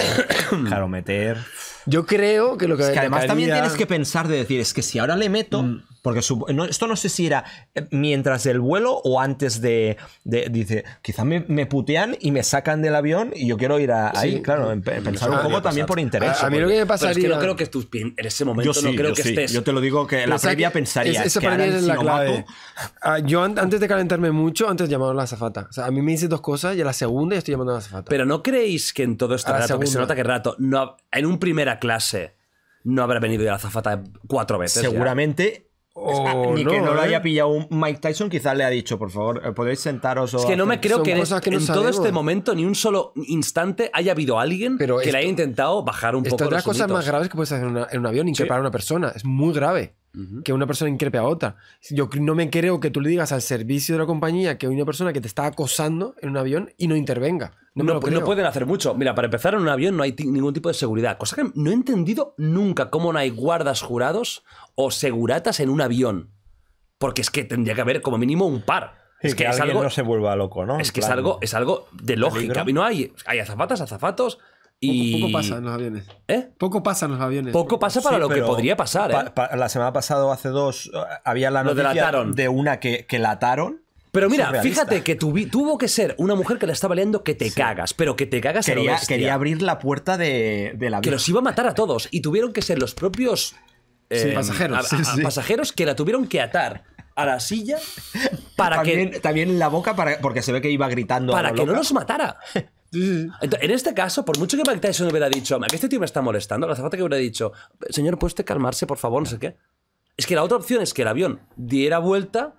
claro, meter... Yo creo que lo que... que además también tienes que pensar de decir, es que si ahora le meto... Mm. Porque esto no sé si era eh, mientras el vuelo o antes de. dice, quizás me, putean y me sacan del avión y yo quiero ir a, ahí. claro, em, em, pensar un poco también por interés. A, mí lo que me pasaría. es que no creo que tú en ese momento yo no creo que estés. Yo te lo digo que la previa pensaría. Es, que para es la clave. Ah, yo antes de calentarme mucho, antes llamaba a la azafata. O sea, a mí me hice dos cosas y a la segunda ya estoy llamando a la azafata. Pero no creéis que en todo este rato, que se nota que rato, en un primera clase no habrá venido a la azafata cuatro veces. Seguramente. O ni que no lo haya ¿eh? pillado un Mike Tyson, quizás le ha dicho, por favor, eh, podéis sentaros o. Es que no me creo que, en, todo este momento, ni un solo instante, haya habido alguien Pero que le haya intentado bajar un poco. Es las cosas más graves que puedes hacer en, un avión, increpar a una persona. Es muy grave que una persona increpe a otra. Yo no me creo que tú le digas al servicio de la compañía que hay una persona que te está acosando en un avión y no intervenga. No, no, pueden hacer mucho. Mira, para empezar, en un avión no hay ningún tipo de seguridad. Cosa que no he entendido nunca cómo no hay guardas jurados o seguratas en un avión. Porque es que tendría que haber como mínimo un par. es que, alguien algo, no se vuelva loco, ¿no? Es que es, algo, es algo de lógica. no hay, hay azafatas, azafatos, y... Poco, pasa en los aviones. ¿Eh? Poco pasa en los aviones. Poco pasa para lo que podría pasar. ¿eh? la semana pasada, hace dos, eh, había la noticia de, una que, que la ataron pero mira, fíjate que tuvo que ser una mujer que la estaba leyendo que te cagas, pero que te cagas quería, a Quería abrir la puerta de, de la Que los iba a matar a todos y tuvieron que ser los propios eh, pasajeros, pasajeros que la tuvieron que atar a la silla para también, que. También la boca, para, porque se ve que iba gritando. Para que no los matara. en este caso, por mucho que eso hubiera dicho, que este tío me está molestando, la zapata que hubiera dicho, señor, ¿puede usted calmarse, por favor? No sé qué. Es que la otra opción es que el avión diera vuelta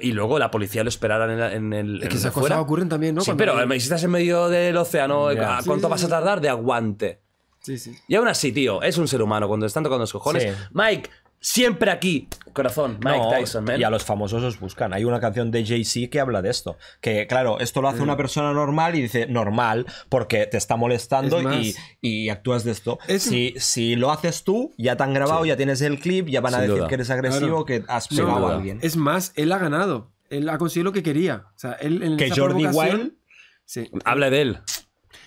y luego la policía lo esperara en, el. Es que esas cosas ocurren también, ¿no? Sí, pero me si estás en medio del océano, ¿a cuánto vas a tardar de aguante? Sí, sí. Y aún así, tío, es un ser humano cuando están tocando los cojones. Mike, Siempre aquí. Corazón, Mike Tyson, man. Y a los famosos os buscan. Hay una canción de Jay-Z que habla de esto. Que, claro, esto lo hace mm. una persona normal y dice, normal, porque te está molestando y, actúas de esto. Si, si, lo haces tú, ya te han grabado, ya tienes el clip, ya van a decir que eres agresivo, que has pegado a alguien. Es más, él ha ganado. Él ha conseguido lo que quería. O Que Jordi Wild. Sí. Habla de él.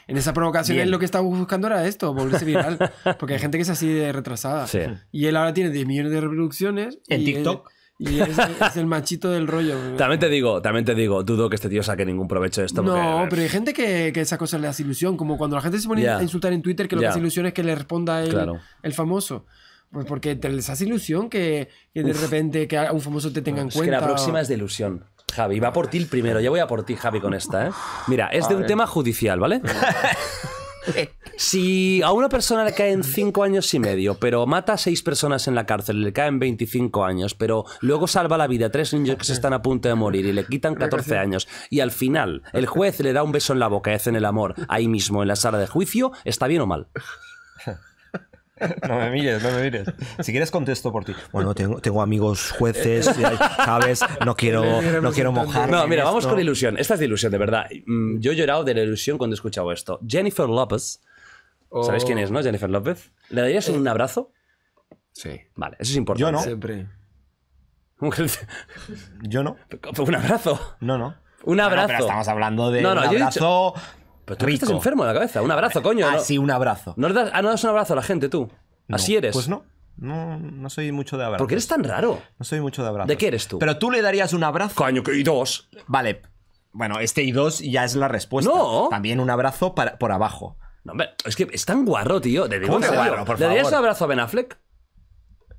En esa provocación es lo que estaba buscando era esto, volverse viral. porque hay gente que es así de retrasada. Y él ahora tiene 10 millones de reproducciones. En TikTok. y es, el machito del rollo. También te digo, también te digo, dudo que este tío saque ningún provecho de esto. No, pero hay gente que, que cosa le hace ilusión. Como cuando la gente se pone a insultar en Twitter, que lo que hace ilusión es que le responda el, el famoso. Pues porque te les hace ilusión que, de repente que un famoso te tenga en es cuenta. Que la próxima es de ilusión. Javi, va por ti el primero. ya voy a por ti, Javi, con esta, ¿eh? Mira, es de un tema judicial, ¿vale? si a una persona le caen cinco años y medio, pero mata a seis personas en la cárcel, le caen 25 años, pero luego salva la vida a tres niños que están a punto de morir y le quitan 14 años, y al final el juez le da un beso en la boca y hacen el amor ahí mismo en la sala de juicio, ¿está bien o mal? No me mires, no me mires. Si quieres contesto por ti. Bueno, tengo, tengo amigos jueces, sabes, no quiero, no quiero No, mira, vamos con ilusión. Esta es de ilusión, de verdad. Mm, yo he llorado de la ilusión cuando he escuchado esto. Jennifer López. ¿Sabéis quién es, no? Jennifer López. ¿Le darías un abrazo? Sí. Vale, eso es importante. Yo no. Siempre. Yo no. Un abrazo. No, no. Un ah, abrazo. pero estamos hablando de un abrazo. Pero tú estás enfermo de la cabeza. Un abrazo, coño. Ah, sí, un abrazo. ¿No das, ah, no das un abrazo a la gente tú. Así eres. Pues no. No, soy mucho de abrazo. ¿Por qué eres tan raro? No soy mucho de abrazo. ¿De qué eres tú? Pero tú le darías un abrazo. Coño, que y dos. Vale. Bueno, este y dos ya es la respuesta. No. También un abrazo para, por abajo. hombre, es que es tan guarro, tío. guarro, por ¿Le darías un abrazo a Ben Affleck?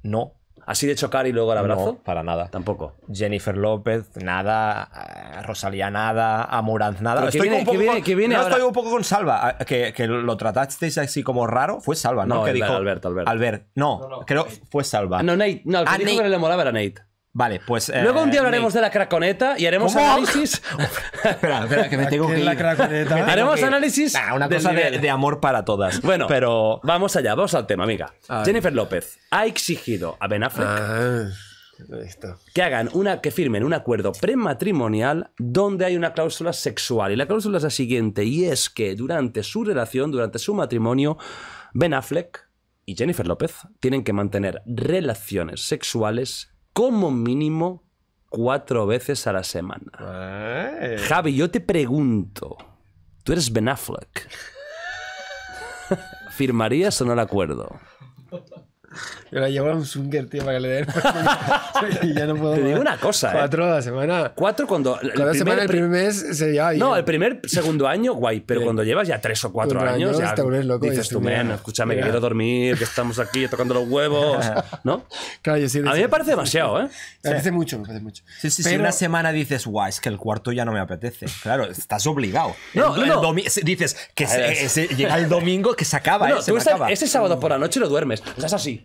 No. ¿Así de chocar y luego el abrazo? No, para nada. Tampoco. Jennifer López, nada. Eh, Rosalía, nada. Amuranz, nada. estoy viene, un poco con, no, estoy un poco con Salva, ah, que, lo tratasteis así como raro. Fue Salva, ¿no? Albert, dijo, Albert, Albert. no, creo que fue Salva. Ah, no, Nate. No, el ah, que dijo que le molaba era Nate. Vale, pues. Luego un día eh, hablaremos de la craconeta y haremos análisis. espera, espera, que me tengo que. La craconeta? haremos análisis. una cosa de, amor para todas. Bueno, pero. Vamos allá, vamos al tema, amiga. Jennifer López ha exigido a Ben Affleck. Ah, que hagan una, que firmen un acuerdo prematrimonial donde hay una cláusula sexual. Y la cláusula es la siguiente, y es que durante su relación, durante su matrimonio, Ben Affleck y Jennifer López tienen que mantener relaciones sexuales como mínimo cuatro veces a la semana. Eh. Javi, yo te pregunto, tú eres Ben Affleck. ¿Firmarías o no el acuerdo? Yo la llevo a un Zunker, tío, para que le den. y ya no puedo. Te digo una cosa. ¿eh? Cuatro a la semana. Cuatro cuando. El primer, semana, el primer mes se lleva No, el primer, segundo año, guay. Pero cuando llevas ya tres o cuatro años, ya dices tú, men, escúchame que quiero dormir, que estamos aquí tocando los huevos. ¿No? Claro, sí. A mí me parece demasiado, ¿eh? Me parece mucho, me parece mucho. si pero... una semana dices, guay, es que el cuarto ya no me apetece. Claro, estás obligado. No, no, Dices que eh, llega el domingo que se acaba, no, eh, Ese sábado por la noche lo duermes. es así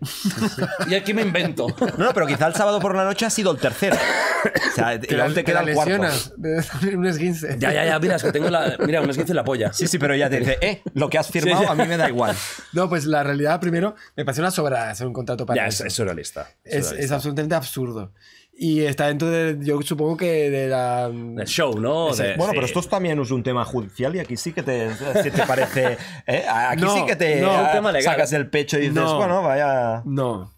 y aquí me invento. No, no, pero quizá el sábado por la noche ha sido el tercero. O sea, te, te, queda un esguince. Ya, ya, ya. Mira, es que la. un esguince en la polla. Sí, sí, pero ya te dice, eh, lo que has firmado a mí me da igual. No, pues la realidad, primero, me parece una sobrada hacer un contrato para. Ya, eso. es surrealista. es absolutamente absurdo y está dentro de, yo supongo que de la... Mm, Del show, ¿no? bueno, pero esto también es un tema judicial y aquí sí que te, si te parece... ¿eh? Aquí sí que te sacas el pecho y dices, no, bueno, vaya... No,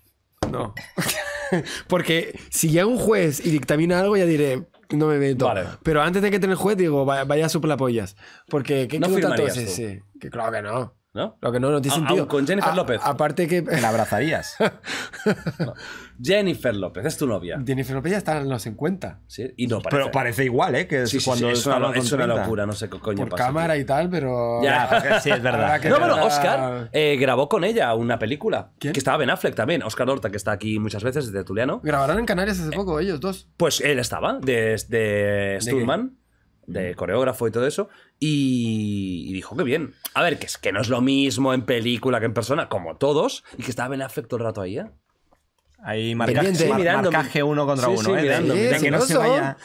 no. Porque si llega un juez y dictamina algo, ya diré, no me meto. Pero antes de que tenga el juez, digo, vaya, a su Porque, ¿qué no tanto? Sí, sí. Que claro que no. ¿No? Lo que no, no tiene Con Jennifer López. Aparte que. ¿La abrazarías? Jennifer López, es tu novia. Jennifer López ya está en los 50. Sí, Pero parece igual, ¿eh? Que cuando es, una, locura, no sé qué coño Por cámara y tal, pero. Ya, sí, es verdad. no, bueno, Oscar eh, grabó con ella una película. Que estaba Ben Affleck también. Oscar Horta, que está aquí muchas veces, desde Tuliano. Grabaron en Canarias hace eh, poco, ellos dos. Pues él estaba, de, de, de coreógrafo y todo eso, y, dijo que bien. A ver, que, es, que no es lo mismo en película que en persona, como todos, y que estaba en afecto el rato ahí, ¿eh? Ahí marcaje, uno contra uno, ¿eh?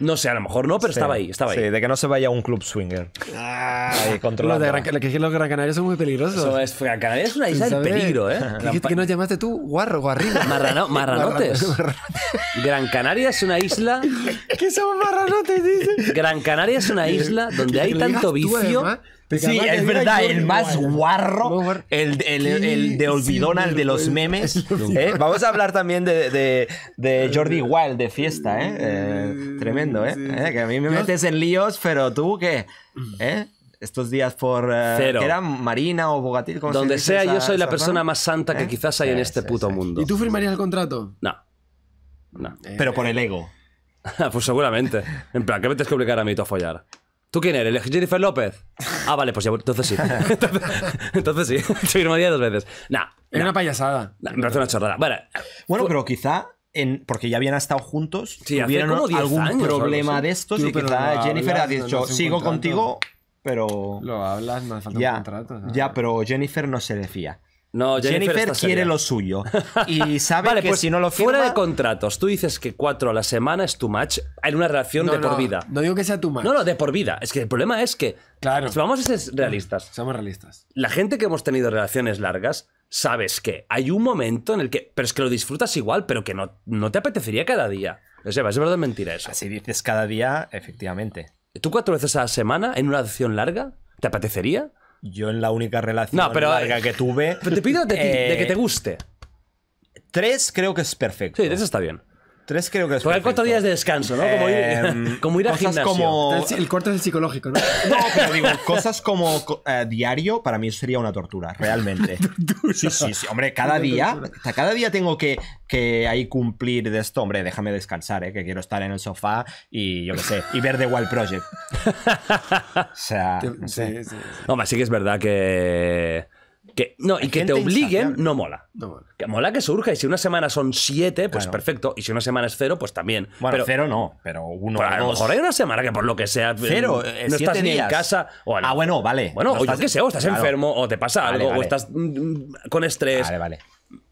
No sé, a lo mejor no, pero estaba ahí, estaba ahí. Sí, de que no se vaya a un club swinger. Ah. ahí, Los, de Gran, los Gran Canarios son muy peligrosos. es, Gran Canaria es una isla de peligro, ¿eh? ¿Qué, ¿Qué, nos llamaste tú? Guarro, guarrino. Marrano, marranotes. Gran Canaria es una isla... ¿Qué somos marranotes, dice? Gran Canaria es una isla donde hay tanto vicio... Pues sí, es verdad, el más guarro, el, de Olvidona, el de los memes. ¿Eh? Vamos a hablar también de, Jordi Wild, de fiesta, ¿eh? eh tremendo, ¿eh? ¿Eh? Que a mí me metes en líos, pero tú, ¿qué? estos días por era Marina o Bogatil donde sea yo soy la persona más santa que quizás hay en este puto mundo y tú firmarías el contrato no no pero por el ego ah, pues seguramente en plan qué me tienes que obligar a mí a follar ¿Tú quién eres? Jennifer López? Ah, vale, pues entonces sí. Entonces, sí, soy María dos veces. Nah, Es una payasada. me una chorrada. Bueno, pero quizá, porque ya habían estado juntos, Sí, hace tuvieron algún problema de estos sí y quizá Jennifer ha dicho, sigo contigo, pero... Lo hablas, no hace falta un ya, ya, pero Jennifer no se decía. No, Jennifer, quiere lo suyo. Y sabe que pues si no lo firma... Fuera de contratos, tú dices que cuatro a la semana es tu match en una relación de por vida. No digo que sea tu match. No, no, de por vida. Es que el problema es que. Claro. Si vamos a ser realistas. Mm, somos realistas. La gente que hemos tenido relaciones largas, sabes que hay un momento en el que. Pero es que lo disfrutas igual, pero que no, no te apetecería cada día. O sea, es verdad mentira eso. Así dices cada día, efectivamente. ¿Tú cuatro veces a la semana en una relación larga? ¿Te apetecería? Yo en la única relación larga eh, que tuve. Pero te pido de, que te eh, guste. Tres creo que es perfecto. Sí, tres está bien. Tres creo que es. Porque cuatro días de descanso, ¿no? Como ir, em, como a cosas El, corto es el psicológico, ¿no? No, pero digo, cosas como eh, diario para mí sería una tortura, realmente. Sí, sí, sí. Hombre, cada día, cada día tengo que, que ahí cumplir de esto. Hombre, déjame descansar, ¿eh? que quiero estar en el sofá y yo qué sé, y ver The Wild Project. o sea. sí, sí. No, más sí que es verdad que no, y que te obliguen no mola. mola. Que mola surja. Y si una semana son siete, pues perfecto. Y si una semana es cero, pues también. Bueno, pero, cero no, pero uno. Pero a lo mejor hay una semana que por lo que sea. Eh, cero, eh, no estás ni en casa. ah, bueno, vale. Bueno, o estás, yo qué o estás enfermo, o te pasa algo, o estás mm, mm, con estrés. Vale, vale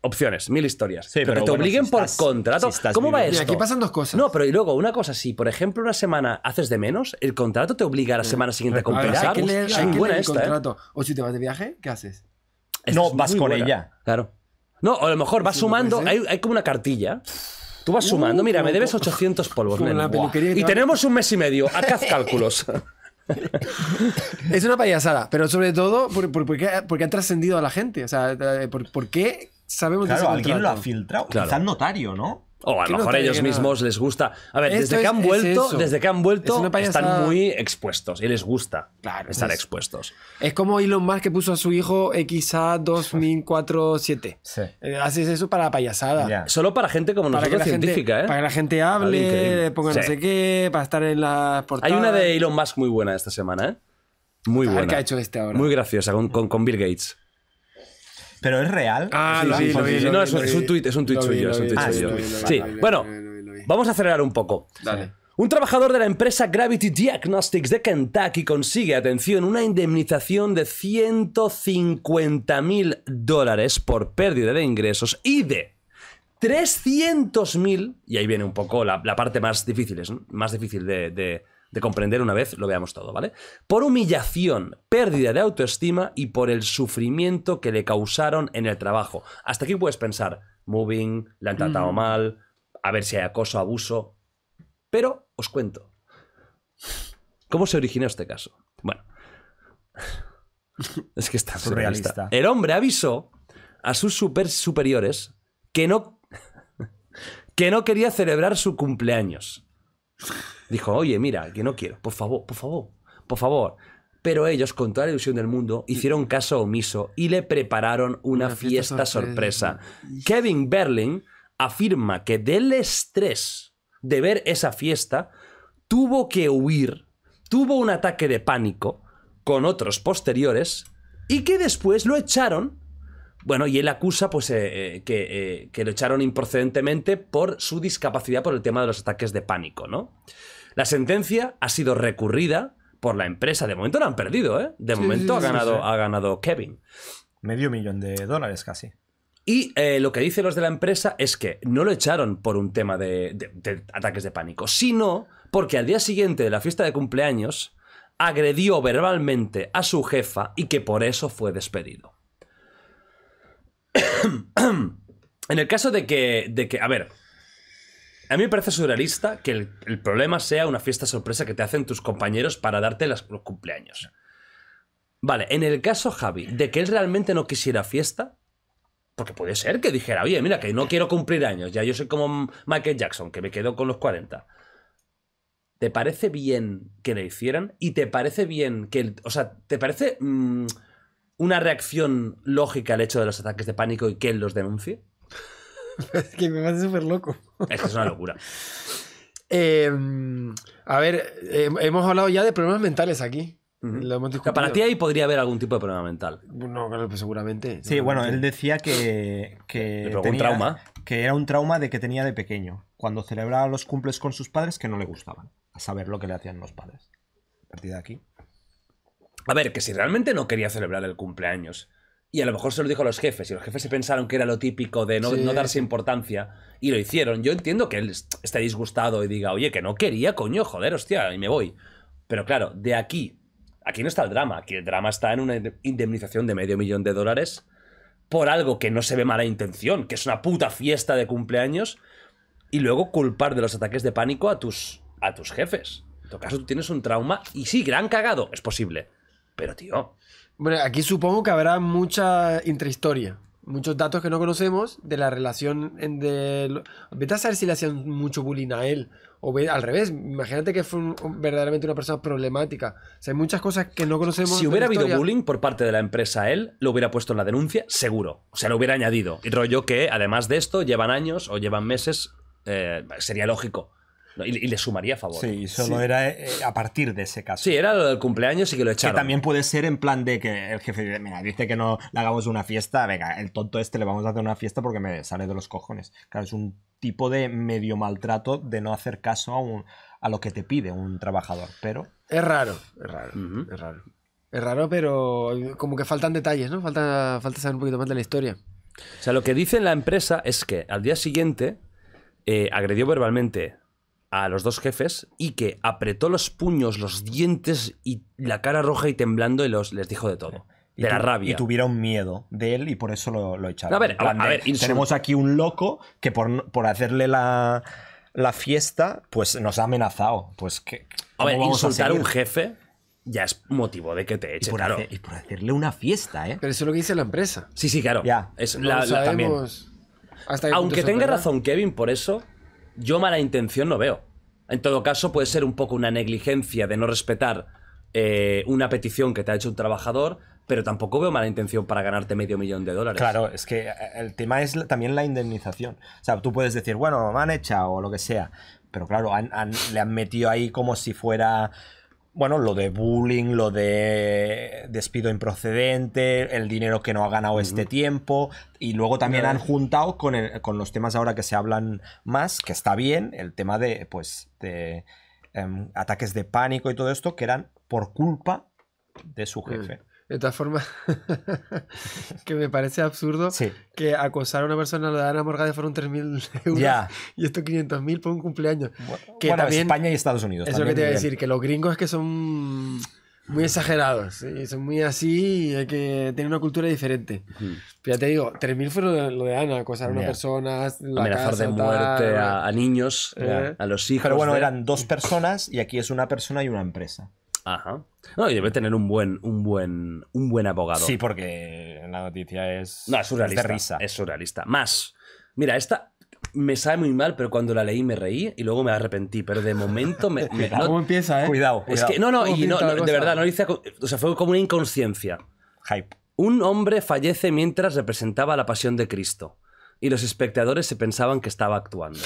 opciones, mil historias. pero, te obliguen por contrato. ¿Cómo va esto? aquí pasan dos cosas. No, pero y luego, una cosa, si por ejemplo una semana haces de menos, el contrato te obliga a la semana siguiente a compensar. qué leer, ¿eh? contrato. O si te vas de viaje, ¿qué haces? no, vas con ella. Claro. No, o a lo mejor vas sumando, hay, como una cartilla. Tú vas sumando, mira, me debes 800 uh, polvos, Y tenemos un mes y medio, haz cálculos. es una payasada, pero sobre todo por, porque, han trascendido a la gente. O sea, eh, por, qué sabemos claro, alguien lo ha filtrado. el notario, ¿no? O a lo mejor ellos mismos les gusta. A ver, desde que, han vuelto, desde que han vuelto, están muy expuestos y les gusta estar expuestos. Es como Elon Musk que puso a su hijo XA2047. Sí. Eh, haces eso para la payasada. Solo para gente como nosotros, científica, ¿eh? Para que la gente hable, ponga no sé qué, para estar en las portadas. Hay una de Elon Musk muy buena esta semana, ¿eh? Muy buena. ¿Qué ha hecho este ahora? Muy graciosa, con Bill Gates. ¿Pero es real? Ah, lo vi, No, es un tuit, es un suyo. Sí, bueno, vamos a acelerar un poco. Un trabajador de la empresa Gravity Diagnostics de Kentucky consigue, atención, una indemnización de 150.000 mil dólares por pérdida de ingresos y de 300.000, y ahí viene un poco la, parte más difícil, es más difícil de, de comprender una vez lo veamos todo, ¿vale? Por humillación, pérdida de autoestima y por el sufrimiento que le causaron en el trabajo. Hasta aquí puedes pensar, moving, le han tratado mm. mal, a ver si hay acoso, abuso. Pero os cuento. ¿Cómo se originó este caso? Bueno. es que está surrealista. El hombre avisó a sus super superiores que no, que no quería celebrar su cumpleaños. Dijo, oye, mira, que no quiero, por favor, por favor, por favor. Pero ellos, con toda la ilusión del mundo, hicieron caso omiso y le prepararon una, fiesta, sorpresa. Kevin Berlin afirma que del estrés de ver esa fiesta, tuvo que huir, tuvo un ataque de pánico con otros posteriores y que después lo echaron bueno, y él acusa pues, eh, eh, eh, que, lo echaron improcedentemente por su discapacidad por el tema de los ataques de pánico, ¿no? La sentencia ha sido recurrida por la empresa. De momento lo han perdido, ¿eh? De momento ha, ganado, ha ganado Kevin. Medio millón de dólares casi. Y lo que dicen los de la empresa es que no lo echaron por un tema de, ataques de pánico, sino porque al día siguiente de la fiesta de cumpleaños agredió verbalmente a su jefa y que por eso fue despedido. en el caso de que, de que, a ver, a mí me parece surrealista que el, problema sea una fiesta sorpresa que te hacen tus compañeros para darte los cumpleaños. Vale, en el caso, Javi, de que él realmente no quisiera fiesta, porque puede ser que dijera, oye, mira, que no quiero cumplir años, ya yo soy como Michael Jackson, que me quedo con los 40. ¿Te parece bien que le hicieran? ¿Y te parece bien que... o sea, ¿te parece... Mm, una reacción lógica al hecho de los ataques de pánico y que él los denuncie? es que me hace súper loco. es que es una locura. Em, a ver, eh, hemos hablado ya de problemas mentales aquí. para ti ahí podría haber algún tipo de problema mental. No, claro, pues seguramente. Sí, bueno, él decía que. que un trauma. Que era un trauma de que tenía de pequeño. Cuando celebraba los cumples con sus padres que no le gustaban. A saber lo que le hacían los padres. A partir de aquí. A ver, que si realmente no quería celebrar el cumpleaños, y a lo mejor se lo dijo a los jefes, y los jefes se pensaron que era lo típico de no, no darse importancia, y lo hicieron. Yo entiendo que él esté disgustado y diga, oye, que no quería, coño, joder, hostia, y me voy. Pero claro, de aquí, aquí no está el drama, aquí el drama está en una indemnización de medio millón de dólares por algo que no se ve mala intención, que es una puta fiesta de cumpleaños, y luego culpar de los ataques de pánico a tus, a tus jefes. En tu caso, tú tienes un trauma, y sí, gran cagado, es posible pero, tío. Bueno, aquí supongo que habrá mucha intrahistoria. Muchos datos que no conocemos de la relación de... Vete a saber si le hacían mucho bullying a él. O al revés, imagínate que fue verdaderamente una persona problemática. O sea, hay muchas cosas que no conocemos. Si hubiera habido bullying por parte de la empresa a él, lo hubiera puesto en la denuncia, seguro. O sea, lo hubiera añadido. Y rollo que, además de esto, llevan años o llevan meses, eh, sería lógico. Y, le sumaría a favor. Sí, solo era eh, eh, a partir de ese caso. Sí, era lo del cumpleaños y que lo echaron. Que también puede ser en plan de que el jefe dice, mira, dice que no le hagamos una fiesta, venga, el tonto este le vamos a hacer una fiesta porque me sale de los cojones. Claro, es un tipo de medio maltrato de no hacer caso a, a lo que te pide un trabajador, pero... Es raro, es raro, es raro. Es raro, pero como que faltan detalles, ¿no? Falta, falta saber un poquito más de la historia. O sea, lo que dice la empresa es que al día siguiente eh, agredió verbalmente a los dos jefes y que apretó los puños, los dientes y la cara roja y temblando y les dijo de todo. de la rabia. Y tuvieron miedo de él y por eso lo, echaron. A ver, tenemos aquí un loco que por, hacerle la, fiesta, pues nos ha amenazado. Pues que. A insultar a un jefe ya es motivo de que te eche, y claro. y por hacerle una fiesta, ¿eh? Pero eso es lo que dice la empresa. Sí, sí, claro. Ya. Aunque tenga razón Kevin por eso, yo mala intención no veo. En todo caso, puede ser un poco una negligencia de no respetar eh, una petición que te ha hecho un trabajador, pero tampoco veo mala intención para ganarte medio millón de dólares. Claro, es que eh, el tema es también la indemnización. O sea, tú puedes decir, bueno, me han hecho o lo que sea, pero claro, le han metido ahí como si fuera bueno, lo de bullying, lo de despido improcedente, el dinero que no ha ganado este tiempo, y luego también han juntado con, los temas ahora que se hablan más, que está bien, el tema de, pues, de em, ataques de pánico y todo esto, que eran por culpa de su mm. jefe. De todas formas, que me parece absurdo que acosar a una persona lo de Ana Morgade fueron 3.000 euros y esto 500.000 por un cumpleaños. que también, España y Estados Unidos. Eso que te iba a decir, que los gringos es que son muy exagerados, son muy así y hay que tener una cultura diferente. Pero ya te digo, 3.000 fue lo de, Ana, acosar a una persona, la amenazar de muerte a, eh. niños, eh. a los hijos. Pero bueno, eran dos personas y aquí es una persona y una empresa. Ajá. No, y debe tener un buen, un buen, un buen abogado. Sí, porque la noticia es. No, es surrealista. Es, surrealista. Más. Mira, esta me sabe muy mal, pero cuando la leí me reí y luego me arrepentí. Pero de momento me. empieza, eh? Cuidado. Es que no, no, y de verdad, no hice. O sea, fue como una inconsciencia. Hype. Un hombre fallece mientras representaba la pasión de Cristo. Y los espectadores se pensaban que estaba actuando.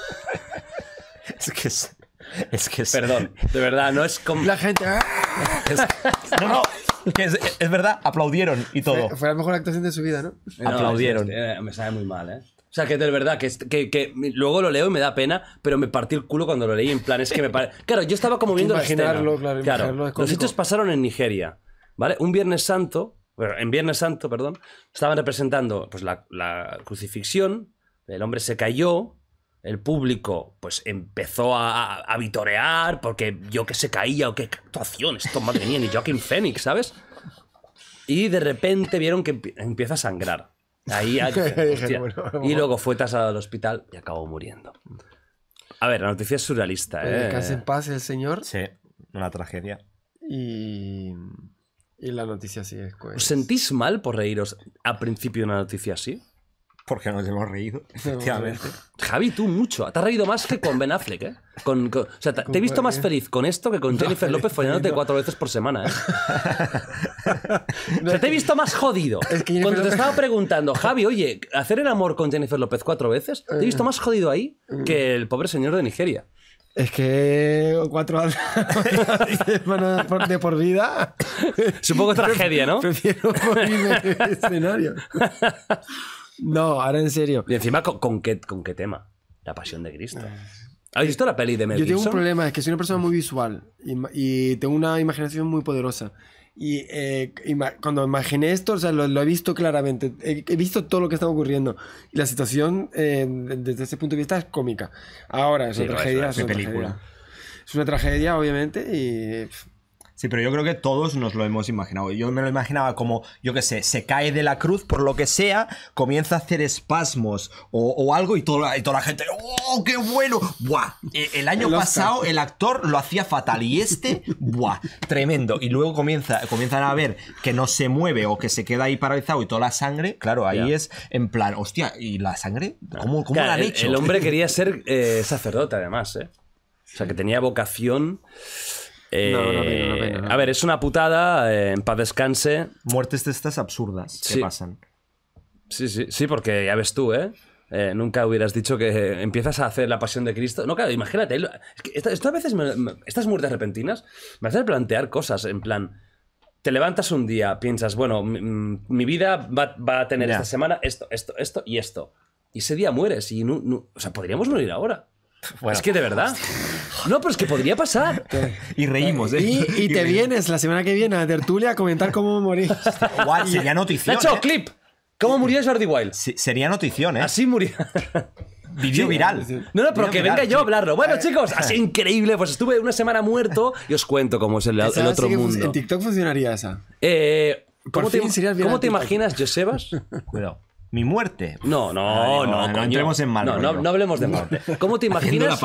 es que es. Es que Perdón, de verdad, no es como... La gente... ¡ah! Es... No, no, es, verdad, aplaudieron y todo. Fue, la mejor actuación de su vida, ¿no? aplaudieron. Eh, me sabe muy mal, ¿eh? O sea, que de verdad, que, que, luego lo leo y me da pena, pero me partí el culo cuando lo leí. En plan, es que me parece, Claro, yo estaba como viendo imaginarlo, la Claro, los hechos pasaron en Nigeria, ¿vale? Un Viernes Santo, bueno, en Viernes Santo, perdón, estaban representando pues, la crucifixión, el hombre se cayó, el público pues empezó a, vitorear porque yo que se caía o qué actuación, esto madre mía, ni Joaquin Phoenix, ¿sabes? Y de repente vieron que empieza a sangrar. Ahí y luego fue tasado al hospital y acabó muriendo. A ver, la noticia es surrealista, ¿eh? Casi en paz el señor. Sí, una tragedia. Y, y la noticia así es. Pues. ¿Os sentís mal por reíros al principio de una noticia así? Porque nos hemos reído, efectivamente. Javi, tú mucho. Te has reído más que con Ben Affleck, ¿eh? o sea, te, he visto más feliz con esto que con Jennifer López follándote cuatro veces por semana, ¿eh? te he visto más jodido. Cuando te estaba preguntando, Javi, oye, hacer el amor con Jennifer López cuatro veces, te he visto eh. más jodido ahí mm. que el pobre señor de Nigeria. Es que cuatro años de por vida. Es un poco tragedia, ¿no? Prefiero morir en escenario. No, ahora en serio. Y encima, ¿con, con qué, con qué tema? La pasión de Cristo. Eh, ¿Has visto la peli de Mel Yo tengo un problema, es que soy una persona muy visual y, tengo una imaginación muy poderosa. Y eh, cuando imaginé esto, o sea, lo, he visto claramente. He, visto todo lo que está ocurriendo. Y la situación, eh, desde ese punto de vista, es cómica. Ahora, es una tragedia. Es una, película. Tragedia. Es una tragedia, obviamente, y Sí, pero yo creo que todos nos lo hemos imaginado. Yo me lo imaginaba como, yo qué sé, se cae de la cruz por lo que sea, comienza a hacer espasmos o, algo y toda, toda, la gente, ¡oh, qué bueno! ¡Buah! E, el año pasado el actor lo hacía fatal y este, ¡buah! Tremendo. Y luego comienza, comienzan a ver que no se mueve o que se queda ahí paralizado y toda la sangre, claro, ahí es en plan, hostia, ¿y la sangre? ¿Cómo, la han el, El, hombre quería ser eh, sacerdote además, ¿eh? O sea, que tenía vocación no, no, eh, no, A ver, es una putada, eh, en paz descanse. Muertes de estas absurdas sí. que pasan. Sí, sí, sí, porque ya ves tú, ¿eh? ¿eh? nunca hubieras dicho que empiezas a hacer la pasión de Cristo. No, claro, imagínate. a veces estas muertes repentinas me hacen plantear cosas en plan. Te levantas un día, piensas, bueno, mi, mm, vida va, a tener esta semana esto, esto, esto y esto. Y ese día mueres. Y no, o sea, podríamos morir ahora. es que de verdad. No, pero es que podría pasar. y reímos, ¿eh? Y, te vienes la semana que viene a tertulia a comentar cómo morís. Guau, sería notición. hecho un ¿eh? clip. ¿Cómo murió Jordi Wild? sería notición, ¿eh? Así murió. Vivió viral. No, no, pero que venga yo a hablarlo. Bueno, chicos, así increíble. Pues estuve una semana muerto y os cuento cómo es el, otro mundo. En TikTok funcionaría esa. Eh, ¿Cómo, te, ¿cómo te imaginas, Josebas? Cuidado mi muerte. No, no, no, no, entremos en No, no, hablemos de muerte. ¿Cómo te imaginas?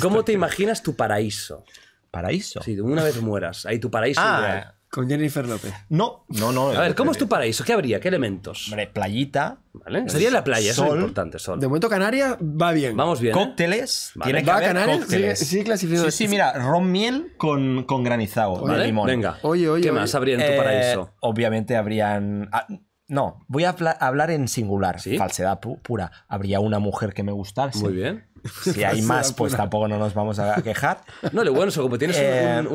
¿Cómo te imaginas tu paraíso? ¿Paraíso? Sí, una vez mueras, ahí tu paraíso. Ah, con Jennifer López. No, no, no. A ver, ¿cómo es tu paraíso? ¿Qué habría? ¿Qué elementos? Hombre, playita. ¿Vale? Sería la playa, eso es importante, De momento Canarias va bien. Vamos bien. ¿eh? Cócteles. Va cócteles. Sí, sí, clasificado. Sí, sí, mira, ron miel con, granizado Venga. Oye, oye. ¿Qué más habría en tu eh, paraíso? obviamente habrían. Ah, no, voy a hablar en singular. Falsedad pura. Habría una mujer que me gustase. Muy bien. Si hay más, pues tampoco no nos vamos a quejar. No, le bueno es como tienes un,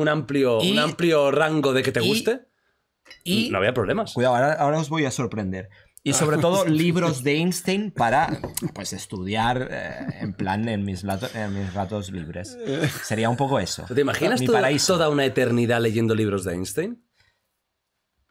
eh, amplio, un amplio rango de que te guste, y, no había problemas. Cuidado, ahora, os voy a sorprender. Y sobre todo libros de Einstein para pues estudiar eh, en plan en mis, ratos libres. Sería un poco eso. ¿Te imaginas paraíso toda, una eternidad leyendo libros de Einstein?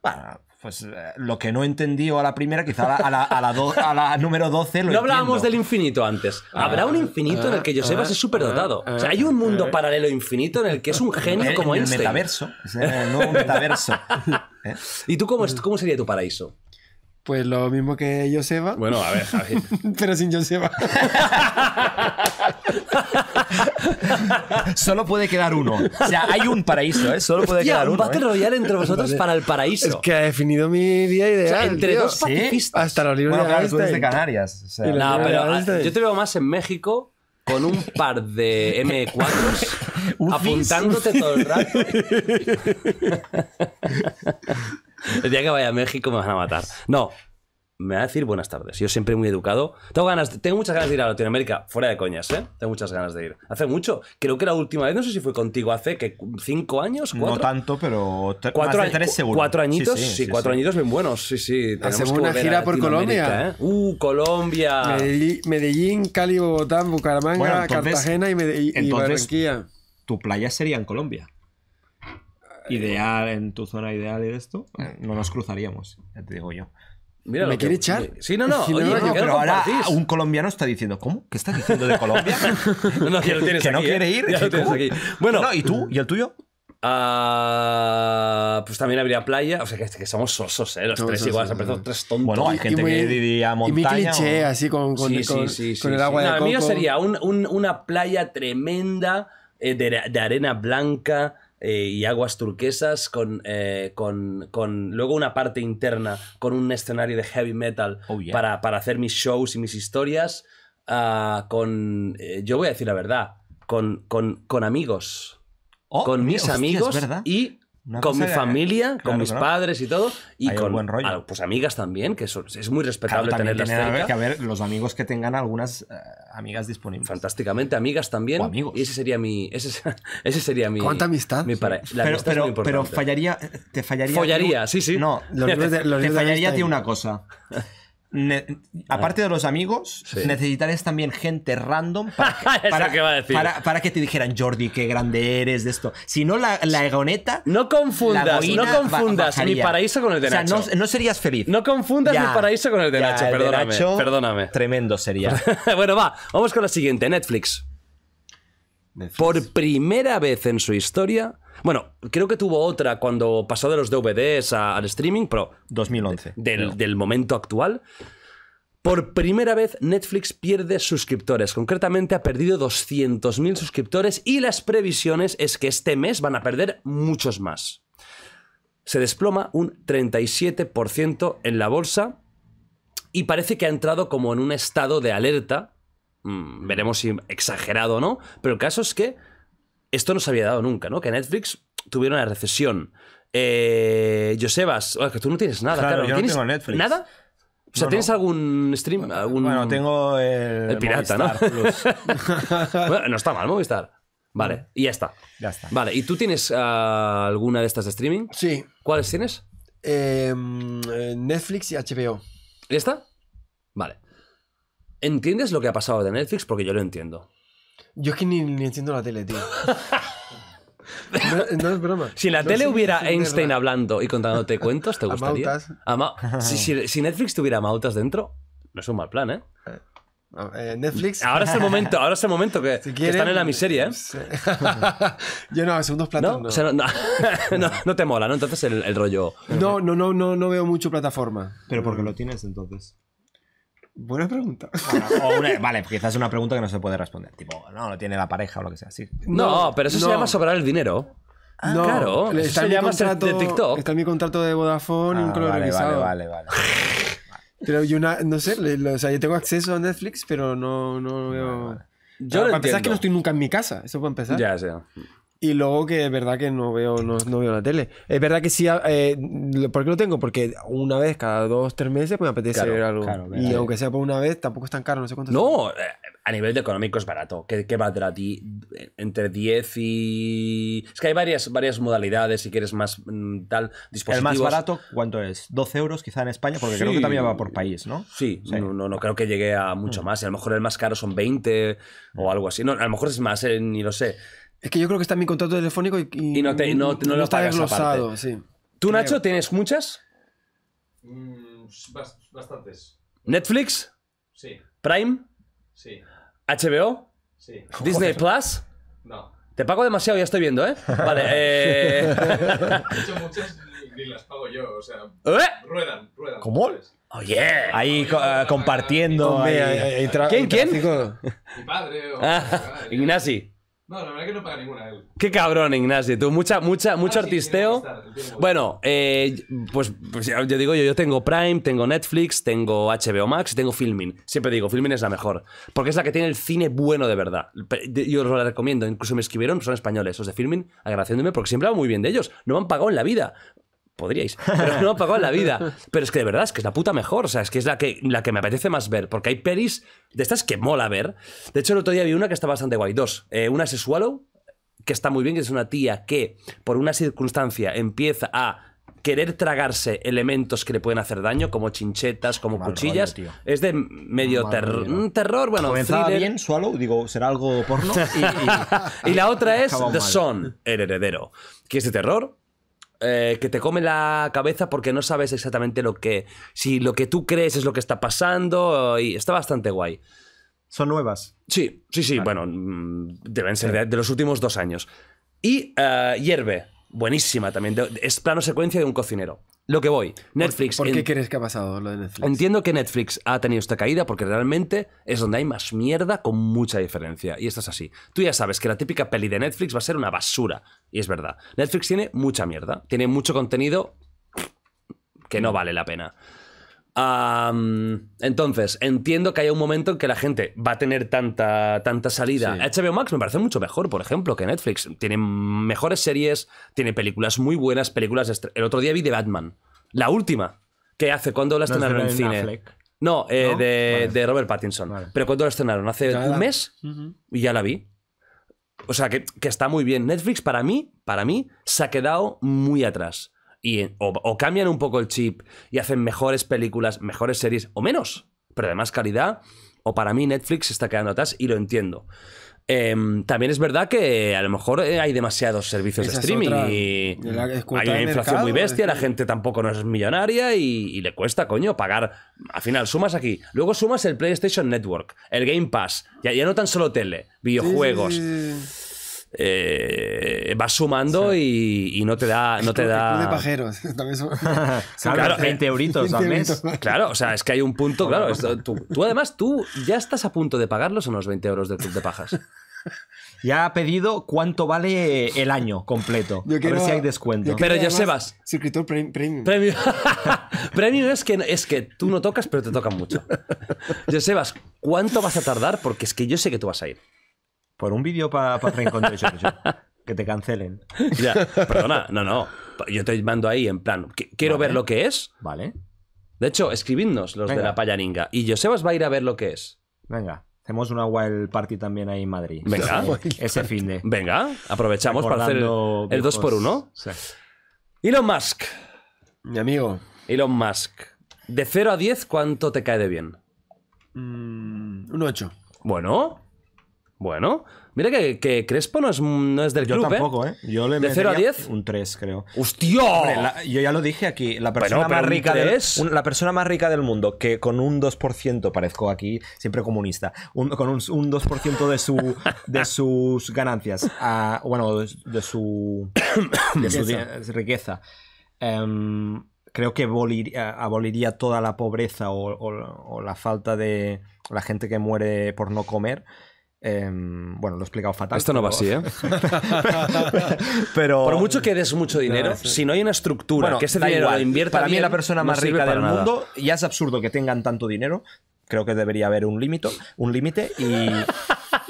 Bueno, pues eh, lo que no entendió a la primera, quizá a la, número 12 lo No hablábamos del infinito antes. Ah. Habrá un infinito en el que ah. Josebas es superdotado. Ah. O sea, hay un mundo paralelo infinito en el que es un genio como en El metaverso. Eh, metaverso. ¿Eh? ¿Y tú cómo, cómo sería tu paraíso? Pues lo mismo que Joseba. Bueno, a ver, Javier Pero sin Joseba. Solo puede quedar uno. O sea, hay un paraíso, ¿eh? Solo puede quedar un uno. Battle ¿eh? Royale entre vosotros para el paraíso. Es que ha definido mi día ideal. O sea, entre dos pacifistas. Hasta los libros de Canarias. no, pero ah, yo te veo más en México con un par de M4s apuntándote todo el rato. El día que vaya a México me van a matar. No, me va a decir buenas tardes. Yo siempre muy educado. Tengo ganas, tengo muchas ganas de ir a Latinoamérica, fuera de coñas, ¿eh? Tengo muchas ganas de ir. Hace mucho, creo que la última vez, no sé si fue contigo, hace que cinco años, cuatro. No tanto, pero cuatro más Cuatro añitos, sí, cuatro añitos bien buenos, sí, sí. Hacemos una gira por Colombia. ¿eh? Uh, Colombia. Medellín, Cali, Bogotá, Bucaramanga, Cartagena y, Barranquilla. Tu playa sería en Colombia ideal, en tu zona ideal y de esto, ah. eh, no nos cruzaríamos, ya te digo yo. Mira ¿Me quiere echar? Sí, no, no. pero ahora un colombiano está diciendo, ¿cómo? ¿Qué está diciendo de Colombia? no, no, que, no ¿eh? quiere ir. Bueno, ¿y tú? ¿Y el tuyo? Ah, pues también habría playa. O sea, que, somos sosos, ¿eh? Los tres iguales igual. tres tontos. Bueno, hay gente que diría montaña. Y mi cliché, así con, con, sí, el agua de coco. sería un, un, una playa tremenda eh, de arena blanca eh, y aguas turquesas eh, con, con, luego una parte interna con un escenario de heavy metal oh, para, hacer mis shows y mis historias. Ah, con, eh, yo voy a decir la verdad, con, con, amigos. Oh, con mis amigos y con mi familia, con mis padres y todo, y con pues amigas también, que eso, es muy respetable tenerlas tener cerca. que haber los amigos que tengan algunas eh, amigas disponibles. Fantásticamente, amigas también. Y ese sería mi ese, ese sería mi ¿Cuánta amistad? la pero, fallaría te fallaría Follaría, sí, sí. No, los fallaría tiene una cosa. aparte de los amigos, necesitarías también gente random para que, te dijeran, Jordi, qué grande eres de esto. Si no, la, egoneta. No confundas, no confundas mi paraíso con el de Nacho. no, serías feliz. No confundas mi paraíso con el de Nacho, perdóname, perdóname. Tremendo sería. bueno, va, vamos con la siguiente: Netflix. Por primera vez en su historia bueno, creo que tuvo otra cuando pasó de los DVDs al streaming, pero... 2011. Del, del momento actual. Por primera vez Netflix pierde suscriptores, concretamente ha perdido 200.000 suscriptores y las previsiones es que este mes van a perder muchos más. Se desploma un 37% en la bolsa y parece que ha entrado como en un estado de alerta, mm, veremos si exagerado o no, pero el caso es que esto no se había dado nunca, ¿no? Que Netflix tuviera una recesión. Eh, Josebas, que tú no tienes nada, claro. no ¿Nada? O sea, ¿tienes algún stream? Bueno, tengo el, el pirata, ¿no? bueno, no está mal, Movistar. Vale, y ya está. Ya está. Vale, ¿y tú tienes ah, alguna de estas de streaming? Sí. ¿Cuáles tienes? Em, Netflix y HBO. ¿Y esta? Vale. ¿Entiendes lo que ha pasado de Netflix? Porque yo lo entiendo. Yo es que ni, entiendo la tele, tío. No, es broma. Si la tele hubiera Einstein hablando y contándote cuentos, ¿te gustaría? si, Netflix tuviera Mautas dentro, no es un mal plan, ¿eh? Eh, ¿eh? Netflix. Ahora es el momento, ahora es el momento que, están en la miseria, ¿eh? Yo no, segundos platos. ¿No? no, te mola, ¿no? Entonces el, el rollo. No, no, no, no, no veo mucho plataforma. Pero porque lo tienes entonces. Buena pregunta. vale, quizás es una pregunta que no se puede responder. Tipo, no, lo tiene la pareja o lo que sea. Sí. No, pero eso se llama sobrar el dinero. Ah, claro, está eso se llama contrato, de TikTok. Está en mi contrato de Vodafone y un color vale, revisado. Vale, vale, vale. pero yo una, no sé, o sea, yo tengo acceso a Netflix, pero no, no veo. Yo para empezar es que no estoy nunca en mi casa, eso puede empezar. Ya, ya. Y luego que es verdad que no veo, no, no veo la tele. Es verdad que sí, ah, eh, ¿por qué lo tengo? Porque una vez cada dos, tres meses me apetece ver algo. y aunque sea por una vez, tampoco es tan caro, no sé cuánto. No, eh, a nivel de económico es barato. ¿Qué, va valdrá a ti? Entre 10 y... Es que hay varias, varias modalidades, si quieres más mm, tal, dispositivos. El más barato, ¿cuánto es? 12 euros quizá en España, porque creo que también va por país, ¿no? Sí, No, no, creo que llegue a mucho mm. más. Y a lo mejor el más caro son 20 o algo así. No, a lo mejor es más, eh, ni lo sé. Es que yo creo que está en mi contrato telefónico y, y, no, te, lo está desglosado. Sí. ¿Tú, Nacho, tienes muchas? Mm, bastantes. ¿Netflix? Sí. ¿Prime? Sí. ¿HBO? Sí. ¿Disney Plus? No. Te pago demasiado, ya estoy viendo, ¿eh? Vale, eh... De hecho, muchas ni las pago yo, o sea... ¿Eh? Ruedan, ruedan. ¿Cómo? Oye, ahí compartiendo. ¿Quién, quién? Mi padre. O... Ah, no, la verdad que no paga ninguna él. Qué cabrón, Ignacio. Tú, mucha, mucha, ah, mucho artisteo. bueno, eh, pues, pues yo digo, yo, yo tengo Prime, tengo Netflix, tengo HBO Max y tengo Filmin. Siempre digo, Filmin es la mejor. Porque es la que tiene el cine bueno de verdad. Yo os lo recomiendo. Incluso me escribieron, son españoles, los de Filmin, agradeciéndome porque siempre hablo muy bien de ellos. No me han pagado en la vida podríais, pero no pagó en la vida. Pero es que de verdad, es que es la puta mejor, o sea, es que es la que, la que me apetece más ver, porque hay peris de estas que mola ver. De hecho, el otro día vi una que está bastante guay, dos. Eh, una es Swallow, que está muy bien, que es una tía que, por una circunstancia, empieza a querer tragarse elementos que le pueden hacer daño, como chinchetas, como cuchillas. es de medio terror, bueno, Comenzaba bien, Swallow, digo, será algo porno. Y, la otra es The Son, el heredero, que es de terror, eh, que te come la cabeza porque no sabes exactamente lo que. Si lo que tú crees es lo que está pasando. Y está bastante guay. ¿Son nuevas? Sí, sí, sí. Bueno, mm, deben ser de, los últimos dos años. Y eh, Hierve, buenísima también. es plano secuencia de un cocinero lo que voy, Netflix. ¿Por, qué crees que ha pasado lo de Netflix? Entiendo que Netflix ha tenido esta caída porque realmente es donde hay más mierda con mucha diferencia. Y esto es así. Tú ya sabes que la típica peli de Netflix va a ser una basura. Y es verdad. Netflix tiene mucha mierda. Tiene mucho contenido que no mm. vale la pena entonces, entiendo que haya un momento en que la gente va a tener tanta, tanta salida. HBO Max me parece mucho mejor, por ejemplo, que Netflix. Tiene mejores series, tiene películas muy buenas, películas... El otro día vi de Batman, la última, que hace cuando la estrenaron en cine. No, eh, De, Robert Pattinson. Pero cuando la estrenaron, hace un mes, y ya la vi. O sea, que, que está muy bien. Netflix, para mí, para mí, se ha quedado muy atrás o, cambian un poco el chip y hacen mejores películas, mejores series o menos, pero de más calidad, o para mí Netflix está quedando atrás y lo entiendo. Em, también es verdad que a lo mejor eh, hay demasiados servicios de streaming y hay una inflación muy bestia, la gente tampoco no es millonaria y, le cuesta, coño, pagar. Al final, sumas aquí. Luego sumas el PlayStation Network, el Game Pass, ya, no tan solo tele, videojuegos. Eh, vas sumando y, no te da. No te da... de pajeros. claro, 20 euritos al mes. Claro, o sea, es que hay un punto, tú, además, tú ya estás a punto de pagarlos unos 20 euros del club de pajas. Ya ha pedido cuánto vale el año completo. a ver si hay descuento. Pero ya sebas. Suscriptor premium. Premium. es que, es que tú no tocas, pero te tocan mucho. Josebas, ¿cuánto vas a tardar? Porque es que yo sé que tú vas a ir. Por un vídeo para que te cancelen. perdona, no, no. Yo te mando ahí en plan, quiero ver lo que es. Vale. De hecho, escribidnos los de la payaringa. Y Josebas va a ir a ver lo que es. Venga. Hacemos una wild party también ahí en Madrid. Venga. Ese fin de. Venga, aprovechamos para hacer el 2x1. Elon Musk. Mi amigo. Elon Musk. De 0 a 10, ¿cuánto te cae de bien? 1,8. Mm, un 8. Bueno, bueno, mira que, Crespo no es, no es del Yo ¿eh? tampoco, ¿eh? Yo le ¿De 0 a 10? Un 3, creo. ¡Hostia! yo ya lo dije aquí, la persona, más rica del, la persona más rica del mundo, que con un 2%, parezco aquí siempre comunista, con un, 2% de, su, de sus ganancias, bueno, de, su, de su, riqueza, em, creo que aboliría, toda la pobreza o la falta de la gente que muere por no comer. Em, bueno, lo he explicado fatal. Esto no va así, ¿eh? pero, Por mucho que des mucho dinero, si no hay una estructura que ese dinero invierta. Para mí, la persona más rica del mundo, ya es absurdo que tengan tanto dinero. Creo que debería haber un límite. Un límite y.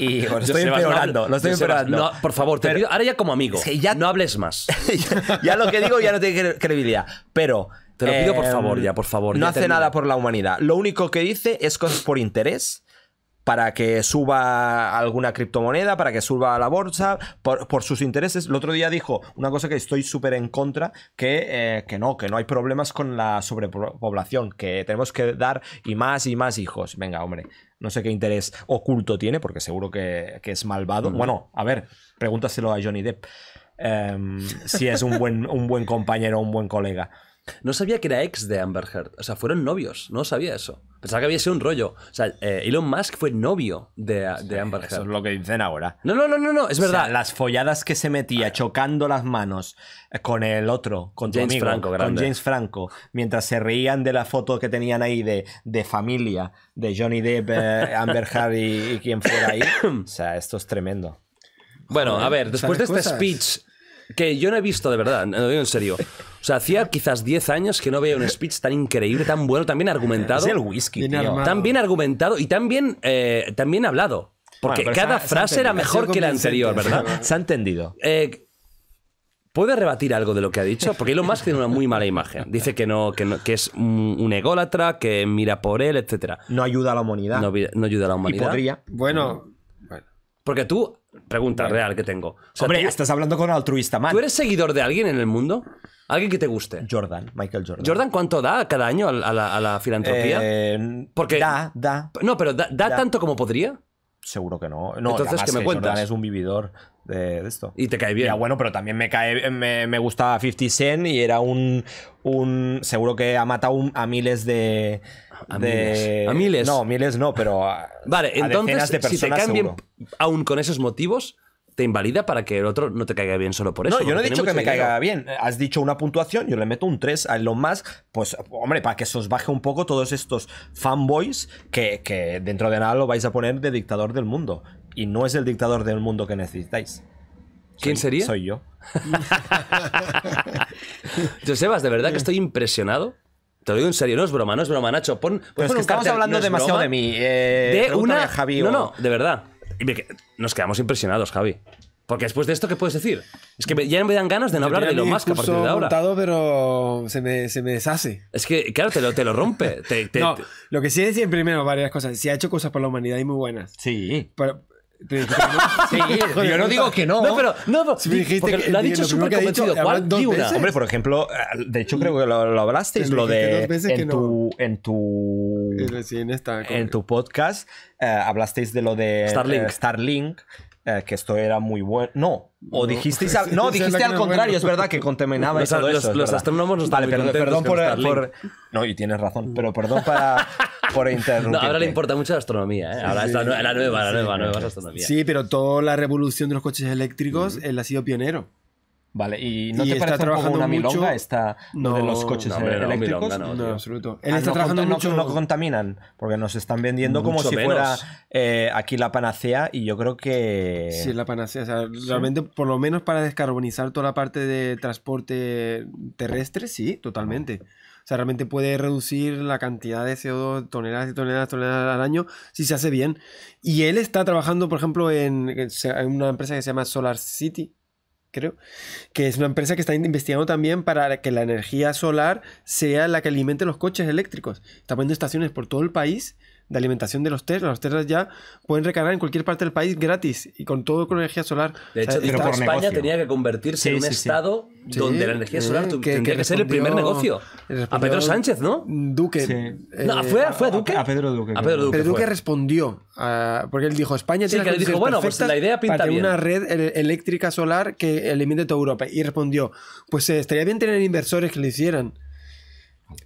estoy empeorando, lo estoy empeorando. por favor, te ahora ya como amigo, que ya, no hables más. ya, lo que digo ya no tiene credibilidad, pero... Te lo pido por em, favor, ya, por favor. No hace nada por la humanidad. Lo único que dice es cosas por interés para que suba alguna criptomoneda, para que suba la bolsa, por, sus intereses. El otro día dijo una cosa que estoy súper en contra, que, eh, que no, que no hay problemas con la sobrepoblación, que tenemos que dar y más y más hijos. Venga, hombre, no sé qué interés oculto tiene, porque seguro que, es malvado. Bueno, a ver, pregúntaselo a Johnny Depp. Em, si es un buen, un buen compañero, un buen colega. No sabía que era ex de Amber Heard. O sea, fueron novios. No sabía eso. Pensaba que había sido un rollo. O sea, eh, Elon Musk fue novio de, de Amber Heard. Eso es lo que dicen ahora. No, no, no, no, no. Es verdad. las folladas que se metía ah. chocando las manos eh, con el otro, con James Franco, con James Franco, mientras se reían de la foto que tenían ahí de, familia, de Johnny Depp, eh, Amber Heard y, quien fuera ahí. O sea, esto es tremendo. Bueno, a ver, después de este speech que yo no he visto de verdad, no digo en serio. O sea, hacía quizás 10 años que no veía un speech tan increíble, tan bueno, tan bien argumentado. el whisky, Tan bien argumentado y tan bien, eh, hablado. Porque cada frase era mejor que la anterior, ¿verdad? Se ha entendido. Eh, ¿Puede rebatir algo de lo que ha dicho? Porque Elon Musk tiene una muy mala imagen. Dice que no, que, es un, ególatra, que mira por él, etc. No ayuda a la humanidad. No, no ayuda a la humanidad. Y podría. Bueno, porque tú, pregunta real que tengo. Hombre, estás hablando con un altruista, man. ¿Tú eres seguidor de alguien en el mundo? ¿Alguien que te guste? Jordan, Michael Jordan. ¿Jordan cuánto da cada año a la, filantropía? Eh, Porque, da, da. No, pero da, tanto como podría. Seguro que no. Entonces, que me cuentas? es un vividor de, esto. Y te cae bien. bueno, pero también me, cae, me, me gustaba 50 Cent y era un, Seguro que ha matado a miles de. A, de, miles. a miles. No, miles no, pero. vale, entonces, si aún con esos motivos, te invalida para que el otro no te caiga bien solo por eso. No, yo no he dicho que me caiga bien. Has dicho una puntuación, yo le meto un 3 a lo más Pues, hombre, para que se os baje un poco todos estos fanboys que, que dentro de nada lo vais a poner de dictador del mundo y no es el dictador del mundo que necesitáis. ¿Quién sería? Soy yo. Josebas, de verdad que estoy impresionado te lo digo en serio, no es broma, no es broma, Nacho. Pon, Pero es que estamos hablando demasiado de mí. Eh, de una. Javi No, no, de verdad. Nos quedamos impresionados, Javi. Porque después de esto, ¿qué puedes decir? Es que ya me dan ganas de no hablar de lo más que a partir de ahora. Montado, pero se me, se me deshace. Es que, claro, te lo, te lo rompe. te, te, no, lo que sí es decir primero varias cosas. Sí ha hecho cosas por la humanidad y muy buenas. Sí. Pero Sí, yo no digo que no. No, pero, no, si dijiste que, lo ha dicho súper convencido. Dicho, ¿Cuál? una. Hombre, por ejemplo, ah, de hecho creo que lo, lo hablasteis, lo de en tu, en tu, en tu, podcast, eh, hablasteis de lo de Starlink, eh, Starlink eh, que esto era muy bueno. No, o dijiste, no, dijiste al contrario, es verdad que contaminaba los, y eso, los astrónomos no Vale, perdón, por, No, y tienes razón, pero perdón para, por interrumpir. ahora le importa mucho la astronomía, ¿eh? Ahora es la, nueva, la nueva, sí, nueva, nueva astronomía. Sí, pero toda la revolución de los coches eléctricos, él ha sido pionero. ¿y no te parece una milonga mucho... esta de los coches eléctricos? No, no, Él ah, está trabajando mucho... no, contaminan, porque nos están vendiendo como si fuera eh, aquí la panacea y yo creo que... Sí, la panacea. realmente, por lo menos para descarbonizar toda la parte de transporte terrestre, sí, totalmente. O sea, realmente puede reducir la cantidad de CO2, toneladas y toneladas, toneladas al año, si se hace bien. Y él está trabajando, por ejemplo, en, en una empresa que se llama Solar City, creo, que es una empresa que está investigando también para que la energía solar sea la que alimente los coches eléctricos. Está poniendo estaciones por todo el país de alimentación de los Teslas. Los Teslas ya pueden recargar en cualquier parte del país gratis y con todo con energía solar. De hecho, España tenía que convertirse en un estado donde la energía solar eh, tendría que, ser el primer negocio. A Pedro Sánchez, ¿no? Duque. Eh, no, ¿fue, ¿fue, a Duque? A, Pedro Duque. Duque, Pero Duque respondió, porque él dijo, España tiene que las dijo, bueno, pues la idea pinta una red eléctrica solar que elimine toda Europa. Y respondió, pues eh, estaría bien tener inversores que lo hicieran.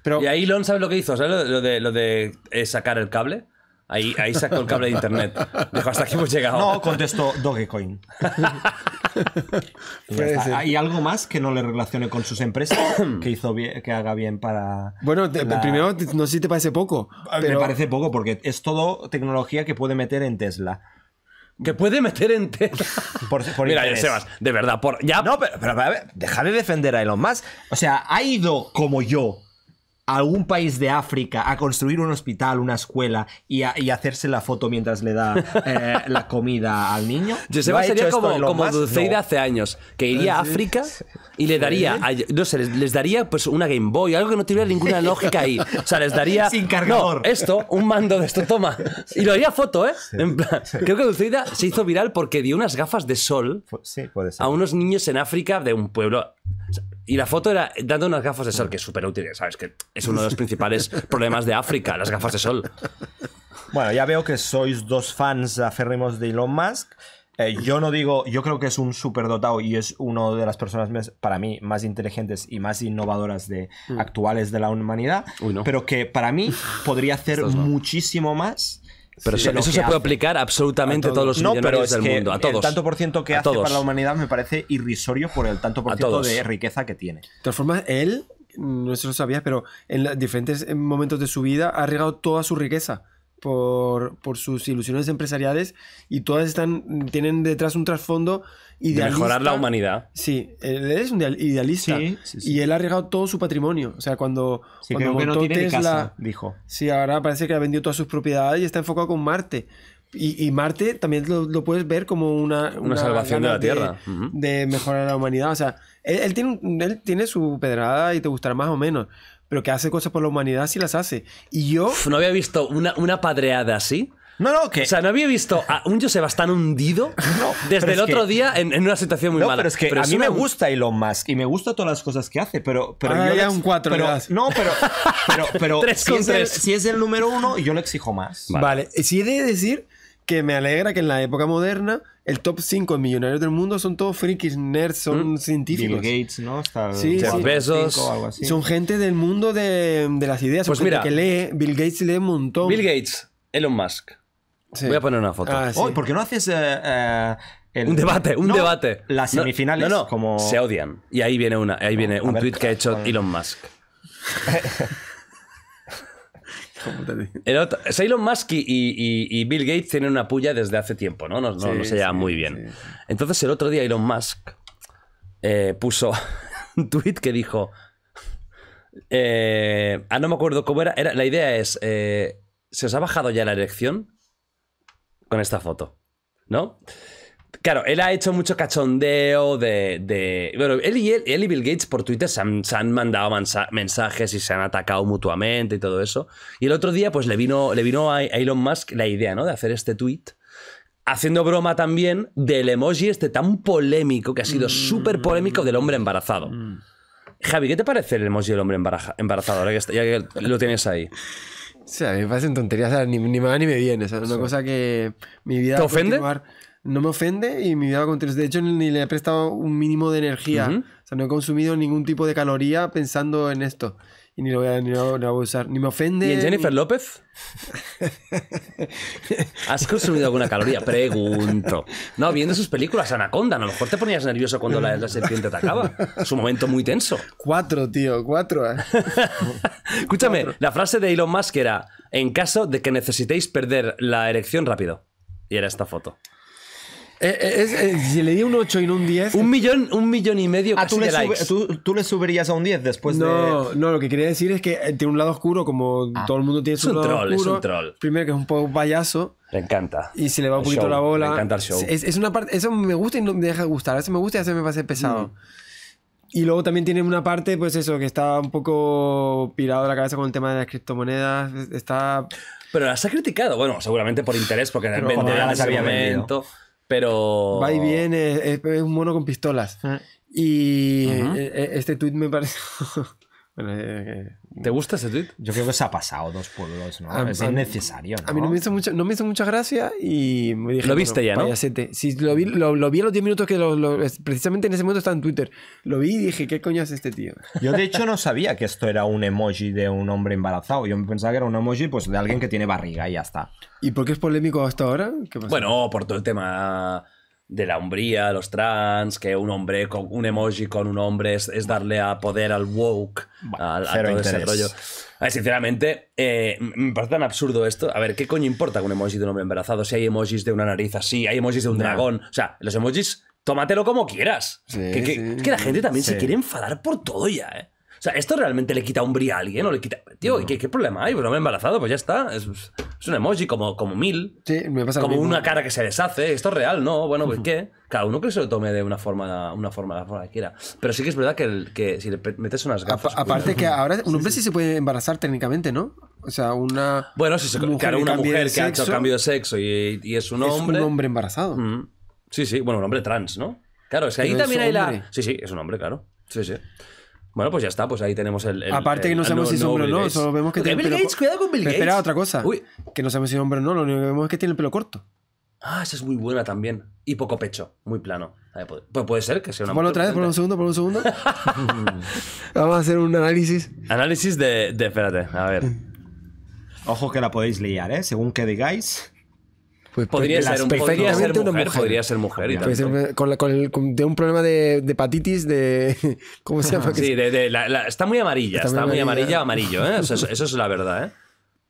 Pero... Y ahí Elon, sabe lo que hizo? ¿Sabes lo de, eh, sacar el cable? Ahí, ahí sacó el cable de internet. Dijo, hasta aquí hemos llegado. No, contestó Dogecoin. ¿Hay algo más que no le relacione con sus empresas que, hizo que haga bien para. Bueno, primero, no sé si te parece poco. Me parece poco porque es todo tecnología que puede meter en Tesla. Que puede meter en Tesla. Mira, Sebas, de verdad, Ya... No, pero, deja de defender a Elon más O sea, ha ido como yo a algún país de África a construir un hospital, una escuela y, hacerse la foto mientras le da eh, la comida al niño? Joseba sería como, como Dulceida hace años, que iría a África y le daría, no sé, les, daría pues una Game Boy, algo que no tuviera ninguna lógica ahí. O sea, les daría... esto, un mando de esto, toma. Y lo haría foto, ¿eh? En plan, creo que Dulceida se hizo viral porque dio unas gafas de sol a unos niños en África de un pueblo... Y la foto era dando unas gafas de sol, que es súper útil, ¿sabes? Que es uno de los principales problemas de África, las gafas de sol. Bueno, ya veo que sois dos fans aférrimos de Elon Musk. Eh, yo no digo, yo creo que es un dotado y es una de las personas más, para mí más inteligentes y más innovadoras de mm. actuales de la humanidad, pero que para mí podría hacer muchísimo más pero eso, se puede aplicar absolutamente a, todos los no, del mundo, a todos. El tanto por ciento que hace para la humanidad me parece irrisorio por el tanto por ciento de riqueza que tiene. De todas formas, él, no si lo sabía, pero en diferentes eh, momentos de su vida ha regado toda su riqueza. Por, sus ilusiones empresariales y todas están tienen detrás un trasfondo y De mejorar la humanidad. Sí, él eh, es un idealista. Y él ha arriesgado todo su patrimonio. O sea, cuando, cuando no tiene Casa, dijo. Sí, ahora parece que ha vendido todas sus propiedades y está enfocado con Marte. Y, Marte también lo, puedes ver como una. Una, salvación de la Tierra. De, mejorar la humanidad. O sea, él, él, tiene, él tiene su pedrada y te gustará más o menos pero que hace cosas por la humanidad sí las hace. Y yo. No había visto una, una padreada así no, no, que. O sea, no había visto a un Joe tan hundido desde el otro día en, en, una situación muy no, mala. Pero es que a mí me gusta Elon Musk y me gusta todas las cosas que hace, pero. pero ah, yo ya un 4 No, pero. tres si, es tres. El, si es el número uno, yo lo exijo más. Vale, vale. Eh, si he de decir que me alegra que en la época moderna el top 5 millonarios del mundo son todos frikis, nerds, son mm. científicos. Bill Gates, ¿no? sí, Son gente del mundo de, de las ideas, pues mira, que lee. Bill Gates lee un montón. Bill Gates, Elon Musk. Voy a poner una foto. Ah, no haces eh, eh, un debate? Un debate. Las semifinales no, se odian. Y ahí viene una, ahí viene un tweet que ha hecho Elon Musk. otro, Elon Musk y, Bill Gates tienen una puya desde hace tiempo, ¿no? No, se llevan muy bien. Entonces el otro día Elon Musk eh, puso un tweet que dijo, ah, no me acuerdo cómo era, la idea es, ¿se os ha bajado ya la elección con esta foto, ¿no? Claro, él ha hecho mucho cachondeo de. bueno, él y, Bill Gates por Twitter se han, mandado mensajes y se han atacado mutuamente y todo eso. Y el otro día, pues le vino, le vino a Elon Musk la idea, ¿no? De hacer este tweet. Haciendo broma también del emoji este tan polémico, que ha sido mm. súper polémico, del hombre embarazado. Mm. Javi, ¿qué te parece el emoji del hombre embarazado? ya que lo tienes ahí. O sea, me parecen tonterías, ni, me va ni me viene. es una cosa que mi vida... ¿Te ofende? No me ofende y mi vida va a continuar. De hecho, ni le he prestado un mínimo de energía. O sea, no he consumido ningún tipo de caloría pensando en esto ni lo voy a, me ofende. ¿Y Jennifer López? ¿Has consumido alguna caloría? Pregunto. No, viendo sus películas, Anaconda, a lo mejor te ponías nervioso cuando la, la serpiente atacaba. Es un momento muy tenso. Cuatro, tío, cuatro. ¿eh? Escúchame, la frase de Elon Musk era: en caso de que necesitéis perder la erección rápido. Y era esta foto. Eh, eh, es, eh, si le di un 8 y no un 10. Un millón, un millón y medio ah, tú, le subirías a un 10 después no, de. No, lo que quería decir es que tiene un lado oscuro, como ah. todo el mundo tiene su lado troll, Es un troll. Primero que es un poco payaso. Me encanta. Y se le va un poquito la bola. Me encanta el show. Es, una parte. Eso me gusta y no me deja gustar. Eso me gusta y veces me parece pesado. Mm. Y luego también tiene una parte, pues eso, que está un poco pirado de la cabeza con el tema de las criptomonedas. Está. Pero las ha criticado, bueno, seguramente por interés, porque venderá en ese pero. Va y viene, es, un mono con pistolas. Ah. Y eh, eh, este tuit me parece... Eh, eh, ¿Te gusta ese tweet? Yo creo que se ha pasado dos pueblos, ¿no? Ah, es necesario ¿no? A mí no me hizo mucha, no me hizo gracia y me dije... Lo viste ya, ¿no? lo vi, lo, vi, los 10 minutos que precisamente en ese momento estaba en Twitter. Lo vi y dije, ¿qué coño es este tío? Yo de hecho no sabía que esto era un emoji de un hombre embarazado. Yo pensaba que era un emoji pues, de alguien que tiene barriga y ya está. ¿Y por qué es polémico hasta ahora? Bueno, por todo el tema de la hombría, los trans, que un hombre con un emoji con un hombre es, darle a poder al woke, al a, todo rollo. sinceramente, eh, me parece tan absurdo esto. A ver, ¿qué coño importa un emoji de un hombre embarazado? Si hay emojis de una nariz así, hay emojis de un dragón. O sea, los emojis, tómatelo como quieras. que, es que la gente también se quiere enfadar por todo ya, ¿eh? O sea, ¿esto realmente le quita hombría a alguien? ¿O le quita... Tío, ¿qué, problema hay? Bueno, pues me he embarazado, pues ya está. Es, un emoji como, como mil. Sí, me pasa Como una cara que se deshace. Esto es real, ¿no? Bueno, pues qué. Cada uno que se lo tome de una forma, una forma, la forma que quiera. Pero sí que es verdad que, el, que si le metes unas gafas... aparte que ahora un hombre sí, se puede embarazar técnicamente, ¿no? O sea, una. Bueno, si se, mujer una mujer que ha hecho cambio de sexo y, es un hombre. Es un hombre embarazado. Mm. Sí, sí. Bueno, un hombre trans, ¿no? Claro, es que ahí también hay la. Sí, sí, es un hombre, claro. Sí, sí. Bueno, pues ya está, pues ahí tenemos el. el Aparte que no sabemos si es hombre o no, solo vemos que tiene. Bill Gates, cuidado con Bill Gates. Espera, otra cosa. Que no sabemos si es hombre o no, lo único que vemos es que tiene el pelo corto. Ah, esa es muy buena también. Y poco pecho, muy plano. Pues, pues puede, ser que sea una. Vamos otra vez, por un segundo, por un segundo. Vamos a hacer un análisis. Análisis de, de. Espérate, a ver. Ojo que la podéis liar, ¿eh? Según que digáis. Pues, pues, podría, ser, un, ser mujer, una Podría ser mujer y con, de un problema de, de, hepatitis, de. ¿Cómo se llama? sí, está muy amarilla, está, muy amarilla, amarillo. ¿eh? eso, es la verdad.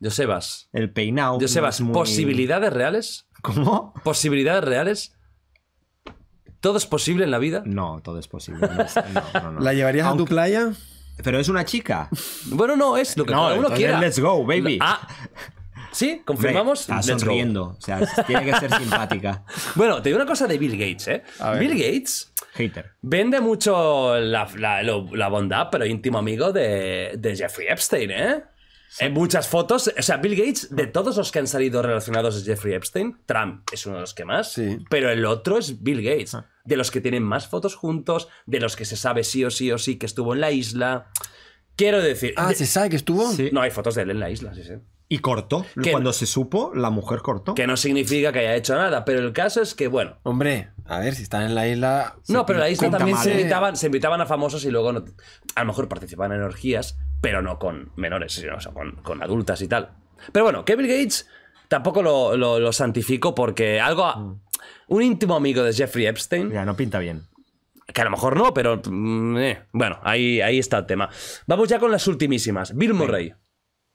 ¿eh? sebas, El peinado. yo sebas, ¿posibilidades reales? ¿Cómo? ¿Posibilidades reales? ¿Todo es posible en la vida? No, todo es posible. ¿La llevarías a tu playa? Pero es una chica. Bueno, no, es lo que no, cada uno quiera. Let's go, baby. Ah, ¿Sí? ¿Confirmamos? Está sonriendo. O sea, tiene que ser simpática. Bueno, te digo una cosa de Bill Gates, ¿eh? Bill Gates. Hater. Vende mucho la, bondad, pero íntimo amigo de, Jeffrey Epstein, ¿eh? En muchas fotos. O sea, Bill Gates, de todos los que han salido relacionados a Jeffrey Epstein, Trump es uno de los que más. Sí. Pero el otro es Bill Gates. Ah. De los que tienen más fotos juntos, de los que se sabe sí o sí o sí que estuvo en la isla. Quiero decir. Ah, ¿se sabe que estuvo? No, hay fotos de él en la isla, sí, sí. Y cortó. Cuando se supo, la mujer cortó. Que no significa que haya hecho nada, pero el caso es que, bueno. Hombre, a ver, si están en la isla. No, pero en la isla también se invitaban, se invitaban, a famosos y luego a lo mejor participaban en orgías, pero no con menores, sino con, adultas y tal. Pero bueno, Kevin Gates tampoco lo, lo, santifico porque algo. Mm. un íntimo amigo de Jeffrey Epstein. Ya, no pinta bien. Que a lo mejor no, pero. Mm, eh, bueno, ahí, ahí está el tema. Vamos ya con las ultimísimas. Bill Murray.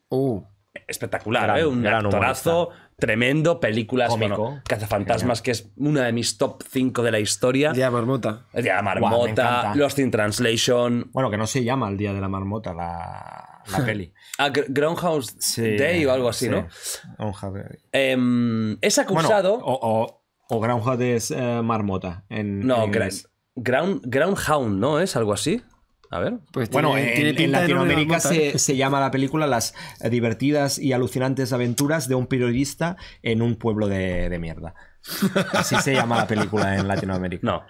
Uh espectacular, gran, ¿eh? un actorazo tremendo, películas Cómico. Bueno, Cazafantasmas, que es una de mis top 5 de la historia. El Día de Marmota. El Día de la Marmota, Lost in Translation. Bueno, que no se llama el Día de la Marmota, la, la peli. Ah, Day o algo así, ¿no? Em, es acusado. o, o, es eh, Marmota. no, Ground, Groundhound, ¿no? ¿Es algo así? A ver. Pues bueno, en, Latinoamérica se, se, llama la película Las divertidas y alucinantes aventuras de un periodista en un pueblo de, mierda. Así se llama la película en Latinoamérica. No.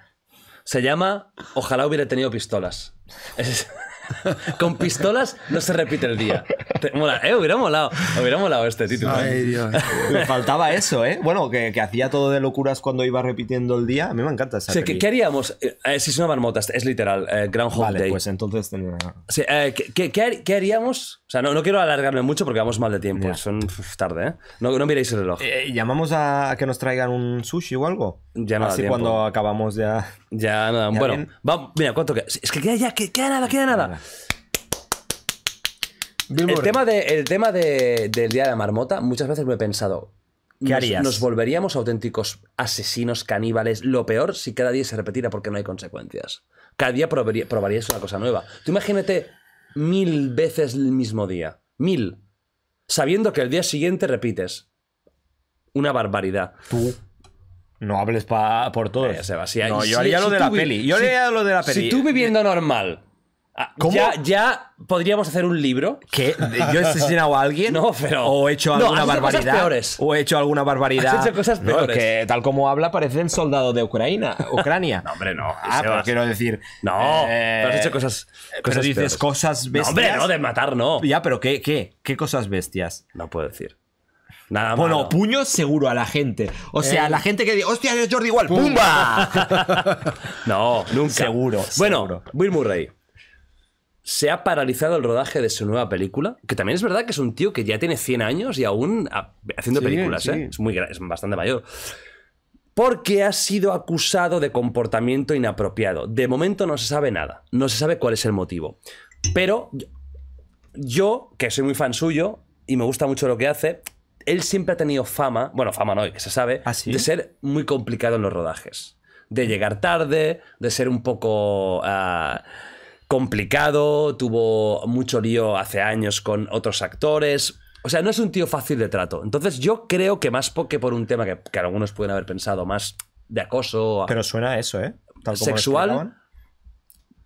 Se llama Ojalá hubiera tenido pistolas. Es... Con pistolas no se repite el día. Te, mola, eh, hubiera molado, hubiera molado este título. Ay, eh. Dios. Me faltaba eso, ¿eh? Bueno, que, que, hacía todo de locuras cuando iba repitiendo el día. A mí me encanta esa o ¿qué, ¿qué, haríamos? Eh, eh, si es una es literal, eh, Groundhog vale, pues entonces... Sí, eh, ¿qué, haríamos? O sea, no, quiero alargarme mucho porque vamos mal de tiempo. Son tarde, ¿eh? No, miréis el reloj. ¿Llamamos a que nos traigan un sushi o algo? Ya no Así cuando acabamos ya... Ya nada. bueno, mira, ¿cuánto queda? Es que queda ya, queda nada, queda nada. El tema, de, tema del Día de la Marmota, muchas veces me he pensado. ¿Qué nos, harías? Nos volveríamos auténticos asesinos, caníbales. Lo peor si cada día se repetiera porque no hay consecuencias. Cada día probarías una cosa nueva. Tú imagínate mil veces el mismo día. Mil. Sabiendo que el día siguiente repites. Una barbaridad. Tú. No hables por todos. Eh, no, yo haría lo de la peli. Yo haría lo de la peli. Si tú viviendo normal ya, ya podríamos hacer un libro. que ¿Yo he asesinado a alguien? No, pero. O he hecho alguna barbaridad. O he hecho alguna barbaridad. Has hecho cosas peores. que tal como habla, parecen soldado de Ucrania. Ucrania. no, hombre, no. Ah, quiero decir. No. Eh, has hecho cosas. cosas dices cosas bestias. No, hombre, no, de matar, no. Ya, pero ¿qué? ¿Qué, qué cosas bestias? No puedo decir. Nada bueno, puños seguro a la gente. O sea, eh. la gente que dice, hostia, es Jordi igual, ¡pumba! no, nunca. Seguro. Bueno, seguro. Will Murray se ha paralizado el rodaje de su nueva película, que también es verdad que es un tío que ya tiene 100 años y aún ah, haciendo películas, ¿eh? es, muy, es bastante mayor, porque ha sido acusado de comportamiento inapropiado. De momento no se sabe nada, no se sabe cuál es el motivo. Pero yo, que soy muy fan suyo y me gusta mucho lo que hace, él siempre ha tenido fama, bueno, fama no, que se sabe, ¿Ah, de ser muy complicado en los rodajes. De llegar tarde, de ser un poco... Ah, complicado, tuvo mucho lío hace años con otros actores. O sea, no es un tío fácil de trato. Entonces yo creo que más que por un tema que, algunos pueden haber pensado, más de acoso... Pero suena eso, ¿eh? sexual.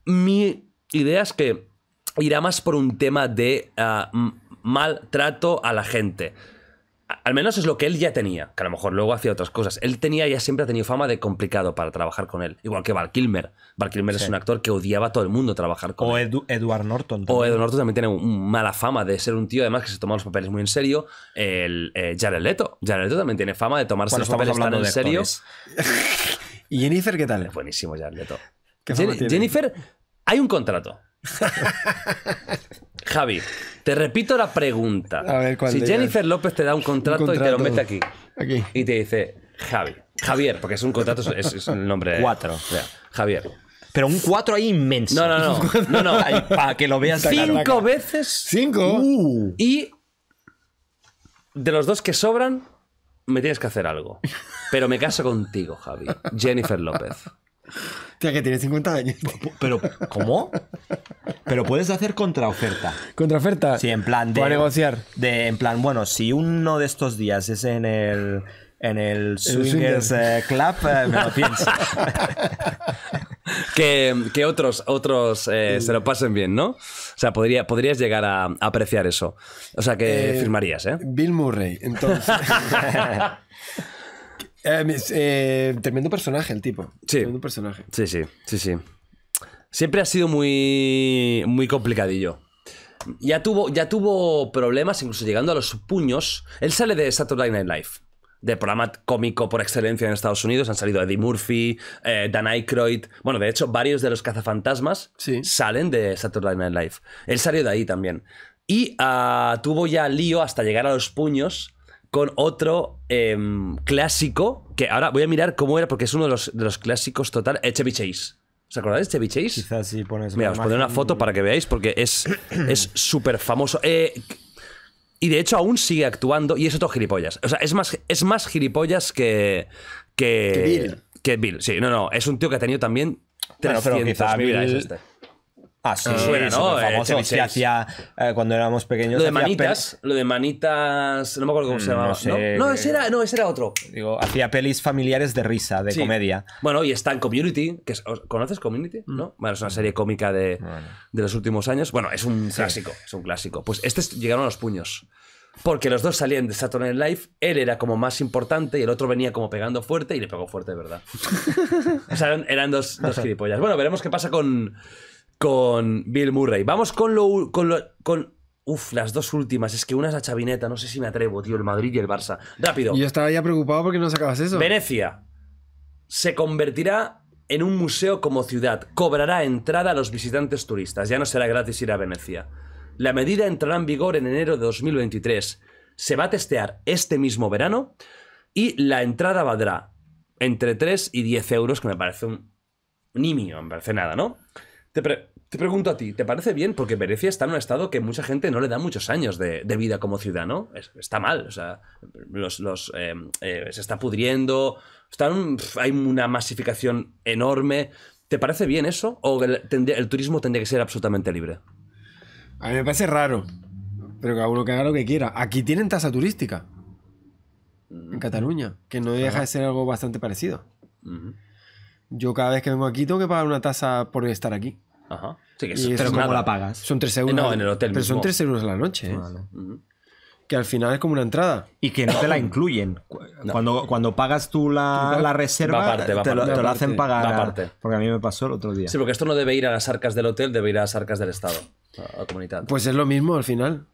Mi idea es que irá más por un tema de ah, maltrato a la gente al menos es lo que él ya tenía, que a lo mejor luego hacía otras cosas. Él tenía, ya siempre ha tenido fama de complicado para trabajar con él, igual que Val Kilmer. Val Kilmer es un actor que odiaba a todo el mundo trabajar con él. O Edward Norton. O Edward Norton también tiene mala fama de ser un tío, además, que se toma los papeles muy en serio. El, eh, Jared Leto. Jared Leto también tiene fama de tomarse los papeles tan en serio. ¿Y Jennifer qué tal? Buenísimo, Jared Leto. Jennifer, hay un contrato. Javi, te repito la pregunta. si Jennifer López te da un contrato, y te lo mete aquí, aquí. Y te dice, Javi. Javier, porque es un contrato, es, el un nombre. Cuatro. Javier. Pero un 4 ahí inmenso. No, no, no. para que lo veas. Cinco veces. Cinco. Y de los dos que sobran, me tienes que hacer algo. Pero me caso contigo, Javi. Jennifer López sea, que tiene 50 años. Pero, ¿cómo? Pero puedes hacer contraoferta. ¿Contraoferta? Sí, en plan de. Para negociar. De, en plan, bueno, si uno de estos días es en el. En el Swingers, eh, Club, eh, me lo pienso. que, otros, otros eh, se lo pasen bien, ¿no? O sea, podría, podrías llegar a, apreciar eso. O sea, que firmarías, ¿eh? Bill Murray, entonces. Eh, eh, tremendo personaje el tipo. Sí. personaje. Sí, sí, sí, sí. Siempre ha sido muy, muy complicadillo. Ya tuvo, ya tuvo problemas, incluso llegando a los puños. Él sale de Saturday Night Live, de programa cómico por excelencia en Estados Unidos. Han salido Eddie Murphy, eh, Dan Aykroyd. Bueno, de hecho, varios de los cazafantasmas salen de Saturday Night Live. Él salió de ahí también. Y ah, tuvo ya lío hasta llegar a los puños con otro em, clásico que ahora voy a mirar cómo era porque es uno de los, de los clásicos total, Chevy Chase. ¿Os acordáis de Chevy Chase? Quizás sí pones. Mira, os pondré una foto para que veáis porque es súper famoso. Eh, y de hecho aún sigue actuando y es otro gilipollas. O sea, es más, es más gilipollas que. Que, que Bill. sí. No, no. Es un tío que ha tenido también. 300, este. Ah, sí, hacía, cuando éramos pequeños. Lo de manitas, lo de manitas, no me acuerdo cómo se mm, llamaba. Eh, no, ese era, otro. Digo, hacía pelis familiares de risa, de comedia. Bueno, y está en Community, que ¿conoces Community? Mm. ¿No? Bueno, es una serie cómica de, los últimos años. Bueno, es un clásico, es un clásico. Pues este llegaron a los puños. Porque los dos salían de Saturday Night Live, él era como más importante y el otro venía como pegando fuerte y le pegó fuerte, verdad. o sea, eran, dos, dos gilipollas. Bueno, veremos qué pasa con, con Bill Murray. Vamos con lo. Con Uf, las dos últimas. Es que una es la chavineta. No sé si me atrevo, tío. El Madrid y el Barça. Rápido. Yo estaba ya preocupado porque no sacabas eso. Venecia se convertirá en un museo como ciudad. Cobrará entrada a los visitantes turistas. Ya no será gratis ir a Venecia. La medida entrará en vigor en enero de 2023. Se va a testear este mismo verano y la entrada valdrá entre 3 y 10 euros, que me parece un nimio, me parece nada, ¿no? Te, pregunto a ti, ¿te parece bien? Porque Venecia está en un estado que mucha gente no le da muchos años de, vida como ciudad, ¿no? está mal, o sea, los, los em, eh, se está pudriendo, están, hay una masificación enorme. ¿Te parece bien eso? ¿O el, turismo tendría que ser absolutamente libre? A mí me parece raro, pero cada uno que haga lo que quiera. Aquí tienen tasa turística, en mm. Cataluña, que no deja de ser algo bastante parecido. Yo cada vez que vengo aquí tengo que pagar una tasa por estar aquí. Ajá. Sí, eso, pero ¿cómo la pagas? Son tres eh, euros. No, en el hotel. Pero son tres euros a la noche. ¿eh? Que al final es como una entrada. Y que no te la incluyen. Cuando, cuando pagas tú la, reserva, te, lo, hacen pagar. Porque a mí me pasó el otro día. Sí, porque esto no debe ir a las arcas del hotel, debe ir a las arcas del Estado, Pues es lo mismo al final.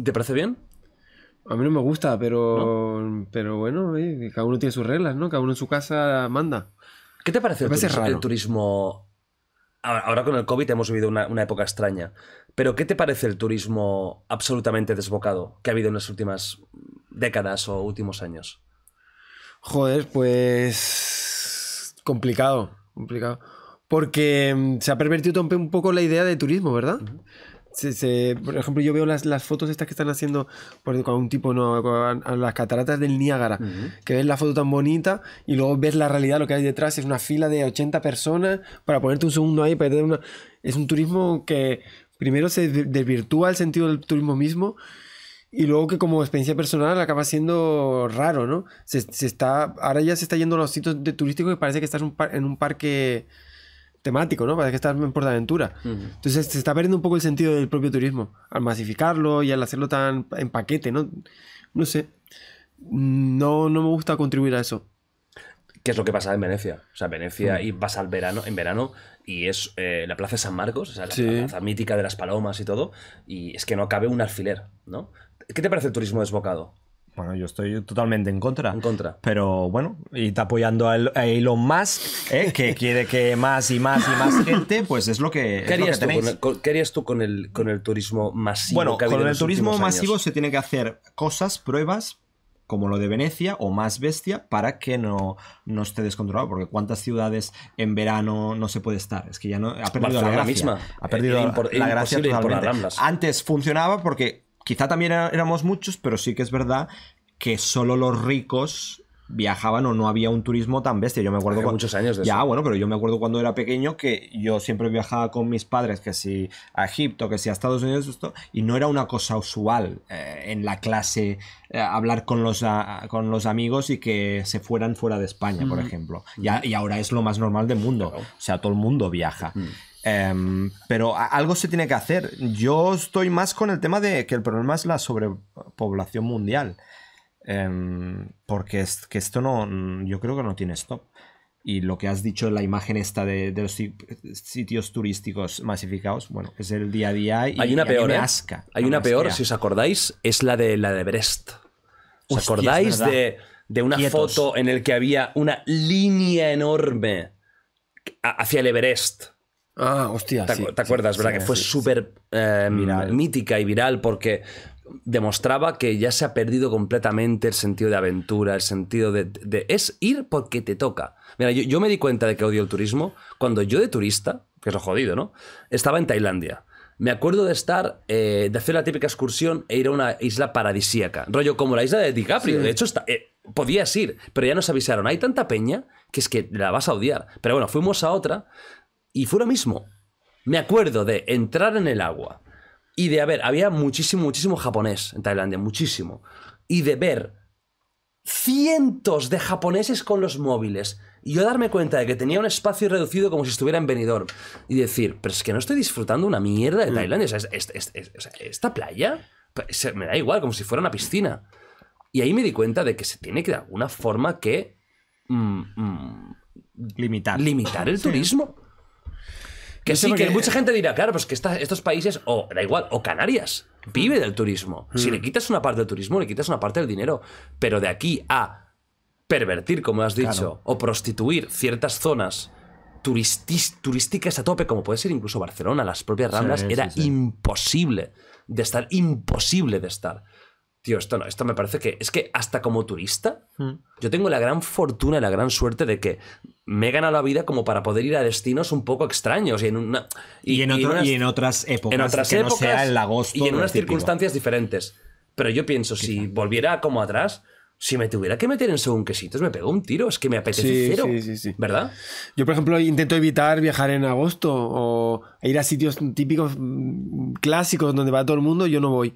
¿Te parece bien? A mí no me gusta, pero, pero bueno, eh, cada uno tiene sus reglas, ¿no? Cada uno en su casa manda. ¿Qué te parece el, turismo, Ahora, con el COVID hemos vivido una, época extraña, pero ¿qué te parece el turismo absolutamente desbocado que ha habido en las últimas décadas o últimos años? Joder, pues complicado, complicado. Porque mm, se ha pervertido un poco la idea de turismo, ¿verdad? por ejemplo, yo veo las, fotos estas que están haciendo con un tipo, no, las cataratas del Niágara, que ves la foto tan bonita y luego ves la realidad, lo que hay detrás, es una fila de 80 personas para ponerte un segundo ahí, Es un turismo que primero se desvirtúa el sentido del turismo mismo y luego que como experiencia personal acaba siendo raro, ¿no? Se, está, ahora ya se está yendo a los sitios de turísticos y parece que estás en un parque temático, ¿no? Parece que estás en PortAventura. aventura. Entonces se está perdiendo un poco el sentido del propio turismo al masificarlo y al hacerlo tan en paquete, ¿no? No sé. No, no me gusta contribuir a eso. ¿Qué es lo que pasa en Venecia? O sea, Venecia mm. y vas al verano, en verano y es eh, la plaza de San Marcos, o sea, la plaza mítica de las palomas y todo, y es que no cabe un alfiler, ¿no? ¿Qué te parece el turismo desbocado? Bueno, yo estoy totalmente en contra. En contra. Pero bueno, y está apoyando a Elon Musk, eh, que quiere que más y más y más gente, pues es lo que. ¿Qué harías, tú, con, tú con el, con el turismo masivo? Bueno, con el turismo masivo se tiene que hacer cosas, pruebas, como lo de Venecia o más bestia para que no, no esté descontrolado, porque cuántas ciudades en verano no se puede estar. Es que ya no ha perdido la gracia. Misma. Ha perdido la, eh, la gracia totalmente. Antes funcionaba porque Quizá también éramos muchos, pero sí que es verdad que solo los ricos viajaban o no había un turismo tan bestia. Yo me acuerdo. cuando, muchos años Ya, bueno, pero yo me acuerdo cuando era pequeño que yo siempre viajaba con mis padres, que si a Egipto, que si a Estados Unidos, esto, y no era una cosa usual eh, en la clase eh, hablar con los, con los amigos y que se fueran fuera de España, por mm. ejemplo. Mm. Y, y, ahora es lo más normal del mundo. O sea, todo el mundo viaja. Mm. Em, pero algo se tiene que hacer. Yo estoy más con el tema de que el problema es la sobrepoblación mundial. Em, porque esto no, mm, yo creo que no tiene stop. Y lo que has dicho en la imagen esta de, los sitios turísticos masificados, bueno, es el día a día y hay una peor, ¿eh? asca, Hay una peor, si os acordáis, es la de la de Brest. ¿Os acordáis de, una foto en la que había una línea enorme hacia el Everest? Ah, hostia. ¿Te, sí, ¿te acuerdas, verdad? que fue súper eh, mítica y viral porque demostraba que ya se ha perdido completamente el sentido de aventura, el sentido de... es ir porque te toca. Mira, yo, me di cuenta de que odio el turismo cuando yo de turista, que es lo jodido, ¿no? Estaba en Tailandia. Me acuerdo de estar, eh, de hacer la típica excursión e ir a una isla paradisíaca. Rollo como la isla de DiCaprio. De hecho, eh, podías ir, pero ya nos avisaron. Hay tanta peña que es que la vas a odiar. Pero bueno, fuimos a otra y fue lo mismo. Me acuerdo de entrar en el agua y de haber, había muchísimo, muchísimo japonés en Tailandia, muchísimo. Y de ver cientos de japoneses con los móviles. Y yo darme cuenta de que tenía un espacio reducido como si estuviera en Benidorm. Y decir, pero es que no estoy disfrutando una mierda de mm. Tailandia. O sea, esta playa pues, me da igual, como si fuera una piscina. Y ahí me di cuenta de que se tiene que de alguna forma que... Mm, mm, limitar. Limitar el turismo. Que sí, que mucha gente dirá, claro, pues que estos países, o da igual, o Canarias, vive del turismo. Si hmm. le quitas una parte del turismo, le quitas una parte del dinero. Pero de aquí a pervertir, como has dicho, o prostituir ciertas zonas turísticas a tope, como puede ser incluso Barcelona, las propias Ramblas, era imposible de estar, imposible de estar tío, esto no, esto me parece que es que hasta como turista, hmm. yo tengo la gran fortuna y la gran suerte de que me he ganado la vida como para poder ir a destinos un poco extraños y en una y, en, otras épocas, que no sea el agosto y en unas circunstancias diferentes. Pero yo pienso si volviera como atrás, si me tuviera que meter en según quesitos, me pegó un tiro. Es que me apetece cero. Sí, sí, sí. ¿Verdad? Yo, por ejemplo, intento evitar viajar en agosto o ir a sitios típicos mm, clásicos donde va todo el mundo. Yo no voy.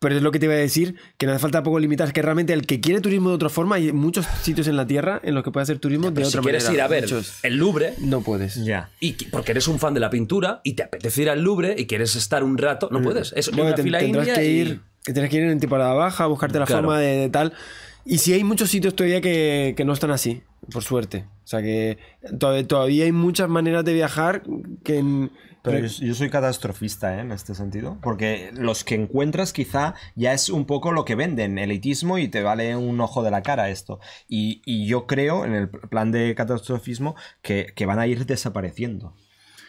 Pero es lo que te iba a decir, que no hace falta poco limitar, que realmente el que quiere turismo de otra forma, hay muchos sitios en la Tierra en los que puede hacer turismo de otra manera. Si quieres ir a ver el Louvre, no puedes. Ya. Y porque eres un fan de la pintura y te apetece ir al Louvre y quieres estar un rato, no mm. puedes. Es una te, tendrás que ir, que tienes que ir en temporada baja, buscarte la forma de, tal. Y si hay muchos sitios todavía que, que no están así, por suerte. O sea que todavía, todavía hay muchas maneras de viajar que en, pero yo, soy catastrofista ¿eh? en este sentido, porque los que encuentras quizá ya es un poco lo que venden, elitismo y te vale un ojo de la cara esto. Y, yo creo, en el plan de catastrofismo, que van a ir desapareciendo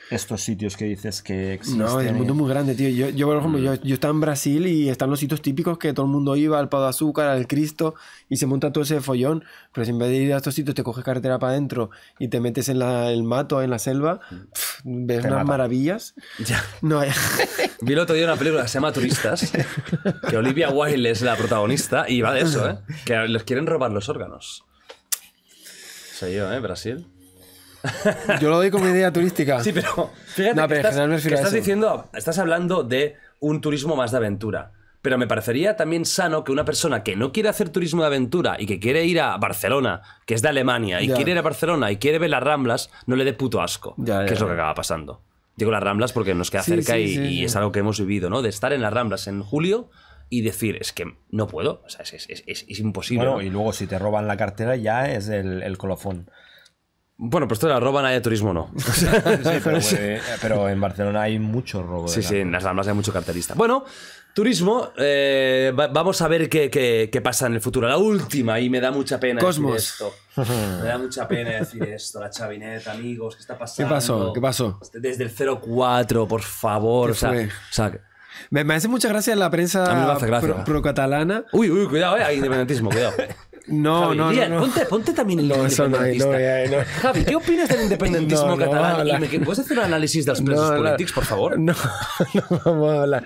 estos sitios que dices que existen. No, el mundo es muy grande, tío. Mm. Yo, yo, estaba en Brasil y están los sitios típicos que todo el mundo iba, al Pau de Azúcar, al Cristo, y se monta todo ese follón. Pero si en vez de ir a estos sitios te coges carretera para adentro y te metes en el mato, en la selva, mm. ves unas maravillas. Ya. No hay... Vi el otro día una película que se llama Turistas, que Olivia Wilde es la protagonista y va de eso, ¿eh? Que les quieren robar los órganos. Sé yo, ¿eh? Brasil. Yo lo doy como idea turística. Sí, pero fíjate que estás, que estás diciendo, estás hablando de un turismo más de aventura. Pero me parecería también sano que una persona que no quiere hacer turismo de aventura y que quiere ir a Barcelona, que es de Alemania, y quiere ir a Barcelona y quiere ver las Ramblas, no le dé puto asco, que es lo que acaba pasando. Digo las Ramblas porque nos queda cerca y, es algo que hemos vivido, ¿no? De estar en las Ramblas en julio y decir, es que no puedo, o sea, es, es, es, imposible. Bueno, y luego si te roban la cartera ya es el, el colofón. Bueno, pero esto de la roba nadie turismo no. pero, en Barcelona hay mucho robo. Sí, sí, en las Ramblas hay mucho carterista. Bueno, turismo, eh, vamos a ver qué, qué, qué, pasa en el futuro. La última, y me da mucha pena decir esto. Me da mucha pena decir esto, la chavineta, amigos, ¿qué está pasando? ¿Qué pasó? ¿Qué pasó? Este, desde el 04, por favor. me, hace mucha gracia la prensa pro-catalana. uy, uy, cuidado, eh, hay independentismo, cuidado. No, no, Ponte, ponte, también el no, independentista. No, no, Javi, ¿qué opinas del ¿Puedes hacer ¿Puedes hacer me, ¿Puedes un análisis de presos políticos, políticos, por favor? No, no vamos a hablar.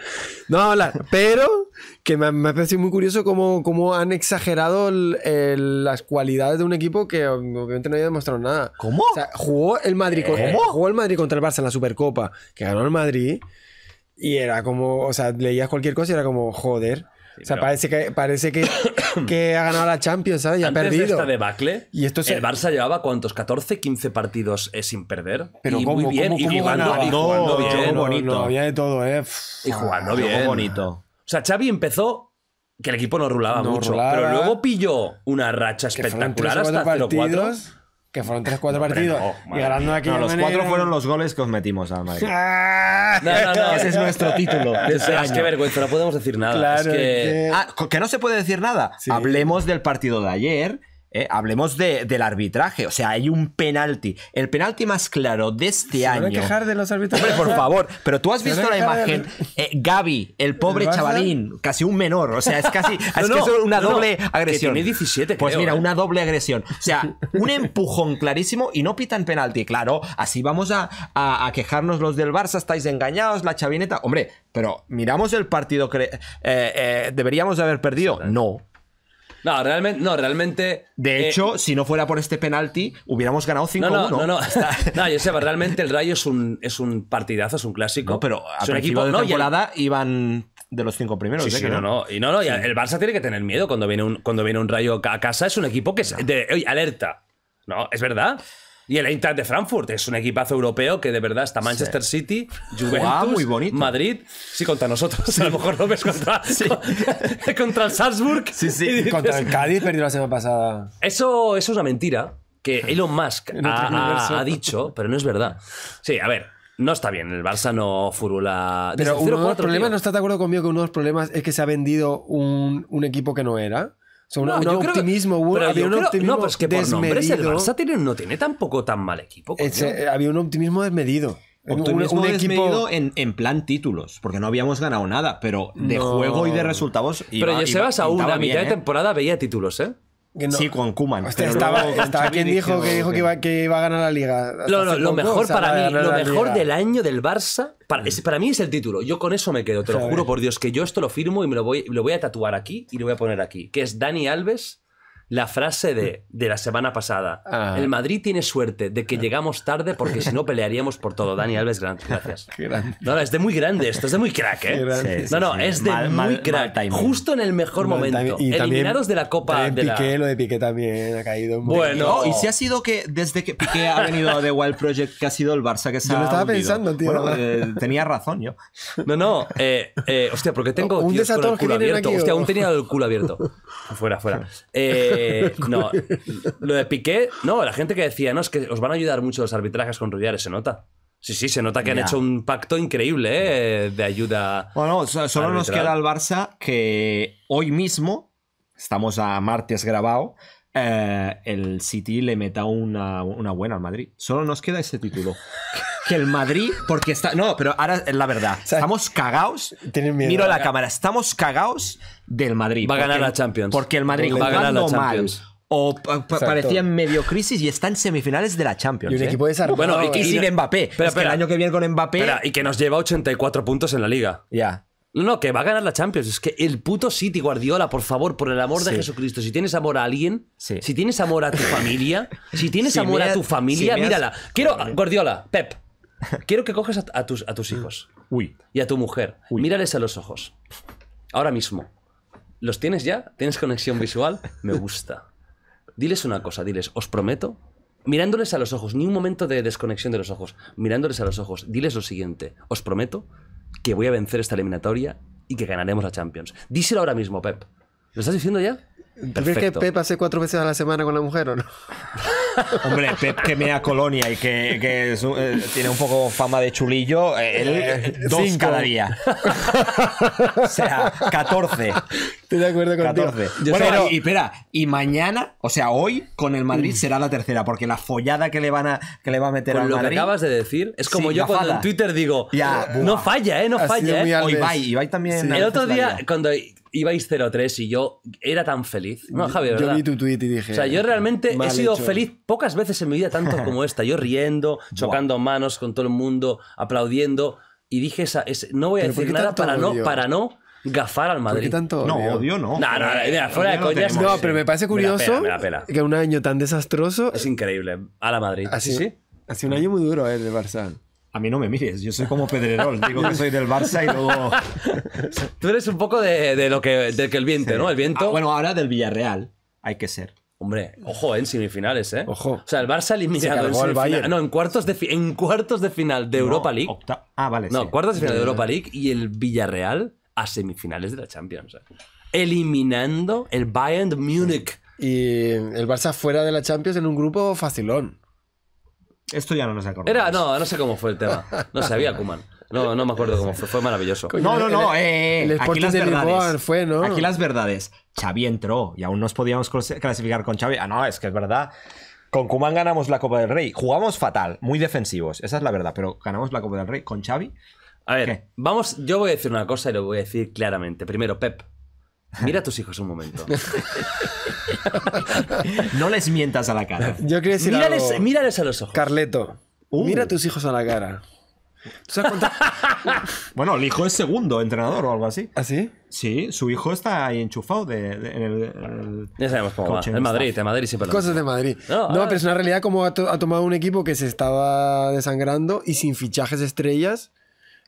No vamos a hablar. Pero que me, me parece muy curioso cómo, cómo han exagerado las cualidades de un equipo que obviamente no había demostrado nada. ¿Cómo? O sea, jugó el Madrid, jugó el Madrid contra el Barça en la Supercopa, que ganó el Madrid. Y era como, o sea, leías cualquier cosa y era como, joder o sea, parece que, parece que, que, ha ganado la Champions, ¿sabes? Y Antes ha perdido. De esta debacle, y esto es el Barça llevaba cuántos, 14, 15 partidos eh, sin perder. Pero y ¿cómo, muy bien, cómo, y, cómo, jugando, no, y jugando, no, bien, no, bonito. había de todo, ¿eh? Y jugando bien. bonito. O sea, Xavi empezó que el equipo no rulaba mucho, pero luego pilló una racha espectacular hasta 0-4 que fueron 3-4 partidos no, No, los cuatro fueron los goles que os metimos al no, no, no. Ese es nuestro título. Este es que vergüenza, no podemos decir nada. Claro ah, que... no se puede decir nada. Hablemos del partido de ayer ¿eh? hablemos del arbitraje. O sea, hay un penalti. El penalti más claro de este año. quejar de los arbitrajes. Hombre, por favor. Pero tú has visto la imagen. Eh, Gaby, el pobre chavalín, casi un menor. O sea, es casi. una doble agresión. Pues mira, ¿eh? una doble agresión. O sea, un empujón clarísimo y no pitan penalti. Claro, así vamos a, quejarnos los del Barça. Estáis engañados, la chavineta. Hombre, pero miramos el partido que deberíamos haber perdido. No. No, realmente, no, realmente. De eh, hecho, si no fuera por este penalti, hubiéramos ganado 5-1. No, no, no, realmente el Rayo es un, es un partidazo, es un clásico. pero a un equipo de no, temporada iban de los 5 primeros. Sí, ¿eh? sí, no, no. no, no, el Barça tiene que tener miedo cuando viene un, cuando viene un Rayo a casa. Es un equipo que es de, oye, alerta. No, es verdad. Y el Eintracht de Frankfurt es un equipazo europeo que de verdad está Manchester City, Juventus, ah, muy bonito. Madrid. Sí, contra nosotros. A lo mejor lo ves contra, contra el Salzburg. Sí, sí. contra el Cádiz perdió la semana pasada. Eso, es una mentira que Elon Musk ha, dicho, pero no es verdad. Sí, a ver. No está bien, el Barça no furula. Desde pero uno de los problemas, no estás de acuerdo conmigo que uno de los problemas es que se ha vendido un, un equipo que no era no, un, optimismo, había optimismo. No, desmedido. el no tiene tampoco tan mal equipo. Eh, había un optimismo desmedido. Optimismo un, equipo en, en, plan títulos, porque no habíamos ganado nada, pero de juego y de resultados. pero Josebas se aún a mitad de ¿eh? temporada veía títulos, ¿eh? Sí, con Kuman. ¿Quién dijo que dijo que iba, a ganar la liga. lo mejor para mí, lo mejor del año del Barça, para, mm. para, mí es el título. Yo con eso me quedo, te lo juro por Dios, que yo esto lo firmo y me lo voy, lo voy a tatuar aquí y lo voy a poner aquí. Que es Dani Alves la frase de, mm. de la semana pasada. Ah. El Madrid tiene suerte de que ah. llegamos tarde porque si no pelearíamos por todo. Dani Alves, gracias. No, es de muy grande esto, es de muy crack, ¿eh? no, no, es de muy crack. justo en el mejor momento. Eliminados de la Copa. De Piqué, lo de Piqué también ha caído. bueno. y si ha sido que desde que Piqué ha venido de Wild Project, que ha sido el Barça que se Yo lo estaba pensando, eh, tenía razón yo. No, no, eh, eh hostia, porque tengo un tíos, con el culo abierto. hostia, aún tenía el culo abierto. Fuera, fuera. Eh, eh, no, lo de Piqué, no, la gente que decía, no, es que os van a ayudar mucho los arbitrajes con Rubiales, se nota. Sí, sí, se nota que han hecho un pacto increíble eh, de ayuda. Bueno, solo nos queda al Barça que hoy mismo, estamos a martes grabado, eh, el City le meta una, una, buena al Madrid. Solo nos queda ese título. que el Madrid, porque está. No, pero ahora es la verdad. estamos cagados. miro a la cámara. Estamos cagados del Madrid. Va a ganar la Champions. Porque el Madrid va a ganar la Champions. Mal, o parecía en medio crisis y está en semifinales de la Champions. Y un ¿eh? equipo equipo Sarri. Bueno, y, sin Mbappé. Pero, el año que viene con Mbappé. y que nos lleva 84 puntos en la liga. Ya. No, no, que va a ganar la Champions. Es que el puto City, Guardiola, por favor, por el amor de Jesucristo, si tienes amor a alguien, si tienes amor a tu familia, si tienes amor a tu familia, mírala. Quiero, Guardiola, Pep, quiero que coges a, tus, a tus mm. hijos. Uy. Y a tu mujer. Mírales a los ojos. Ahora mismo. ¿Los tienes ya? ¿Tienes conexión visual? Me gusta. Diles una cosa, diles, os prometo, mirándoles a los ojos, ni un momento de desconexión de los ojos, mirándoles a los ojos, diles lo siguiente, os prometo que voy a vencer esta eliminatoria y que ganaremos la Champions. Díselo ahora mismo, Pep. ¿Lo estás diciendo ya? ¿Tú crees que Pep hace cuatro veces a la semana con la mujer o no? Hombre, Pep que mea Colonia y que, que eh, tiene un poco fama de chulillo, él, eh, eh, dos cada día. o sea, 14. Estoy de acuerdo contigo. 14. Bueno, pero... y, espera, y mañana, o sea, hoy con el Madrid mm. será la tercera, porque la follada que le van a que le va a meter con lo que acabas de decir, es como yo cuando en Twitter digo, ya, no falla, eh, no falla, eh. O Ibai, Ibai también. El otro día cuando ibais 0-3 y yo era tan feliz yo vi tu tweet y dije. yo realmente he sido feliz pocas veces en mi vida tanto como esta. Yo riendo, chocando manos con todo el mundo, aplaudiendo. Y dije, esa, no voy a decir nada para no, para no gafar al Madrid. tanto no, odio no. No, no, eh, fuera de coñas. No, pero me parece curioso que un año tan desastroso. Es increíble. A la Madrid. Así ¿Ah, sí. Hace un año muy duro ¿eh? de Barça. A mí no me mires, yo soy como Pedrerol, digo que soy del Barça y luego... Tú eres un poco de, lo que, que el viento, ¿no? El viento... Ah, bueno, ahora del Villarreal hay que ser. Hombre, ojo, en semifinales, ¿eh? Ojo. O sea, el Barça eliminado en semifinales. No, en cuartos de, en cuartos de final de Europa League. Ah, vale. No, cuartos de final de Europa League y el Villarreal a semifinales de la Champions. Eliminando el Bayern de Múnich. Y el Barça fuera de la Champions en un grupo facilón. Esto ya no nos acordamos. Era, no, no sé cómo fue el tema. No sabía Kuman. No, no me acuerdo cómo fue, fue maravilloso. No, no, no, el eh, eh, eh, aquí las verdades. Fue, ¿no? Aquí las verdades. Xavi entró y aún nos podíamos clasificar con Xavi. Ah, no, es que es verdad. Con Kuman ganamos la Copa del Rey. Jugamos fatal, muy defensivos, esa es la verdad, pero ganamos la Copa del Rey con Xavi. A ver, vamos, yo voy a decir una cosa y lo voy a decir claramente. Primero, Pep, Mira a tus hijos un momento. no les mientas a la cara. Yo quería decir mírales, algo. mírales a los ojos. Carleto, uh. mira a tus hijos a la cara. ¿Tú sabes bueno, el hijo es segundo entrenador o algo así. ¿Ah, sí? Sí, su hijo está ahí enchufado de, en, el, Ya sabemos cómo va. En Madrid, en Madrid sí. Cosas de Madrid. No, ah. pero es una realidad como ha, ha tomado un equipo que se estaba desangrando y sin fichajes estrellas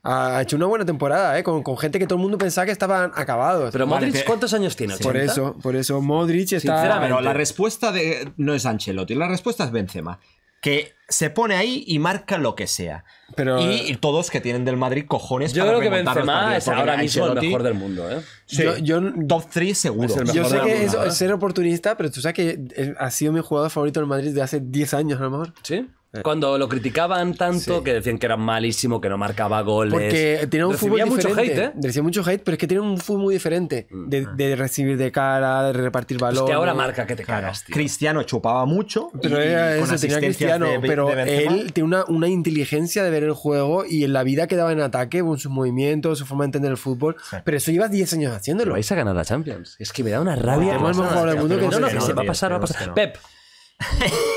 ha hecho una buena temporada, ¿eh? Con, gente que todo el mundo pensaba que estaban acabados. Pero Modric, ¿cuántos años tiene? Por eso, por eso Modric está... pero la respuesta de, no es Ancelotti, la respuesta es Benzema. Que se pone ahí y marca lo que sea. Eh, y, todos que tienen del Madrid cojones Yo creo que Benzema es ahora mismo el mejor del mundo, ¿eh? yo, yo, top 3 seguro. Yo sé que ser oportunista, pero tú sabes que eh, ha sido mi jugador favorito del Madrid de hace 10 años a lo mejor. Sí. Eh, Cuando lo criticaban tanto que decían que era malísimo, que no marcaba goles. Porque tenía un fútbol mucho hate, ¿eh? Decía mucho hate, pero es que tiene un fútbol muy diferente. Mm. De, recibir de cara, de repartir valor. Es pues que ahora marca que te cagas, Cristiano chupaba mucho. Pero era eso, tenía Cristiano. pero él tiene una, inteligencia de ver el juego y en la vida quedaba en ataque con sus movimientos, su forma de entender el fútbol. Pero eso llevas 10 años haciéndolo. Pero vais a ganar la Champions. Es que me da una rabia. no, no, no, se va a pasar, va a pasar. Pep,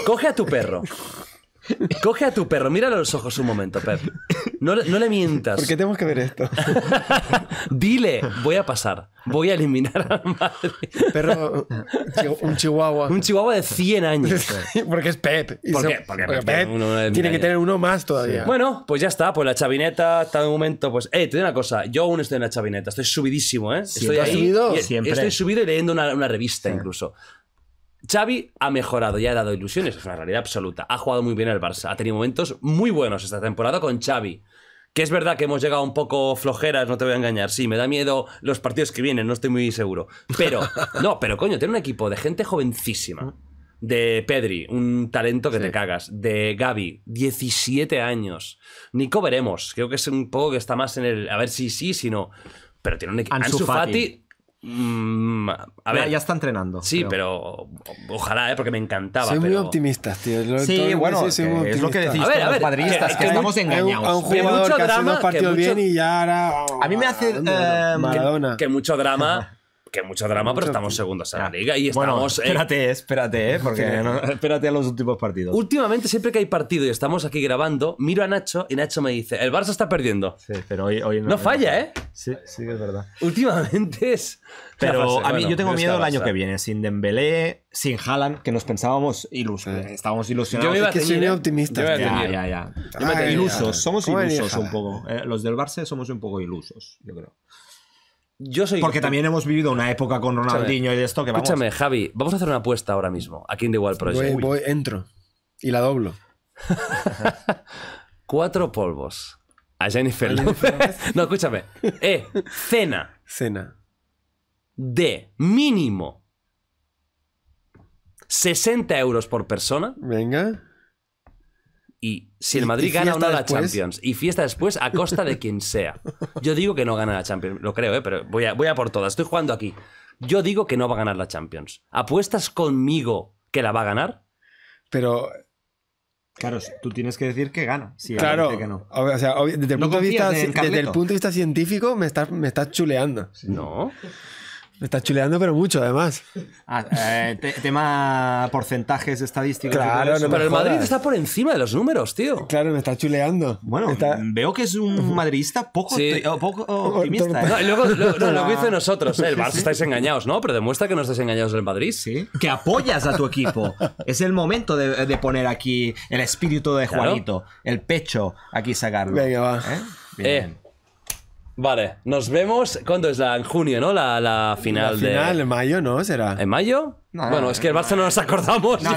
coge a tu perro. Coge a tu perro, míralo a los ojos un momento, Pep. No, le mientas. Porque tenemos que ver esto? Dile, voy a pasar. Voy a eliminar a madre. Perro, un chihuahua. Un chihuahua de 100 años. porque es Pep. ¿Por qué? Porque, Pep tiene, que tener uno más todavía. Bueno, pues ya está. Pues la chavineta está de momento. Pues, eh, te digo una cosa. Yo aún estoy en la chavineta. Estoy subidísimo, ¿eh? Estoy ahí, subido? Estoy subido y leyendo una, revista incluso. Xavi ha mejorado y ha dado ilusiones, es una realidad absoluta. Ha jugado muy bien el Barça, ha tenido momentos muy buenos esta temporada con Xavi. Que es verdad que hemos llegado un poco flojeras, no te voy a engañar. Sí, me da miedo los partidos que vienen, no estoy muy seguro. Pero, no, pero coño, tiene un equipo de gente jovencísima. Mm. De Pedri, un talento que te cagas. De Gaby, 17 años. Nico veremos, creo que es un poco que está más en el. A ver si sí, si no. Pero tiene un equipo. Ansu, Fati Mm, a ver, ya, ya, está entrenando. Sí, pero, pero ojalá, ¿eh? porque me encantaba. Soy pero... muy optimista, tío. Lo, sí, bueno, es, es lo que decís a ver, a ver, los padristas, que, que, estamos engañados. A un, jugador que, mucho que drama, hace dos partidos bien mucho... y ya ahora... Oh, a mí me oh, hace... Maradona. Eh, Maradona. que mucho drama... que mucho drama, pero estamos segundos en la liga y estamos. Bueno, eh, espérate, espérate, eh, porque no, espérate a los últimos partidos. Últimamente, siempre que hay partido y estamos aquí grabando, miro a Nacho y Nacho me dice: El Barça está perdiendo. Sí, pero hoy, hoy no. No falla, ¿eh? Sí, sí, es verdad. Últimamente es. Pero a mí yo tengo miedo el año que viene, sin Dembélé, sin Haaland, que nos pensábamos ilusos. Estábamos ilusionados. Yo iba a que ¿eh? optimista. Yo Ya, ya, ya. ilusos, somos ilusos un poco. los del Barça somos un poco ilusos, yo creo. Yo soy. Porque también hemos vivido una época con Ronaldinho y de esto que vamos. Escúchame, Javi, vamos a hacer una apuesta ahora mismo. ¿A en The igual, Project. Voy, entro. Y la doblo. Cuatro polvos. A Jennifer, no, escúchame. Eh, Cena. Cena. De Mínimo. 60 euros por persona. Venga. Y si el Madrid gana o no la Champions y fiesta después a costa de quien sea. Yo digo que no gana la Champions, lo creo, ¿eh? pero voy a, voy a por todas. Estoy jugando aquí. Yo digo que no va a ganar la Champions. ¿Apuestas conmigo que la va a ganar? Pero Claro, tú tienes que decir que gana. claro, desde, el punto de vista, científico me me estás chuleando. No. Me está chuleando, pero mucho, además. Ah, eh, tema porcentajes estadísticos. Claro, pero el Madrid está por encima de los números, tío. Claro, me está chuleando. Bueno, veo que es un madridista poco, oh, optimista. ¿eh? luego, lo, que dice nosotros, ¿eh? el Barça estáis engañados, ¿no? Pero demuestra que no estáis engañados el Madrid. Sí. Que apoyas a tu equipo. es el momento de, poner aquí el espíritu de Juanito, el pecho, aquí sacarlo. Venga, va. Bien. Vale, nos vemos. ¿Cuándo es la? En junio, ¿no? La, la final, de. en mayo, ¿no? ¿Será? ¿En mayo? bueno, es que el Barça no nos acordamos. No,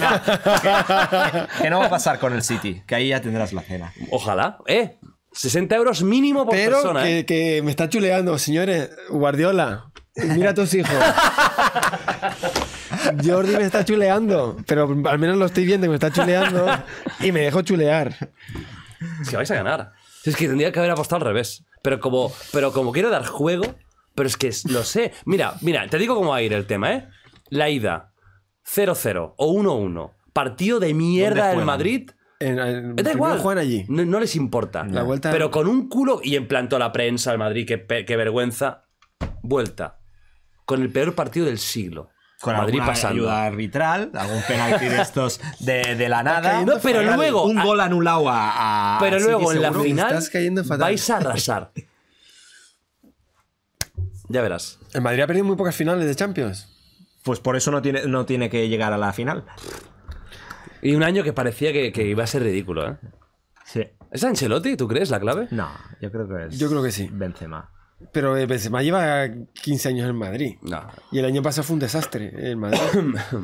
que, no va a pasar con el City, que ahí ya tendrás la cena. Ojalá, ¿eh? 60 euros mínimo por Pero persona. Que, ¿eh? que me está chuleando, señores. Guardiola, mira a tus hijos. Jordi me está chuleando, pero al menos lo estoy viendo que me está chuleando y me dejo chulear. Si vais a ganar. Es que tendría que haber apostado al revés. Pero como, pero como quiero dar juego, pero es que lo sé. Mira, mira, te digo cómo va a ir el tema, ¿eh? La ida 0-0 o 1-1. Partido de mierda del Madrid. En, igual. allí. No, les importa. Pero con un culo. Y en planto la prensa al Madrid, qué vergüenza. Vuelta. Con el peor partido del siglo con Madrid alguna pasando. ayuda arbitral, algún penalti de estos de, la nada. pero luego. Un ah, gol anulado a. pero luego en la final vais a arrasar. ya verás. En Madrid ha perdido muy pocas finales de Champions. Pues por eso no tiene, no tiene que llegar a la final. Y un año que parecía que, iba a ser ridículo, ¿eh? Sí. ¿Es Ancelotti, tú crees, la clave? No, yo creo que es. Yo creo que sí. Benzema. Pero eh, pues, más lleva 15 años en Madrid. Y el año pasado fue un desastre en Madrid.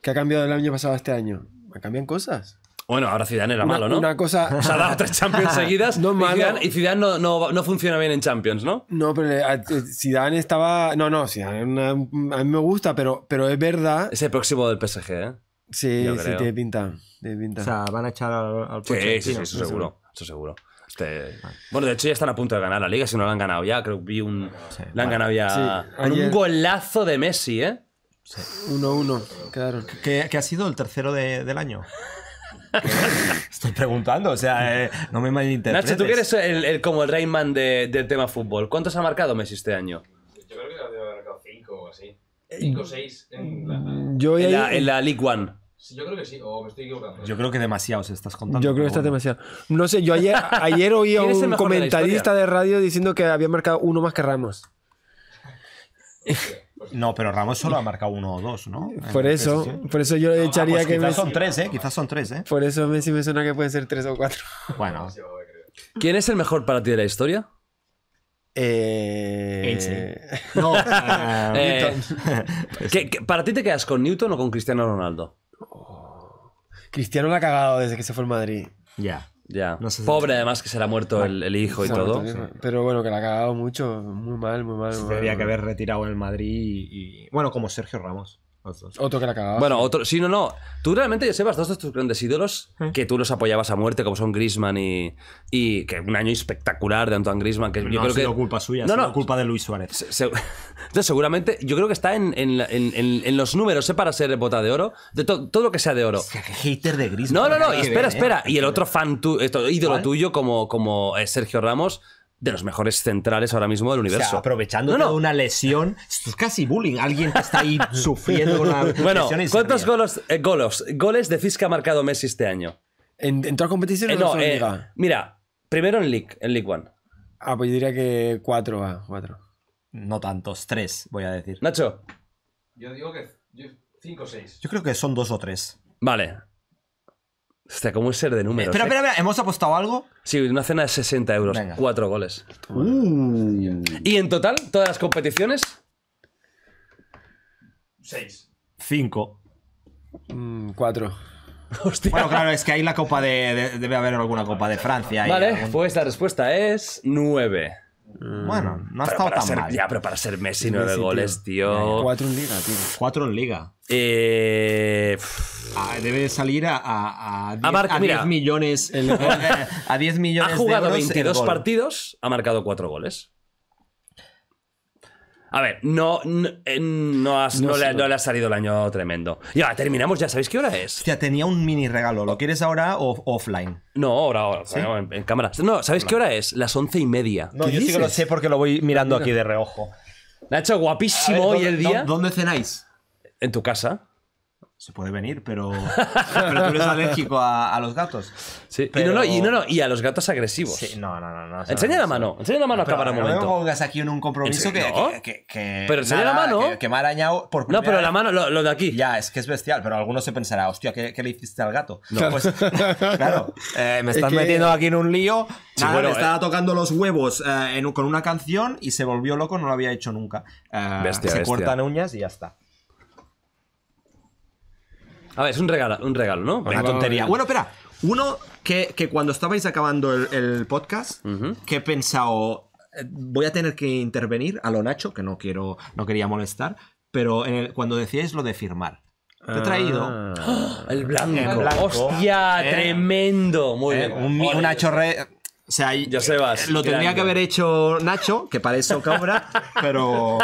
¿Qué ha cambiado el año pasado a este año? Cambian cosas. Bueno, ahora Zidane era malo, ¿no? Una cosa... O sea, ha dado tres Champions seguidas no y y no, no, no, funciona bien en Champions, ¿no? No, pero eh, eh, Zidane estaba... No, no, Zidane a mí me gusta, pero, pero es verdad... Es el próximo del PSG, ¿eh? Sí, sí, tiene pinta, tiene pinta. O sea, van a echar al, al Sí, sí, sí, eso seguro, eso seguro. Este, bueno, de hecho ya están a punto de ganar la liga, si no la han ganado ya. Creo que vi un. la han ganado ya. Un golazo de Messi, ¿eh? 1-1, claro. Que ha sido el tercero del año? Estoy preguntando, o sea, eh, no me malinterpretes. Nacho, tú que eres el, como el Rayman del tema fútbol, ¿cuántos ha marcado Messi este año? Yo creo que ha marcado 5 o así. 5 eh, o 6 en la, en la, en la League One yo creo que sí, o me estoy equivocando. Yo creo que demasiado se estás contando. Yo creo que estás demasiado. No sé, yo ayer, ayer oí a un comentarista de, radio diciendo que había marcado uno más que Ramos. No, pero Ramos solo ha marcado uno o dos, ¿no? Por eso, por eso yo le echaría que quizás son tres, ¿eh? Quizás son tres, ¿eh? Por eso Messi me suena que puede ser tres o cuatro. Bueno. ¿Quién es el mejor para ti de la historia? Eh... No. Ah, eh, para ti te quedas con Newton o con Cristiano Ronaldo? Oh. Cristiano la ha cagado desde que se fue al Madrid. Ya. Ya. Pobre, además, que ha muerto el, hijo y todo. Pero bueno, que la ha cagado mucho. Muy mal, muy mal. se que haber retirado en el Madrid y, Bueno, como Sergio Ramos. Otro que la Bueno, otro. Sí, no, no. Tú realmente, Sebas, dos de tus grandes ídolos eh. que tú los apoyabas a muerte, como son Grisman y. y que un año espectacular de Antoine Grisman. Que yo no, creo que No, culpa suya, no, culpa de Luis Suárez. Entonces, seguramente, yo creo que está en, en, los números, sé ¿eh? para ser bota de oro, de todo lo que sea de oro. hater de Grisman. No, no, no. espera, ¿eh? espera. Y el otro fan, tu, ídolo tuyo, como, como Sergio Ramos de los mejores centrales ahora mismo del universo. aprovechando Toda una lesión, esto es casi bullying. Alguien que está ahí sufriendo una Bueno, ¿cuántos eh, goles de Fisca ha marcado Messi este año? ¿En, en toda competición? Eh, no, Liga? Eh, mira, primero en League, en League One. Ah, pues yo diría que cuatro, a cuatro. No tantos, tres, voy a decir. Nacho. Yo digo que cinco o seis. Yo creo que son dos o tres. Vale, Hostia, ¿cómo es ser de números? Espera, ¿eh? espera, ¿hemos apostado algo? Sí, una cena de 60 euros, cuatro goles. Uh. Y en total, todas las competiciones. Seis. Cinco. Mm, cuatro. Hostia. Bueno, claro, es que ahí la copa de, Debe haber alguna copa de Francia. Vale, pues la respuesta es nueve. Mm. Bueno, no ha estado tan mal. Ya, pero para ser Messi, nueve goles, tío. tío. Cuatro en liga, tío. Cuatro en liga. Eh... Ah, debe salir a, a, a, a, 10 millones. a Ha jugado 22 partidos, ha marcado 4 goles. A ver, no, eh, no, le, ha salido el año tremendo. Ya, terminamos, ya sabéis qué hora es. Hostia, tenía un mini regalo. ¿Lo quieres ahora o offline? No, ahora, ahora. En, cámara. No, ¿sabéis qué hora es? Las once y media. No, yo sí que lo sé porque lo voy mirando aquí de reojo. Ha hecho guapísimo hoy el día. ¿Dónde cenáis? En tu casa se puede venir, pero, pero tú eres alérgico a, los gatos. Sí. Y, no, no, y, a los gatos agresivos. no, no, no. no enseña la mano, enseña la mano a cámara un momento. No pongas aquí en un compromiso que, que, Pero enseña la mano. Que, me ha arañado por No, pero la mano, lo, de aquí. Ya, es que es bestial, pero alguno se pensará, hostia, ¿qué, le hiciste al gato? No. Pues, claro, eh, me estás metiendo aquí en un lío. estaba eh. tocando los huevos eh, con una canción y se volvió loco, no lo había hecho nunca. se bestia. cortan uñas y ya está. A ver, es un regalo, un regalo ¿no? Una tontería. Bueno, espera. Uno que, cuando estabais acabando el, podcast, que he pensado, eh, voy a tener que intervenir a lo Nacho, que no, quiero, no quería molestar, pero cuando decíais lo de firmar. Te he ah. traído. el, blanco. el ¡Hostia! Eh. tremendo. Muy eh, bien. Un, Nacho O sea, lo tendría que haber hecho Nacho, que para eso cobra, pero,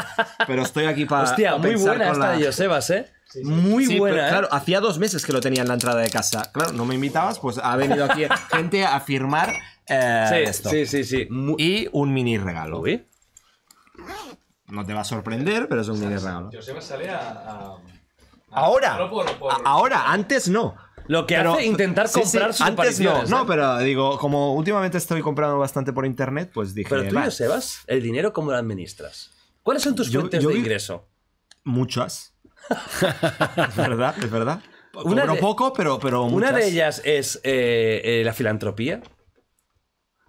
pero estoy aquí para. Hostia, muy buena esta de Josebas, ¿eh? Muy buena. ¿eh? Claro, hacía dos meses que lo tenía en la entrada de casa. Claro, no me invitabas, pues ha venido aquí gente a firmar esto. Eh, sí, sí, sí. Y un mini regalo. No te va a sorprender, pero es un mini regalo. a. ahora, ahora, antes no. Lo que hace intentar comprar Antes no, no, ¿eh? pero digo, como últimamente estoy comprando bastante por internet, pues dije. Pero tú, va. el dinero, ¿cómo lo administras? ¿Cuáles son tus fuentes de ingreso? Muchas es verdad, es verdad. bueno, poco, pero, pero muchas. Una de ellas es eh, eh, la filantropía.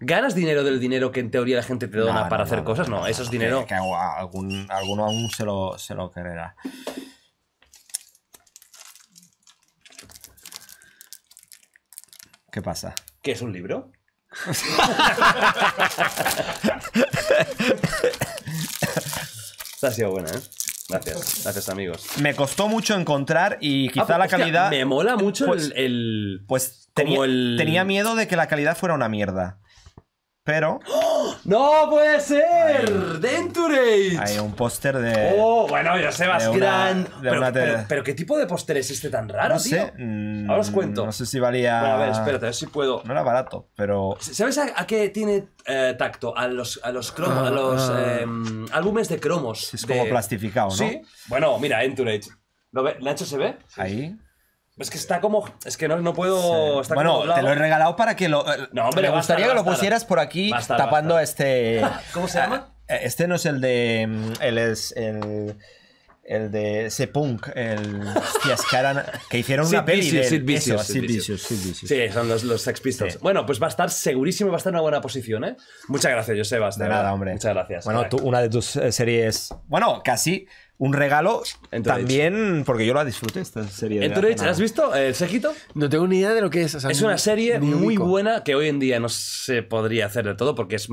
¿Ganas dinero del dinero que en teoría la gente te dona para hacer cosas? No, eso es dinero. Que, algún, alguno aún se lo, se lo quererá. ¿Qué pasa? ¿Qué es un libro? Esta ha sido buena, ¿eh? Gracias, gracias amigos. Me costó mucho encontrar y ah, quizá pues, la calidad. Me mola mucho pues, el, Pues tenía miedo de que la calidad fuera una mierda. Pero. ¡No puede ser! Hay, Hay un póster de. ¡Oh, bueno, ya sé, más Pero, ¿qué tipo de póster es este tan raro, no tío? Mm, Ahora os cuento. No sé si valía. a ver, espérate, a ver si puedo. No era barato, pero. ¿Sabes a, qué tiene eh, tacto? A los, a los, cromos, a ah, los ah. Em, álbumes de cromos. Es como plastificado, ¿no? Sí. Bueno, mira, Entourage. ¿La se ve? Ahí. Es que está como. Es que no, no puedo. bueno, te lo he regalado para que lo. Eh, no, hombre, me gustaría que lo pusieras por aquí tapando este. ¿Cómo se llama? Eh, eh, este no es el de. Él mm, es el. El de Sepunk. el. que, hicieron una peli Sí, son los, Sex Pistols. Bueno, pues va a estar segurísimo, va a estar en una buena posición, ¿eh? Muchas gracias, sebas De nada, hombre. Muchas gracias. Bueno, tú, una de tus series. Bueno, casi un regalo también porque yo la disfruté esta serie. Entre ¿has visto el séquito? No tengo ni idea de lo que es. es una serie muy buena que hoy en día no se podría hacer de todo porque es,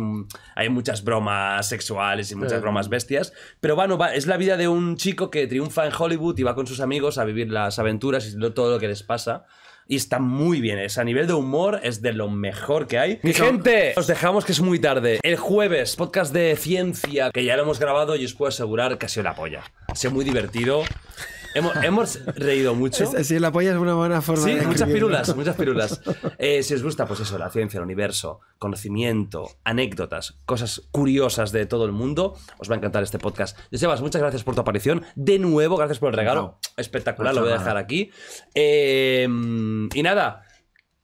hay muchas bromas sexuales y muchas eh. bromas bestias. Pero bueno, es la vida de un chico que triunfa en Hollywood y va con sus amigos a vivir las aventuras y todo lo que les pasa y está muy bien. Es a nivel de humor, es de lo mejor que hay. ¡Mi gente! Os dejamos que es muy tarde. El jueves, podcast de ciencia, que ya lo hemos grabado y os puedo asegurar que ha sido la polla. Ha sido muy divertido. Hemos, reído mucho. si la polla es una buena forma sí, muchas pirulas, muchas pirulas. Eh, si os gusta, pues eso, la ciencia, el universo, conocimiento, anécdotas, cosas curiosas de todo el mundo, os va a encantar este podcast. Sebas, muchas gracias por tu aparición. De nuevo, gracias por el regalo. Espectacular, lo voy a dejar aquí. Em, y nada,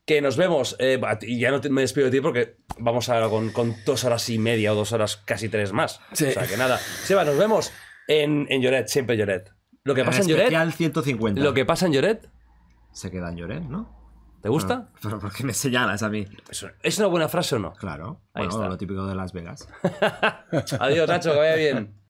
que nos vemos. y eh, ya no me despido de ti porque vamos a con, dos horas y media o dos horas, casi tres más. O sea que nada. Sebas nos vemos en, en Lloret, siempre Lloret. Lo que pasa en Lloret. 150. Lo que pasa en Lloret. Se queda en Lloret, ¿no? ¿Te gusta? pero ¿por qué me señalas a mí? ¿Es una buena frase o no? Claro. Ahí bueno, lo típico de Las Vegas. Adiós, Nacho, que vaya bien.